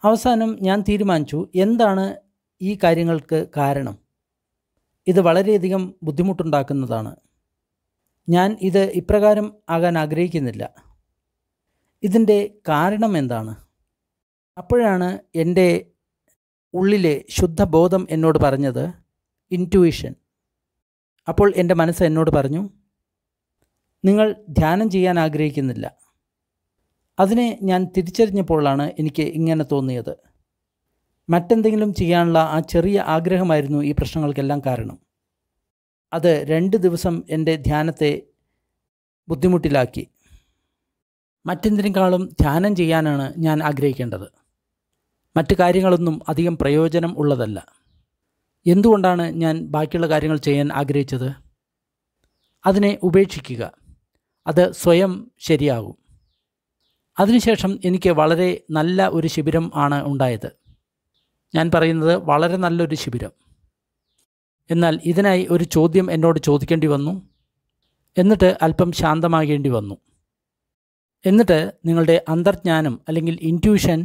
Speaker 1: അവസാനം ഞാൻ തീരുമാനിച്ചു എന്താണ് ഈ കാര്യങ്ങൾക്ക് കാരണം ഇത് വളരെയധികം ബുദ്ധിമുട്ടുണ്ടാക്കുന്നതാണ് ഞാൻ ഇത് ഇപ്രകാരം ആകാൻ ആഗ്രഹിക്കുന്നില്ല ഇതിൻ്റെ കാരണം എന്താണ് അപ്പോഴാണ് എൻ്റെ ഉള്ളിലെ ശുദ്ധബോധം എന്നോട് പറഞ്ഞത് ഇൻറ്റുവിഷൻ അപ്പോൾ എൻ്റെ മനസ്സ് എന്നോട് പറഞ്ഞു നിങ്ങൾ ധ്യാനം ചെയ്യാൻ ആഗ്രഹിക്കുന്നില്ല അതിനെ ഞാൻ തിരിച്ചറിഞ്ഞപ്പോഴാണ് എനിക്ക് ഇങ്ങനെ തോന്നിയത് മറ്റെന്തെങ്കിലും ചെയ്യാനുള്ള ആ ചെറിയ ആഗ്രഹമായിരുന്നു ഈ പ്രശ്നങ്ങൾക്കെല്ലാം കാരണം അത് രണ്ട് ദിവസം എൻ്റെ ധ്യാനത്തെ ബുദ്ധിമുട്ടിലാക്കി മറ്റെന്തിനേക്കാളും ധ്യാനം ചെയ്യാനാണ് ഞാൻ ആഗ്രഹിക്കേണ്ടത് മറ്റു കാര്യങ്ങളൊന്നും അധികം പ്രയോജനം ഉള്ളതല്ല എന്തുകൊണ്ടാണ് ഞാൻ ബാക്കിയുള്ള കാര്യങ്ങൾ ചെയ്യാൻ ആഗ്രഹിച്ചത് അതിനെ ഉപേക്ഷിക്കുക അത് സ്വയം ശരിയാകും അതിനുശേഷം എനിക്ക് വളരെ നല്ല ഒരു ശിബിരം ആണ് ഉണ്ടായത് ഞാൻ പറയുന്നത് വളരെ നല്ലൊരു ശിബിരം എന്നാൽ ഇതിനായി ഒരു ചോദ്യം എന്നോട് ചോദിക്കേണ്ടി വന്നു എന്നിട്ട് അല്പം ശാന്തമാകേണ്ടി വന്നു എന്നിട്ട് നിങ്ങളുടെ അന്തർജ്ഞാനം അല്ലെങ്കിൽ ഇൻറ്റ്യൂഷൻ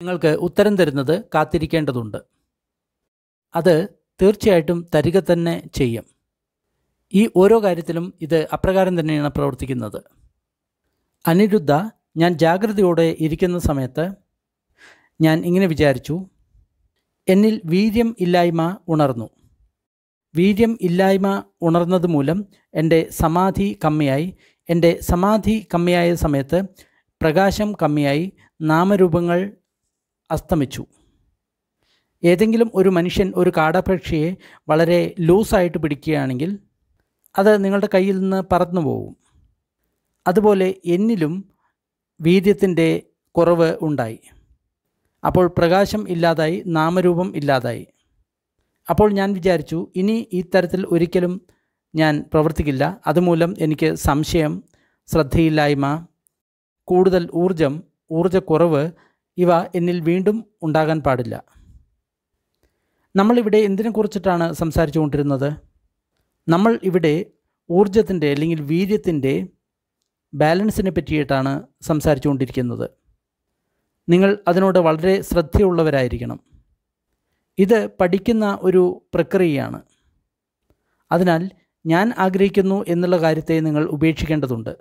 Speaker 1: നിങ്ങൾക്ക് ഉത്തരം തരുന്നത് കാത്തിരിക്കേണ്ടതുണ്ട് അത് തീർച്ചയായിട്ടും തരിക തന്നെ ചെയ്യും ഈ ഓരോ കാര്യത്തിലും ഇത് അപ്രകാരം തന്നെയാണ് പ്രവർത്തിക്കുന്നത് അനിരുദ്ധ ഞാൻ ജാഗ്രതയോടെ ഇരിക്കുന്ന സമയത്ത് ഞാൻ ഇങ്ങനെ വിചാരിച്ചു എന്നിൽ വീര്യം ഇല്ലായ്മ ഉണർന്നു വീര്യം ഇല്ലായ്മ ഉണർന്നത് മൂലം എൻ്റെ സമാധി കമ്മിയായി എൻ്റെ സമാധി കമ്മിയായ സമയത്ത് പ്രകാശം കമ്മിയായി നാമരൂപങ്ങൾ അസ്തമിച്ചു ഏതെങ്കിലും ഒരു മനുഷ്യൻ ഒരു കാടപക്ഷിയെ വളരെ ലൂസായിട്ട് പിടിക്കുകയാണെങ്കിൽ അത് നിങ്ങളുടെ കയ്യിൽ നിന്ന് പറന്നു പോകും അതുപോലെ എന്നിലും വീര്യത്തിൻ്റെ കുറവ് ഉണ്ടായി അപ്പോൾ പ്രകാശം ഇല്ലാതായി നാമരൂപം ഇല്ലാതായി അപ്പോൾ ഞാൻ വിചാരിച്ചു ഇനി ഈ തരത്തിൽ ഒരിക്കലും ഞാൻ പ്രവർത്തിക്കില്ല അതുമൂലം എനിക്ക് സംശയം ശ്രദ്ധയില്ലായ്മ കൂടുതൽ ഊർജം ഊർജ്ജക്കുറവ് ഇവ എന്നിൽ വീണ്ടും ഉണ്ടാകാൻ പാടില്ല ഇവിടെ എന്തിനെ കുറിച്ചിട്ടാണ് സംസാരിച്ചു കൊണ്ടിരുന്നത് നമ്മൾ ഇവിടെ ഊർജത്തിൻ്റെ അല്ലെങ്കിൽ വീര്യത്തിൻ്റെ ബാലൻസിനെ പറ്റിയിട്ടാണ് സംസാരിച്ചു കൊണ്ടിരിക്കുന്നത് നിങ്ങൾ അതിനോട് വളരെ ശ്രദ്ധയുള്ളവരായിരിക്കണം ഇത് പഠിക്കുന്ന ഒരു പ്രക്രിയയാണ് അതിനാൽ ഞാൻ ആഗ്രഹിക്കുന്നു എന്നുള്ള കാര്യത്തെ നിങ്ങൾ ഉപേക്ഷിക്കേണ്ടതുണ്ട്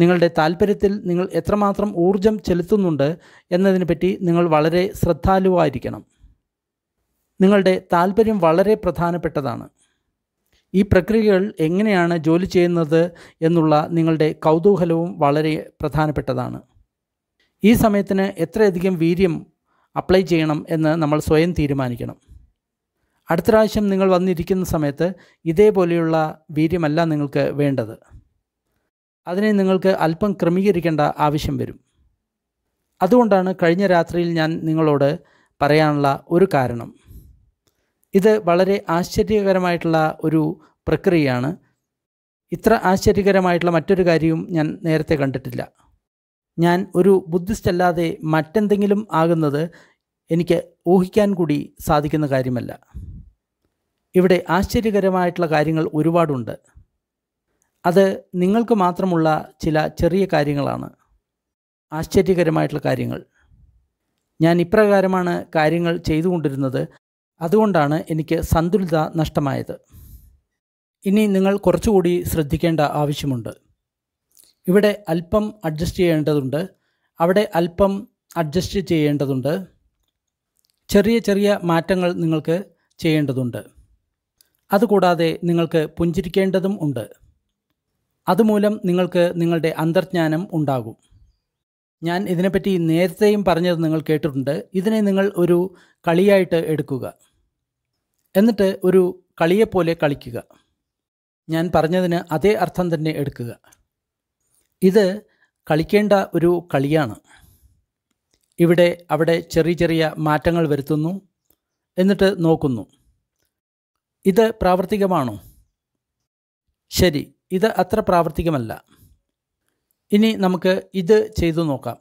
Speaker 1: നിങ്ങളുടെ താല്പര്യത്തിൽ നിങ്ങൾ എത്രമാത്രം ഊർജം ചെലുത്തുന്നുണ്ട് എന്നതിനെപ്പറ്റി നിങ്ങൾ വളരെ ശ്രദ്ധാലുവായിരിക്കണം നിങ്ങളുടെ താല്പര്യം വളരെ പ്രധാനപ്പെട്ടതാണ് ഈ പ്രക്രിയകൾ എങ്ങനെയാണ് ജോലി ചെയ്യുന്നത് എന്നുള്ള നിങ്ങളുടെ കൗതൂഹലവും വളരെ പ്രധാനപ്പെട്ടതാണ് ഈ സമയത്തിന് എത്രയധികം വീര്യം അപ്ലൈ ചെയ്യണം എന്ന് നമ്മൾ സ്വയം തീരുമാനിക്കണം അടുത്ത പ്രാവശ്യം നിങ്ങൾ വന്നിരിക്കുന്ന സമയത്ത് ഇതേപോലെയുള്ള വീര്യമല്ല നിങ്ങൾക്ക് വേണ്ടത് അതിനെ നിങ്ങൾക്ക് അല്പം ക്രമീകരിക്കേണ്ട ആവശ്യം വരും അതുകൊണ്ടാണ് കഴിഞ്ഞ രാത്രിയിൽ ഞാൻ നിങ്ങളോട് പറയാനുള്ള ഒരു കാരണം ഇത് വളരെ ആശ്ചര്യകരമായിട്ടുള്ള ഒരു പ്രക്രിയയാണ് ഇത്ര ആശ്ചര്യകരമായിട്ടുള്ള മറ്റൊരു കാര്യവും ഞാൻ നേരത്തെ കണ്ടിട്ടില്ല ഞാൻ ഒരു ബുദ്ധിസ്റ്റ് അല്ലാതെ മറ്റെന്തെങ്കിലും ആകുന്നത് എനിക്ക് ഊഹിക്കാൻ കൂടി സാധിക്കുന്ന കാര്യമല്ല ഇവിടെ ആശ്ചര്യകരമായിട്ടുള്ള കാര്യങ്ങൾ ഒരുപാടുണ്ട് അത് നിങ്ങൾക്ക് മാത്രമുള്ള ചില ചെറിയ കാര്യങ്ങളാണ് ആശ്ചര്യകരമായിട്ടുള്ള കാര്യങ്ങൾ ഞാൻ ഇപ്രകാരമാണ് കാര്യങ്ങൾ ചെയ്തുകൊണ്ടിരുന്നത് അതുകൊണ്ടാണ് എനിക്ക് സന്തുലിത നഷ്ടമായത് ഇനി നിങ്ങൾ കുറച്ചുകൂടി ശ്രദ്ധിക്കേണ്ട ആവശ്യമുണ്ട് ഇവിടെ അല്പം അഡ്ജസ്റ്റ് ചെയ്യേണ്ടതുണ്ട് അവിടെ അല്പം അഡ്ജസ്റ്റ് ചെയ്യേണ്ടതുണ്ട് ചെറിയ ചെറിയ മാറ്റങ്ങൾ നിങ്ങൾക്ക് ചെയ്യേണ്ടതുണ്ട് അതുകൂടാതെ നിങ്ങൾക്ക് പുഞ്ചിരിക്കേണ്ടതും ഉണ്ട് അതുമൂലം നിങ്ങൾക്ക് നിങ്ങളുടെ അന്തർജ്ഞാനം ഉണ്ടാകും ഞാൻ ഇതിനെപ്പറ്റി നേരത്തെയും പറഞ്ഞത് നിങ്ങൾ കേട്ടിട്ടുണ്ട് ഇതിനെ നിങ്ങൾ ഒരു കളിയായിട്ട് എടുക്കുക എന്നിട്ട് ഒരു കളിയെപ്പോലെ കളിക്കുക ഞാൻ പറഞ്ഞതിന് അതേ അർത്ഥം തന്നെ എടുക്കുക ഇത് കളിക്കേണ്ട ഒരു കളിയാണ് ഇവിടെ അവിടെ ചെറിയ ചെറിയ മാറ്റങ്ങൾ വരുത്തുന്നു എന്നിട്ട് നോക്കുന്നു ഇത് പ്രാവർത്തികമാണോ ശരി ഇത് അത്ര പ്രാവർത്തികമല്ല ഇനി നമുക്ക് ഇത് ചെയ്തു നോക്കാം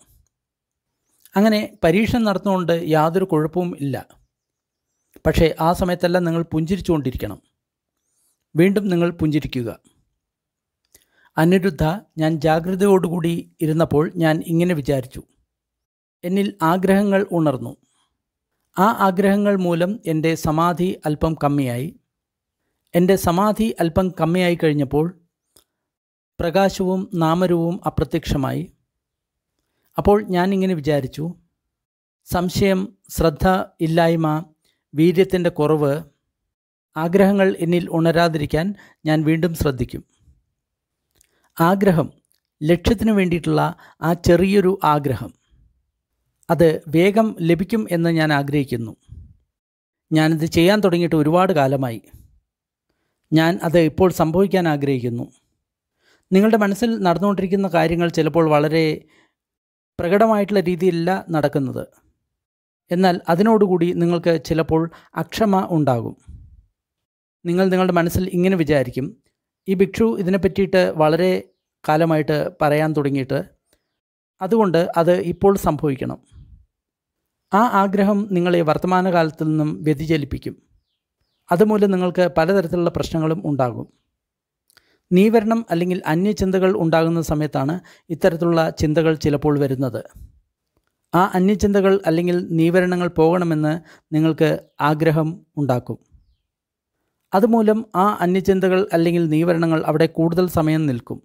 Speaker 1: അങ്ങനെ പരീക്ഷ നടത്തുകൊണ്ട് യാതൊരു കുഴപ്പവും ഇല്ല പക്ഷേ ആ സമയത്തെല്ലാം നിങ്ങൾ പുഞ്ചിരിച്ചുകൊണ്ടിരിക്കണം വീണ്ടും നിങ്ങൾ പുഞ്ചിരിക്കുക അനിരുദ്ധ ഞാൻ ജാഗ്രതയോടുകൂടി ഇരുന്നപ്പോൾ ഞാൻ ഇങ്ങനെ വിചാരിച്ചു എന്നിൽ ആഗ്രഹങ്ങൾ ഉണർന്നു ആ ആഗ്രഹങ്ങൾ മൂലം എൻ്റെ സമാധി അല്പം കമ്മിയായി എൻ്റെ സമാധി അല്പം കമ്മിയായി കഴിഞ്ഞപ്പോൾ പ്രകാശവും നാമരവും അപ്രത്യക്ഷമായി അപ്പോൾ ഞാനിങ്ങനെ വിചാരിച്ചു സംശയം ശ്രദ്ധ ഇല്ലായ്മ വീര്യത്തിൻ്റെ കുറവ് ആഗ്രഹങ്ങൾ എന്നിൽ ഉണരാതിരിക്കാൻ ഞാൻ വീണ്ടും ശ്രദ്ധിക്കും ആഗ്രഹം ലക്ഷ്യത്തിന് വേണ്ടിയിട്ടുള്ള ആ ചെറിയൊരു ആഗ്രഹം അത് വേഗം ലഭിക്കും എന്ന് ഞാൻ ആഗ്രഹിക്കുന്നു ഞാനിത് ചെയ്യാൻ തുടങ്ങിയിട്ട് ഒരുപാട് കാലമായി ഞാൻ അത് ഇപ്പോൾ സംഭവിക്കാൻ ആഗ്രഹിക്കുന്നു നിങ്ങളുടെ മനസ്സിൽ നടന്നുകൊണ്ടിരിക്കുന്ന കാര്യങ്ങൾ ചിലപ്പോൾ വളരെ പ്രകടമായിട്ടുള്ള രീതിയിലല്ല നടക്കുന്നത് എന്നാൽ അതിനോടുകൂടി നിങ്ങൾക്ക് ചിലപ്പോൾ അക്ഷമ ഉണ്ടാകും നിങ്ങൾ നിങ്ങളുടെ മനസ്സിൽ ഇങ്ങനെ വിചാരിക്കും ഈ ഭിക്ഷു ഇതിനെ പറ്റിയിട്ട് വളരെ കാലമായിട്ട് പറയാൻ തുടങ്ങിയിട്ട് അതുകൊണ്ട് അത് ഇപ്പോൾ സംഭവിക്കണം ആ ആഗ്രഹം നിങ്ങളെ വർത്തമാനകാലത്തിൽ നിന്നും വ്യതിചലിപ്പിക്കും അതുമൂലം നിങ്ങൾക്ക് പലതരത്തിലുള്ള പ്രശ്നങ്ങളും ഉണ്ടാകും നീവരണം അല്ലെങ്കിൽ അന്യചിന്തകൾ ഉണ്ടാകുന്ന സമയത്താണ് ഇത്തരത്തിലുള്ള ചിന്തകൾ ചിലപ്പോൾ വരുന്നത് ആ അന്യചിന്തകൾ അല്ലെങ്കിൽ നീവരണങ്ങൾ പോകണമെന്ന് നിങ്ങൾക്ക് ആഗ്രഹം ഉണ്ടാക്കും അതുമൂലം ആ അന്യചിന്തകൾ അല്ലെങ്കിൽ നീവരണങ്ങൾ അവിടെ കൂടുതൽ സമയം നിൽക്കും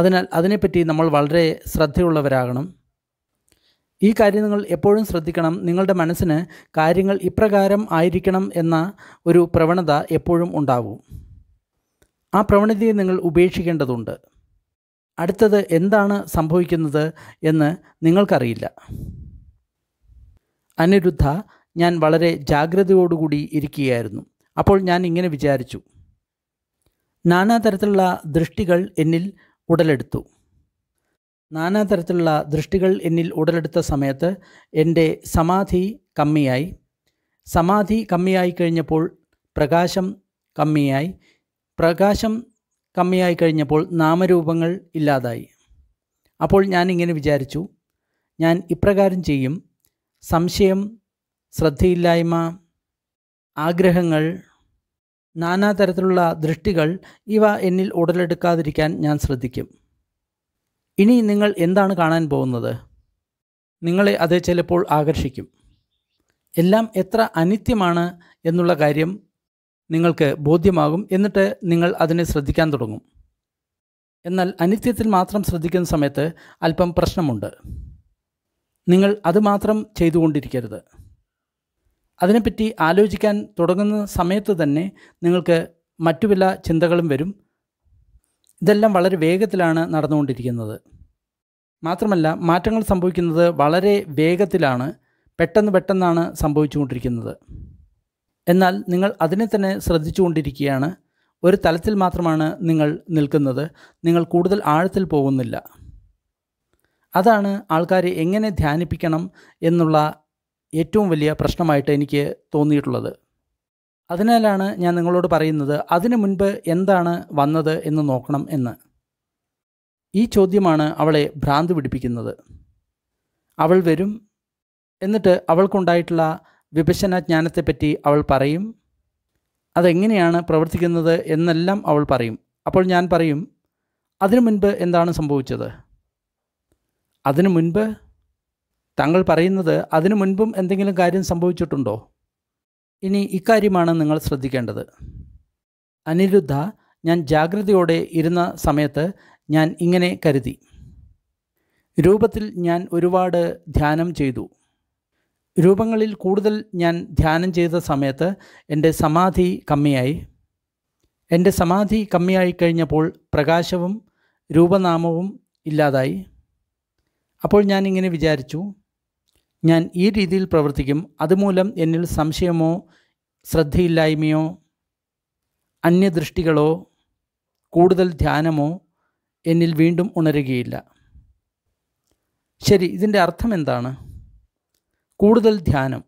Speaker 1: അതിനാൽ അതിനെപ്പറ്റി നമ്മൾ വളരെ ശ്രദ്ധയുള്ളവരാകണം ഈ കാര്യം നിങ്ങൾ എപ്പോഴും ശ്രദ്ധിക്കണം നിങ്ങളുടെ മനസ്സിന് കാര്യങ്ങൾ ഇപ്രകാരം ആയിരിക്കണം എന്ന ഒരു പ്രവണത എപ്പോഴും ഉണ്ടാവും ആ പ്രവണതയെ നിങ്ങൾ ഉപേക്ഷിക്കേണ്ടതുണ്ട് അടുത്തത് എന്താണ് സംഭവിക്കുന്നത് എന്ന് നിങ്ങൾക്കറിയില്ല അനിരുദ്ധ ഞാൻ വളരെ ജാഗ്രതയോടുകൂടി ഇരിക്കുകയായിരുന്നു അപ്പോൾ ഞാൻ ഇങ്ങനെ വിചാരിച്ചു നാനാതരത്തിലുള്ള ദൃഷ്ടികൾ എന്നിൽ ഉടലെടുത്തു നാനാതരത്തിലുള്ള ദൃഷ്ടികൾ എന്നിൽ ഉടലെടുത്ത സമയത്ത് എൻ്റെ സമാധി കമ്മിയായി സമാധി കമ്മിയായി കഴിഞ്ഞപ്പോൾ പ്രകാശം കമ്മിയായി പ്രകാശം കമ്മിയായി കഴിഞ്ഞപ്പോൾ നാമരൂപങ്ങൾ ഇല്ലാതായി അപ്പോൾ ഞാൻ ഇങ്ങനെ വിചാരിച്ചു ഞാൻ ഇപ്രകാരം ചെയ്യും സംശയം ശ്രദ്ധയില്ലായ്മ ആഗ്രഹങ്ങൾ നാനാതരത്തിലുള്ള ദൃഷ്ടികൾ ഇവ എന്നിൽ ഉടലെടുക്കാതിരിക്കാൻ ഞാൻ ശ്രദ്ധിക്കും ഇനി നിങ്ങൾ എന്താണ് കാണാൻ പോകുന്നത് നിങ്ങളെ അത് ചിലപ്പോൾ ആകർഷിക്കും എല്ലാം എത്ര അനിത്യമാണ് എന്നുള്ള കാര്യം നിങ്ങൾക്ക് ബോധ്യമാകും എന്നിട്ട് നിങ്ങൾ അതിനെ ശ്രദ്ധിക്കാൻ തുടങ്ങും എന്നാൽ അനിത്യത്തിൽ മാത്രം ശ്രദ്ധിക്കുന്ന സമയത്ത് അല്പം പ്രശ്നമുണ്ട് നിങ്ങൾ അത് മാത്രം ചെയ്തുകൊണ്ടിരിക്കരുത് അതിനെപ്പറ്റി ആലോചിക്കാൻ തുടങ്ങുന്ന സമയത്ത് തന്നെ നിങ്ങൾക്ക് മറ്റു പല ചിന്തകളും വരും ഇതെല്ലാം വളരെ വേഗത്തിലാണ് നടന്നുകൊണ്ടിരിക്കുന്നത് മാത്രമല്ല മാറ്റങ്ങൾ സംഭവിക്കുന്നത് വളരെ വേഗത്തിലാണ് പെട്ടെന്ന് പെട്ടെന്നാണ് സംഭവിച്ചുകൊണ്ടിരിക്കുന്നത് എന്നാൽ നിങ്ങൾ അതിനെ തന്നെ ശ്രദ്ധിച്ചുകൊണ്ടിരിക്കുകയാണ് ഒരു തലത്തിൽ മാത്രമാണ് നിങ്ങൾ നിൽക്കുന്നത് നിങ്ങൾ കൂടുതൽ ആഴത്തിൽ പോകുന്നില്ല അതാണ് ആൾക്കാരെ എങ്ങനെ ധ്യാനിപ്പിക്കണം എന്നുള്ള ഏറ്റവും വലിയ പ്രശ്നമായിട്ട് എനിക്ക് തോന്നിയിട്ടുള്ളത് അതിനാലാണ് ഞാൻ നിങ്ങളോട് പറയുന്നത് അതിനു മുൻപ് എന്താണ് വന്നത് എന്ന് നോക്കണം എന്ന് ഈ ചോദ്യമാണ് അവളെ ഭ്രാന്ത് പിടിപ്പിക്കുന്നത് അവൾ വരും എന്നിട്ട് അവൾക്കുണ്ടായിട്ടുള്ള വിഭജന ജ്ഞാനത്തെപ്പറ്റി അവൾ പറയും അതെങ്ങനെയാണ് പ്രവർത്തിക്കുന്നത് എന്നെല്ലാം അവൾ പറയും അപ്പോൾ ഞാൻ പറയും അതിനു മുൻപ് എന്താണ് സംഭവിച്ചത് അതിനു മുൻപ് താങ്കൾ പറയുന്നത് അതിനു മുൻപും എന്തെങ്കിലും കാര്യം സംഭവിച്ചിട്ടുണ്ടോ ഇനി ഇക്കാര്യമാണ് നിങ്ങൾ ശ്രദ്ധിക്കേണ്ടത് അനിരുദ്ധ ഞാൻ ജാഗ്രതയോടെ ഇരുന്ന സമയത്ത് ഞാൻ ഇങ്ങനെ കരുതി രൂപത്തിൽ ഞാൻ ഒരുപാട് ധ്യാനം ചെയ്തു രൂപങ്ങളിൽ കൂടുതൽ ഞാൻ ധ്യാനം ചെയ്ത സമയത്ത് എൻ്റെ സമാധി കമ്മിയായി എൻ്റെ സമാധി കമ്മിയായി കഴിഞ്ഞപ്പോൾ പ്രകാശവും രൂപനാമവും ഇല്ലാതായി അപ്പോൾ ഞാൻ ഇങ്ങനെ വിചാരിച്ചു ഞാൻ ഈ രീതിയിൽ പ്രവർത്തിക്കും അതുമൂലം എന്നിൽ സംശയമോ ശ്രദ്ധയില്ലായ്മയോ അന്യദൃഷ്ടികളോ കൂടുതൽ ധ്യാനമോ എന്നിൽ വീണ്ടും ഉണരുകയില്ല ശരി ഇതിൻ്റെ അർത്ഥം എന്താണ് കൂടുതൽ ധ്യാനം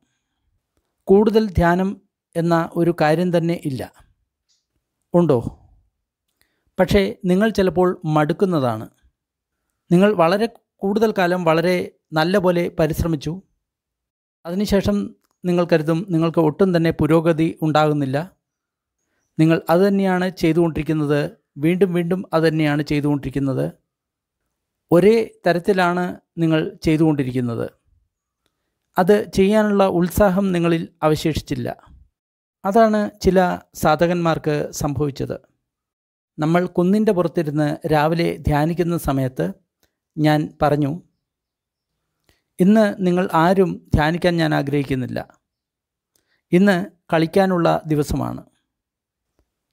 Speaker 1: കൂടുതൽ ധ്യാനം എന്ന ഒരു കാര്യം തന്നെ ഇല്ല ഉണ്ടോ പക്ഷേ നിങ്ങൾ ചിലപ്പോൾ മടുക്കുന്നതാണ് നിങ്ങൾ വളരെ കൂടുതൽ കാലം വളരെ നല്ല പോലെ പരിശ്രമിച്ചു അതിനുശേഷം നിങ്ങൾ കരുതും നിങ്ങൾക്ക് ഒട്ടും തന്നെ പുരോഗതി ഉണ്ടാകുന്നില്ല നിങ്ങൾ അതുതന്നെയാണ് ചെയ്തുകൊണ്ടിരിക്കുന്നത് വീണ്ടും വീണ്ടും അതുതന്നെയാണ് ചെയ്തുകൊണ്ടിരിക്കുന്നത് ഒരേ തരത്തിലാണ് നിങ്ങൾ ചെയ്തുകൊണ്ടിരിക്കുന്നത് അത് ചെയ്യാനുള്ള ഉത്സാഹം നിങ്ങളിൽ അവശേഷിച്ചില്ല അതാണ് ചില സാധകന്മാർക്ക് സംഭവിച്ചത് നമ്മൾ കുന്നിൻ്റെ പുറത്തിരുന്ന് രാവിലെ ധ്യാനിക്കുന്ന സമയത്ത് ഞാൻ പറഞ്ഞു ഇന്ന് നിങ്ങൾ ആരും ധ്യാനിക്കാൻ ഞാൻ ആഗ്രഹിക്കുന്നില്ല ഇന്ന് കളിക്കാനുള്ള ദിവസമാണ്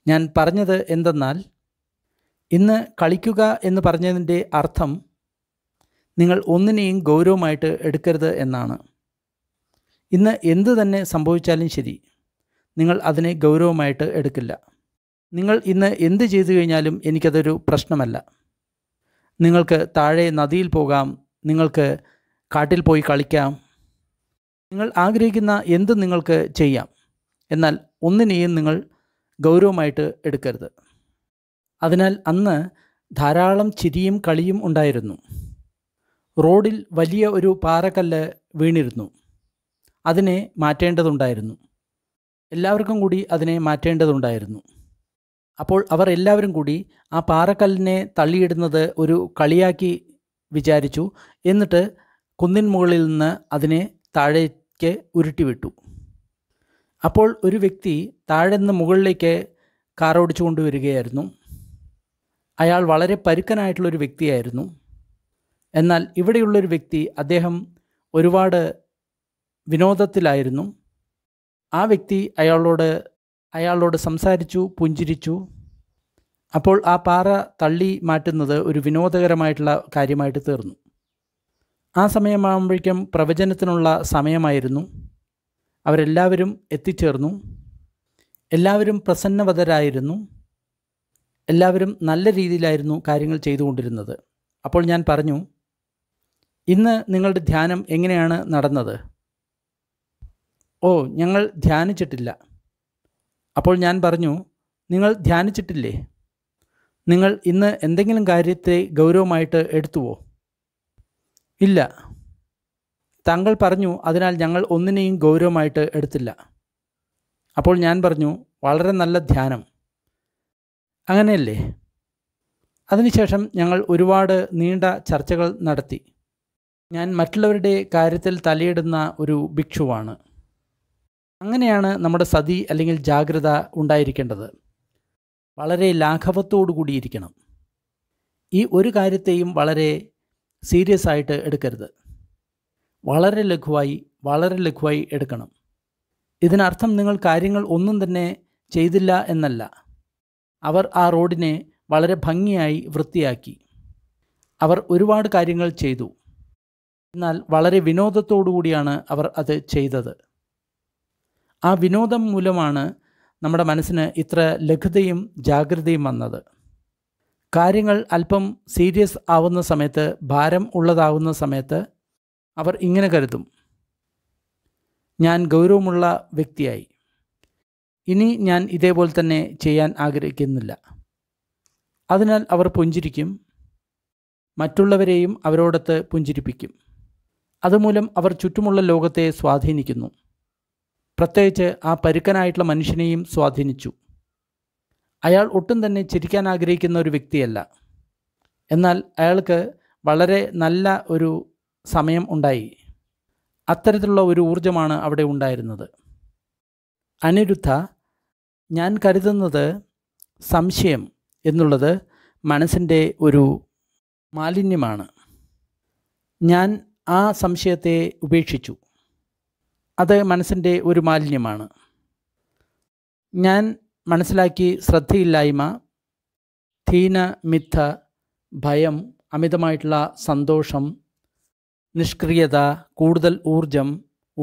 Speaker 1: ഞാൻ പറഞ്ഞത് എന്തെന്നാൽ ഇന്ന് കളിക്കുക എന്ന് പറഞ്ഞതിൻ്റെ അർത്ഥം നിങ്ങൾ ഒന്നിനെയും ഗൗരവമായിട്ട് എടുക്കരുത് എന്നാണ് ഇന്ന് എന്തു തന്നെ സംഭവിച്ചാലും ശരി നിങ്ങൾ അതിനെ ഗൗരവമായിട്ട് എടുക്കില്ല നിങ്ങൾ ഇന്ന് എന്ത് ചെയ്തു കഴിഞ്ഞാലും എനിക്കതൊരു പ്രശ്നമല്ല നിങ്ങൾക്ക് താഴെ നദിയിൽ പോകാം നിങ്ങൾക്ക് കാട്ടിൽ പോയി കളിക്കാം നിങ്ങൾ ആഗ്രഹിക്കുന്ന എന്ത് നിങ്ങൾക്ക് ചെയ്യാം എന്നാൽ ഒന്നിനെയും നിങ്ങൾ ഗൗരവമായിട്ട് എടുക്കരുത് അതിനാൽ അന്ന് ധാരാളം ചിരിയും കളിയും ഉണ്ടായിരുന്നു റോഡിൽ വലിയ ഒരു പാറക്കല്ല് വീണിരുന്നു അതിനെ മാറ്റേണ്ടതുണ്ടായിരുന്നു എല്ലാവർക്കും കൂടി അതിനെ മാറ്റേണ്ടതുണ്ടായിരുന്നു അപ്പോൾ അവർ എല്ലാവരും കൂടി ആ പാറക്കല്ലിനെ തള്ളിയിടുന്നത് ഒരു കളിയാക്കി വിചാരിച്ചു എന്നിട്ട് കുന്നിൻ മുകളിൽ നിന്ന് അതിനെ താഴേക്ക് ഉരുട്ടിവിട്ടു അപ്പോൾ ഒരു വ്യക്തി താഴെ നിന്ന് മുകളിലേക്ക് കാറോടിച്ചു കൊണ്ടുവരികയായിരുന്നു അയാൾ വളരെ പരുക്കനായിട്ടുള്ളൊരു വ്യക്തിയായിരുന്നു എന്നാൽ ഇവിടെയുള്ളൊരു വ്യക്തി അദ്ദേഹം ഒരുപാട് വിനോദത്തിലായിരുന്നു ആ വ്യക്തി അയാളോട് അയാളോട് സംസാരിച്ചു പുഞ്ചിരിച്ചു അപ്പോൾ ആ പാറ തള്ളി മാറ്റുന്നത് ഒരു വിനോദകരമായിട്ടുള്ള കാര്യമായിട്ട് തീർന്നു ആ സമയമാകുമ്പോഴേക്കും പ്രവചനത്തിനുള്ള സമയമായിരുന്നു അവരെല്ലാവരും എത്തിച്ചേർന്നു എല്ലാവരും പ്രസന്നവതരായിരുന്നു എല്ലാവരും നല്ല രീതിയിലായിരുന്നു കാര്യങ്ങൾ ചെയ്തുകൊണ്ടിരുന്നത് അപ്പോൾ ഞാൻ പറഞ്ഞു ഇന്ന് നിങ്ങളുടെ ധ്യാനം എങ്ങനെയാണ് നടന്നത് ഓ ഞങ്ങൾ ധ്യാനിച്ചിട്ടില്ല അപ്പോൾ ഞാൻ പറഞ്ഞു നിങ്ങൾ ധ്യാനിച്ചിട്ടില്ലേ നിങ്ങൾ ഇന്ന് എന്തെങ്കിലും കാര്യത്തെ ഗൗരവമായിട്ട് എടുത്തുവോ ഇല്ല താങ്കൾ പറഞ്ഞു അതിനാൽ ഞങ്ങൾ ഒന്നിനെയും ഗൗരവമായിട്ട് എടുത്തില്ല അപ്പോൾ ഞാൻ പറഞ്ഞു വളരെ നല്ല ധ്യാനം അങ്ങനെയല്ലേ അതിനുശേഷം ഞങ്ങൾ ഒരുപാട് നീണ്ട ചർച്ചകൾ നടത്തി ഞാൻ മറ്റുള്ളവരുടെ കാര്യത്തിൽ തലയിടുന്ന ഒരു ഭിക്ഷുവാണ് അങ്ങനെയാണ് നമ്മുടെ സതി അല്ലെങ്കിൽ ജാഗ്രത ഉണ്ടായിരിക്കേണ്ടത് വളരെ ലാഘവത്തോടു കൂടിയിരിക്കണം ഈ ഒരു കാര്യത്തെയും വളരെ സീരിയസ് ആയിട്ട് എടുക്കരുത് വളരെ ലഘുവായി വളരെ ലഘുവായി എടുക്കണം ഇതിനർത്ഥം നിങ്ങൾ കാര്യങ്ങൾ ഒന്നും തന്നെ ചെയ്തില്ല എന്നല്ല അവർ ആ റോഡിനെ വളരെ ഭംഗിയായി വൃത്തിയാക്കി അവർ ഒരുപാട് കാര്യങ്ങൾ ചെയ്തു എന്നാൽ വളരെ വിനോദത്തോടു കൂടിയാണ് അവർ അത് ചെയ്തത് ആ വിനോദം മൂലമാണ് നമ്മുടെ മനസ്സിന് ഇത്ര ലഘുതയും ജാഗ്രതയും വന്നത് കാര്യങ്ങൾ അല്പം സീരിയസ് ആവുന്ന സമയത്ത് ഭാരം ഉള്ളതാവുന്ന സമയത്ത് അവർ ഇങ്ങനെ കരുതും ഞാൻ ഗൗരവമുള്ള വ്യക്തിയായി ഇനി ഞാൻ ഇതേപോലെ തന്നെ ചെയ്യാൻ ആഗ്രഹിക്കുന്നില്ല അതിനാൽ അവർ പുഞ്ചിരിക്കും മറ്റുള്ളവരെയും അവരോടൊത്ത് പുഞ്ചിരിപ്പിക്കും അതുമൂലം അവർ ചുറ്റുമുള്ള ലോകത്തെ സ്വാധീനിക്കുന്നു പ്രത്യേകിച്ച് ആ പരുക്കനായിട്ടുള്ള മനുഷ്യനെയും സ്വാധീനിച്ചു അയാൾ ഒട്ടും തന്നെ ചിരിക്കാൻ ആഗ്രഹിക്കുന്ന ഒരു വ്യക്തിയല്ല എന്നാൽ അയാൾക്ക് വളരെ നല്ല ഒരു സമയം ഉണ്ടായി അത്തരത്തിലുള്ള ഒരു ഊർജമാണ് അവിടെ ഉണ്ടായിരുന്നത് അനിരുദ്ധ ഞാൻ കരുതുന്നത് സംശയം എന്നുള്ളത് മനസ്സിൻ്റെ ഒരു മാലിന്യമാണ് ഞാൻ ആ സംശയത്തെ ഉപേക്ഷിച്ചു അത് മനസ്സിൻ്റെ ഒരു മാലിന്യമാണ് ഞാൻ മനസ്സിലാക്കി ശ്രദ്ധയില്ലായ്മ ധീന മിഥ ഭയം അമിതമായിട്ടുള്ള സന്തോഷം നിഷ്ക്രിയത കൂടുതൽ ഊർജം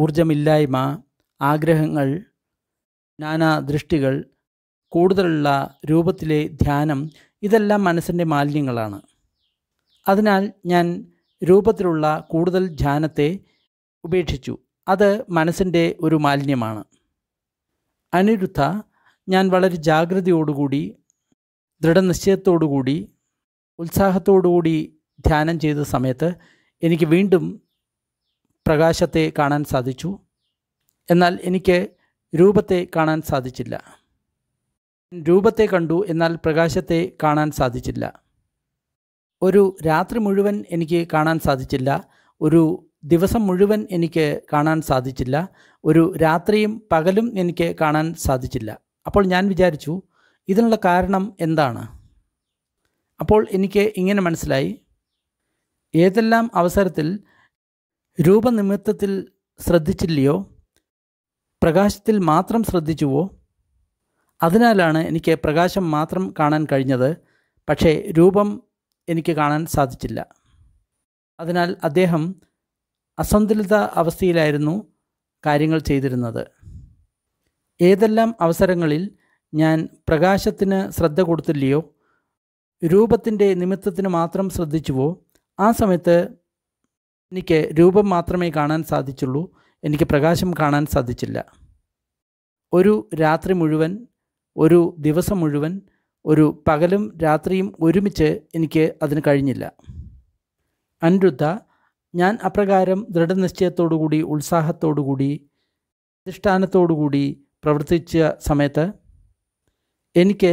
Speaker 1: ഊർജമില്ലായ്മ ആഗ്രഹങ്ങൾ നാനാ ദൃഷ്ടികൾ കൂടുതലുള്ള രൂപത്തിലെ ധ്യാനം ഇതെല്ലാം മനസ്സിൻ്റെ മാലിന്യങ്ങളാണ് അതിനാൽ ഞാൻ രൂപത്തിലുള്ള കൂടുതൽ ധ്യാനത്തെ ഉപേക്ഷിച്ചു അത് മനസ്സിൻ്റെ ഒരു മാലിന്യമാണ് അനിരുദ്ധ ഞാൻ വളരെ ജാഗ്രതയോടുകൂടി ദൃഢനിശ്ചയത്തോടുകൂടി ഉത്സാഹത്തോടുകൂടി ധ്യാനം ചെയ്ത സമയത്ത് എനിക്ക് വീണ്ടും പ്രകാശത്തെ കാണാൻ സാധിച്ചു എന്നാൽ എനിക്ക് രൂപത്തെ കാണാൻ സാധിച്ചില്ല രൂപത്തെ കണ്ടു എന്നാൽ പ്രകാശത്തെ കാണാൻ സാധിച്ചില്ല ഒരു രാത്രി മുഴുവൻ എനിക്ക് കാണാൻ സാധിച്ചില്ല ഒരു ദിവസം മുഴുവൻ എനിക്ക് കാണാൻ സാധിച്ചില്ല ഒരു രാത്രിയും പകലും എനിക്ക് കാണാൻ സാധിച്ചില്ല അപ്പോൾ ഞാൻ വിചാരിച്ചു ഇതിനുള്ള കാരണം എന്താണ് അപ്പോൾ എനിക്ക് ഇങ്ങനെ മനസ്സിലായി ഏതെല്ലാം അവസരത്തിൽ രൂപനിമിത്തത്തിൽ ശ്രദ്ധിച്ചില്ലയോ പ്രകാശത്തിൽ മാത്രം ശ്രദ്ധിച്ചുവോ അതിനാലാണ് എനിക്ക് പ്രകാശം മാത്രം കാണാൻ കഴിഞ്ഞത് പക്ഷേ രൂപം എനിക്ക് കാണാൻ സാധിച്ചില്ല അതിനാൽ അദ്ദേഹം അസന്തുലിത അവസ്ഥയിലായിരുന്നു കാര്യങ്ങൾ ചെയ്തിരുന്നത് ഏതെല്ലാം അവസരങ്ങളിൽ ഞാൻ പ്രകാശത്തിന് ശ്രദ്ധ കൊടുത്തില്ലയോ രൂപത്തിൻ്റെ നിമിത്തത്തിന് മാത്രം ശ്രദ്ധിച്ചുവോ ആ സമയത്ത് എനിക്ക് രൂപം മാത്രമേ കാണാൻ സാധിച്ചുള്ളൂ എനിക്ക് പ്രകാശം കാണാൻ സാധിച്ചില്ല ഒരു രാത്രി മുഴുവൻ ഒരു ദിവസം മുഴുവൻ ഒരു പകലും രാത്രിയും ഒരുമിച്ച് എനിക്ക് അതിന് കഴിഞ്ഞില്ല അനിരുദ്ധ ഞാൻ അപ്രകാരം ദൃഢനിശ്ചയത്തോടുകൂടി ഉത്സാഹത്തോടുകൂടി അധിഷ്ഠാനത്തോടുകൂടി പ്രവർത്തിച്ച സമയത്ത് എനിക്ക്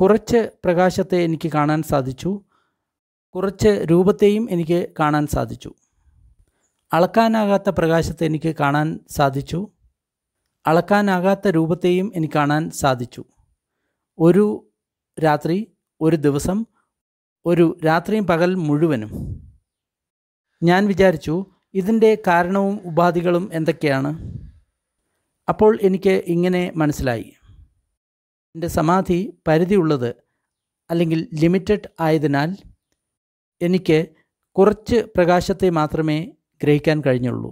Speaker 1: കുറച്ച് പ്രകാശത്തെ എനിക്ക് കാണാൻ സാധിച്ചു കുറച്ച് രൂപത്തെയും എനിക്ക് കാണാൻ സാധിച്ചു അളക്കാനാകാത്ത പ്രകാശത്തെ എനിക്ക് കാണാൻ സാധിച്ചു അളക്കാനാകാത്ത രൂപത്തെയും എനിക്ക് കാണാൻ സാധിച്ചു ഒരു രാത്രി ഒരു ദിവസം ഒരു രാത്രിയും പകൽ മുഴുവനും ഞാൻ വിചാരിച്ചു ഇതിൻ്റെ കാരണവും ഉപാധികളും എന്തൊക്കെയാണ് അപ്പോൾ എനിക്ക് ഇങ്ങനെ മനസ്സിലായി എൻ്റെ സമാധി പരിധിയുള്ളത് അല്ലെങ്കിൽ ലിമിറ്റഡ് ആയതിനാൽ എനിക്ക് കുറച്ച് പ്രകാശത്തെ മാത്രമേ ഗ്രഹിക്കാൻ കഴിഞ്ഞുള്ളൂ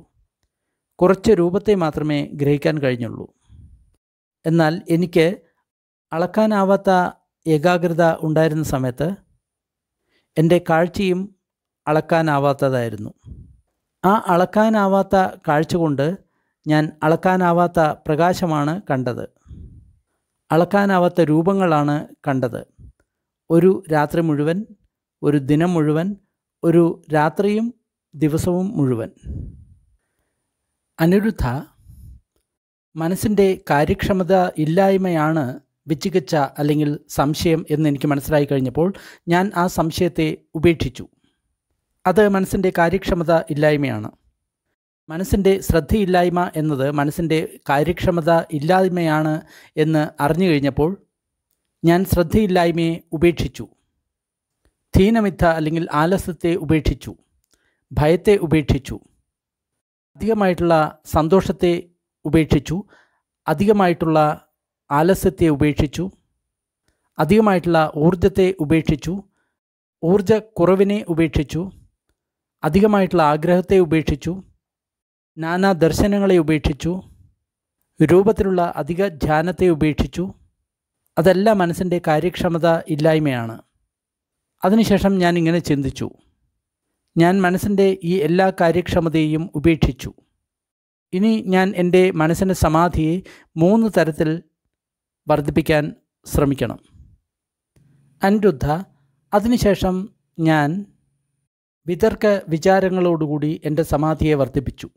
Speaker 1: കുറച്ച് രൂപത്തെ മാത്രമേ ഗ്രഹിക്കാൻ കഴിഞ്ഞുള്ളൂ എന്നാൽ എനിക്ക് അളക്കാനാവാത്ത ഏകാഗ്രത ഉണ്ടായിരുന്ന സമയത്ത് എൻ്റെ കാഴ്ചയും അളക്കാനാവാത്തതായിരുന്നു ആ അളക്കാനാവാത്ത കാഴ്ച കൊണ്ട് ഞാൻ അളക്കാനാവാത്ത പ്രകാശമാണ് കണ്ടത് അളക്കാനാവാത്ത രൂപങ്ങളാണ് കണ്ടത് ഒരു രാത്രി മുഴുവൻ ഒരു ദിനം മുഴുവൻ ഒരു രാത്രിയും ദിവസവും മുഴുവൻ അനിരുദ്ധ മനസ്സിൻ്റെ കാര്യക്ഷമത ഇല്ലായ്മയാണ് വിച്ചികിച്ച അല്ലെങ്കിൽ സംശയം എന്ന് എനിക്ക് മനസ്സിലായി കഴിഞ്ഞപ്പോൾ ഞാൻ ആ സംശയത്തെ ഉപേക്ഷിച്ചു അത് മനസ്സിൻ്റെ കാര്യക്ഷമത ഇല്ലായ്മയാണ് മനസ്സിൻ്റെ ശ്രദ്ധയില്ലായ്മ എന്നത് മനസ്സിൻ്റെ കാര്യക്ഷമത ഇല്ലായ്മയാണ് എന്ന് അറിഞ്ഞു കഴിഞ്ഞപ്പോൾ ഞാൻ ശ്രദ്ധയില്ലായ്മയെ ഉപേക്ഷിച്ചു ധീനമിഥ അല്ലെങ്കിൽ ആലസ്യത്തെ ഉപേക്ഷിച്ചു ഭയത്തെ ഉപേക്ഷിച്ചു അധികമായിട്ടുള്ള സന്തോഷത്തെ ഉപേക്ഷിച്ചു അധികമായിട്ടുള്ള ആലസ്യത്തെ ഉപേക്ഷിച്ചു അധികമായിട്ടുള്ള ഊർജത്തെ ഉപേക്ഷിച്ചു ഊർജക്കുറവിനെ ഉപേക്ഷിച്ചു അധികമായിട്ടുള്ള ആഗ്രഹത്തെ ഉപേക്ഷിച്ചു നാനാ ദർശനങ്ങളെ ഉപേക്ഷിച്ചു രൂപത്തിലുള്ള അധിക ധ്യാനത്തെ ഉപേക്ഷിച്ചു അതെല്ലാം മനസ്സിൻ്റെ കാര്യക്ഷമത ഇല്ലായ്മയാണ് അതിനുശേഷം ഞാൻ ഇങ്ങനെ ചിന്തിച്ചു ഞാൻ മനസ്സിൻ്റെ ഈ എല്ലാ കാര്യക്ഷമതയെയും ഉപേക്ഷിച്ചു ഇനി ഞാൻ എൻ്റെ മനസ്സിൻ്റെ സമാധിയെ മൂന്ന് തരത്തിൽ വർദ്ധിപ്പിക്കാൻ ശ്രമിക്കണം അനിരുദ്ധ അതിനുശേഷം ഞാൻ വിതർക്ക വിചാരങ്ങളോടുകൂടി എൻ്റെ സമാധിയെ വർദ്ധിപ്പിച്ചു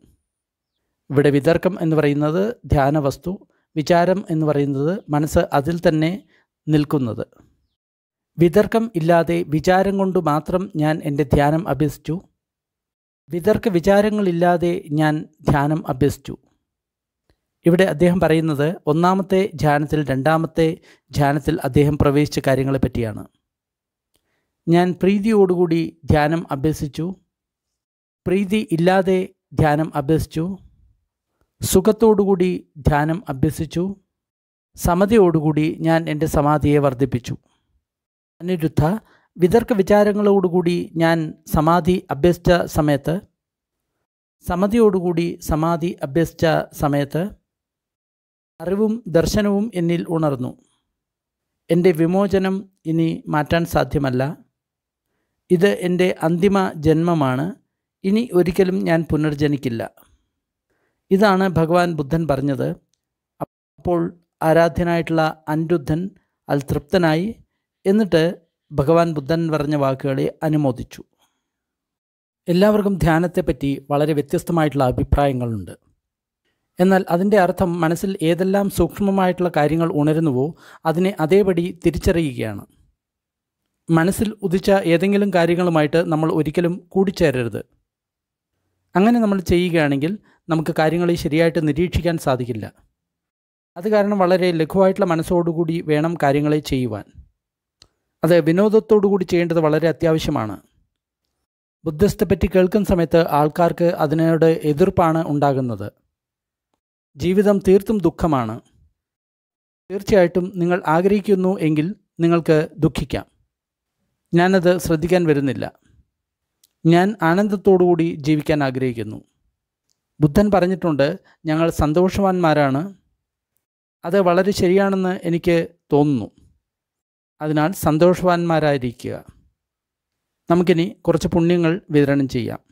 Speaker 1: ഇവിടെ വിതർക്കം എന്ന് പറയുന്നത് ധ്യാനവസ്തു വിചാരം എന്ന് പറയുന്നത് മനസ്സ് അതിൽ തന്നെ നിൽക്കുന്നത് വിതർക്കം ഇല്ലാതെ വിചാരം കൊണ്ട് മാത്രം ഞാൻ എൻ്റെ ധ്യാനം അഭ്യസിച്ചു വിതർക്ക വിചാരങ്ങളില്ലാതെ ഞാൻ ധ്യാനം അഭ്യസിച്ചു ഇവിടെ അദ്ദേഹം പറയുന്നത് ഒന്നാമത്തെ ധ്യാനത്തിൽ രണ്ടാമത്തെ ധ്യാനത്തിൽ അദ്ദേഹം പ്രവേശിച്ച കാര്യങ്ങളെ പറ്റിയാണ് ഞാൻ പ്രീതിയോടുകൂടി ധ്യാനം അഭ്യസിച്ചു പ്രീതി ഇല്ലാതെ ധ്യാനം അഭ്യസിച്ചു സുഖത്തോടുകൂടി ധ്യാനം അഭ്യസിച്ചു സമതയോടുകൂടി ഞാൻ എൻ്റെ സമാധിയെ വർദ്ധിപ്പിച്ചു അനിരുദ്ധ വിതർക്ക വിചാരങ്ങളോടുകൂടി ഞാൻ സമാധി അഭ്യസിച്ച സമയത്ത് സമതിയോടുകൂടി സമാധി അഭ്യസിച്ച സമയത്ത് അറിവും ദർശനവും എന്നിൽ ഉണർന്നു എൻ്റെ വിമോചനം ഇനി മാറ്റാൻ സാധ്യമല്ല ഇത് എൻ്റെ അന്തിമ ജന്മമാണ് ഇനി ഒരിക്കലും ഞാൻ പുനർജനിക്കില്ല ഇതാണ് ഭഗവാൻ ബുദ്ധൻ പറഞ്ഞത് അപ്പോൾ ആരാധ്യനായിട്ടുള്ള അനിരുദ്ധൻ അതൃപ്തനായി എന്നിട്ട് ഭഗവാൻ ബുദ്ധൻ പറഞ്ഞ വാക്കുകളെ അനുമോദിച്ചു എല്ലാവർക്കും ധ്യാനത്തെപ്പറ്റി വളരെ വ്യത്യസ്തമായിട്ടുള്ള അഭിപ്രായങ്ങളുണ്ട് എന്നാൽ അതിൻ്റെ അർത്ഥം മനസ്സിൽ ഏതെല്ലാം സൂക്ഷ്മമായിട്ടുള്ള കാര്യങ്ങൾ ഉണരുന്നുവോ അതിനെ അതേപടി തിരിച്ചറിയുകയാണ് മനസ്സിൽ ഉദിച്ച ഏതെങ്കിലും കാര്യങ്ങളുമായിട്ട് നമ്മൾ ഒരിക്കലും കൂടിച്ചേരരുത് അങ്ങനെ നമ്മൾ ചെയ്യുകയാണെങ്കിൽ നമുക്ക് കാര്യങ്ങളെ ശരിയായിട്ട് നിരീക്ഷിക്കാൻ സാധിക്കില്ല അത് കാരണം വളരെ ലഘുവായിട്ടുള്ള മനസ്സോടുകൂടി വേണം കാര്യങ്ങളെ ചെയ്യുവാൻ അത് വിനോദത്തോടുകൂടി ചെയ്യേണ്ടത് വളരെ അത്യാവശ്യമാണ് ബുദ്ധിസ്റ്റെ പറ്റി കേൾക്കുന്ന സമയത്ത് ആൾക്കാർക്ക് അതിനോട് എതിർപ്പാണ് ഉണ്ടാകുന്നത് ജീവിതം തീർത്തും ദുഃഖമാണ് തീർച്ചയായിട്ടും നിങ്ങൾ ആഗ്രഹിക്കുന്നു എങ്കിൽ നിങ്ങൾക്ക് ദുഃഖിക്കാം ഞാനത് ശ്രദ്ധിക്കാൻ വരുന്നില്ല ഞാൻ ആനന്ദത്തോടുകൂടി ജീവിക്കാൻ ആഗ്രഹിക്കുന്നു ബുദ്ധൻ പറഞ്ഞിട്ടുണ്ട് ഞങ്ങൾ സന്തോഷവാന്മാരാണ് അത് വളരെ ശരിയാണെന്ന് എനിക്ക് തോന്നുന്നു അതിനാൽ സന്തോഷവാന്മാരായിരിക്കുക നമുക്കിനി കുറച്ച് പുണ്യങ്ങൾ വിതരണം ചെയ്യാം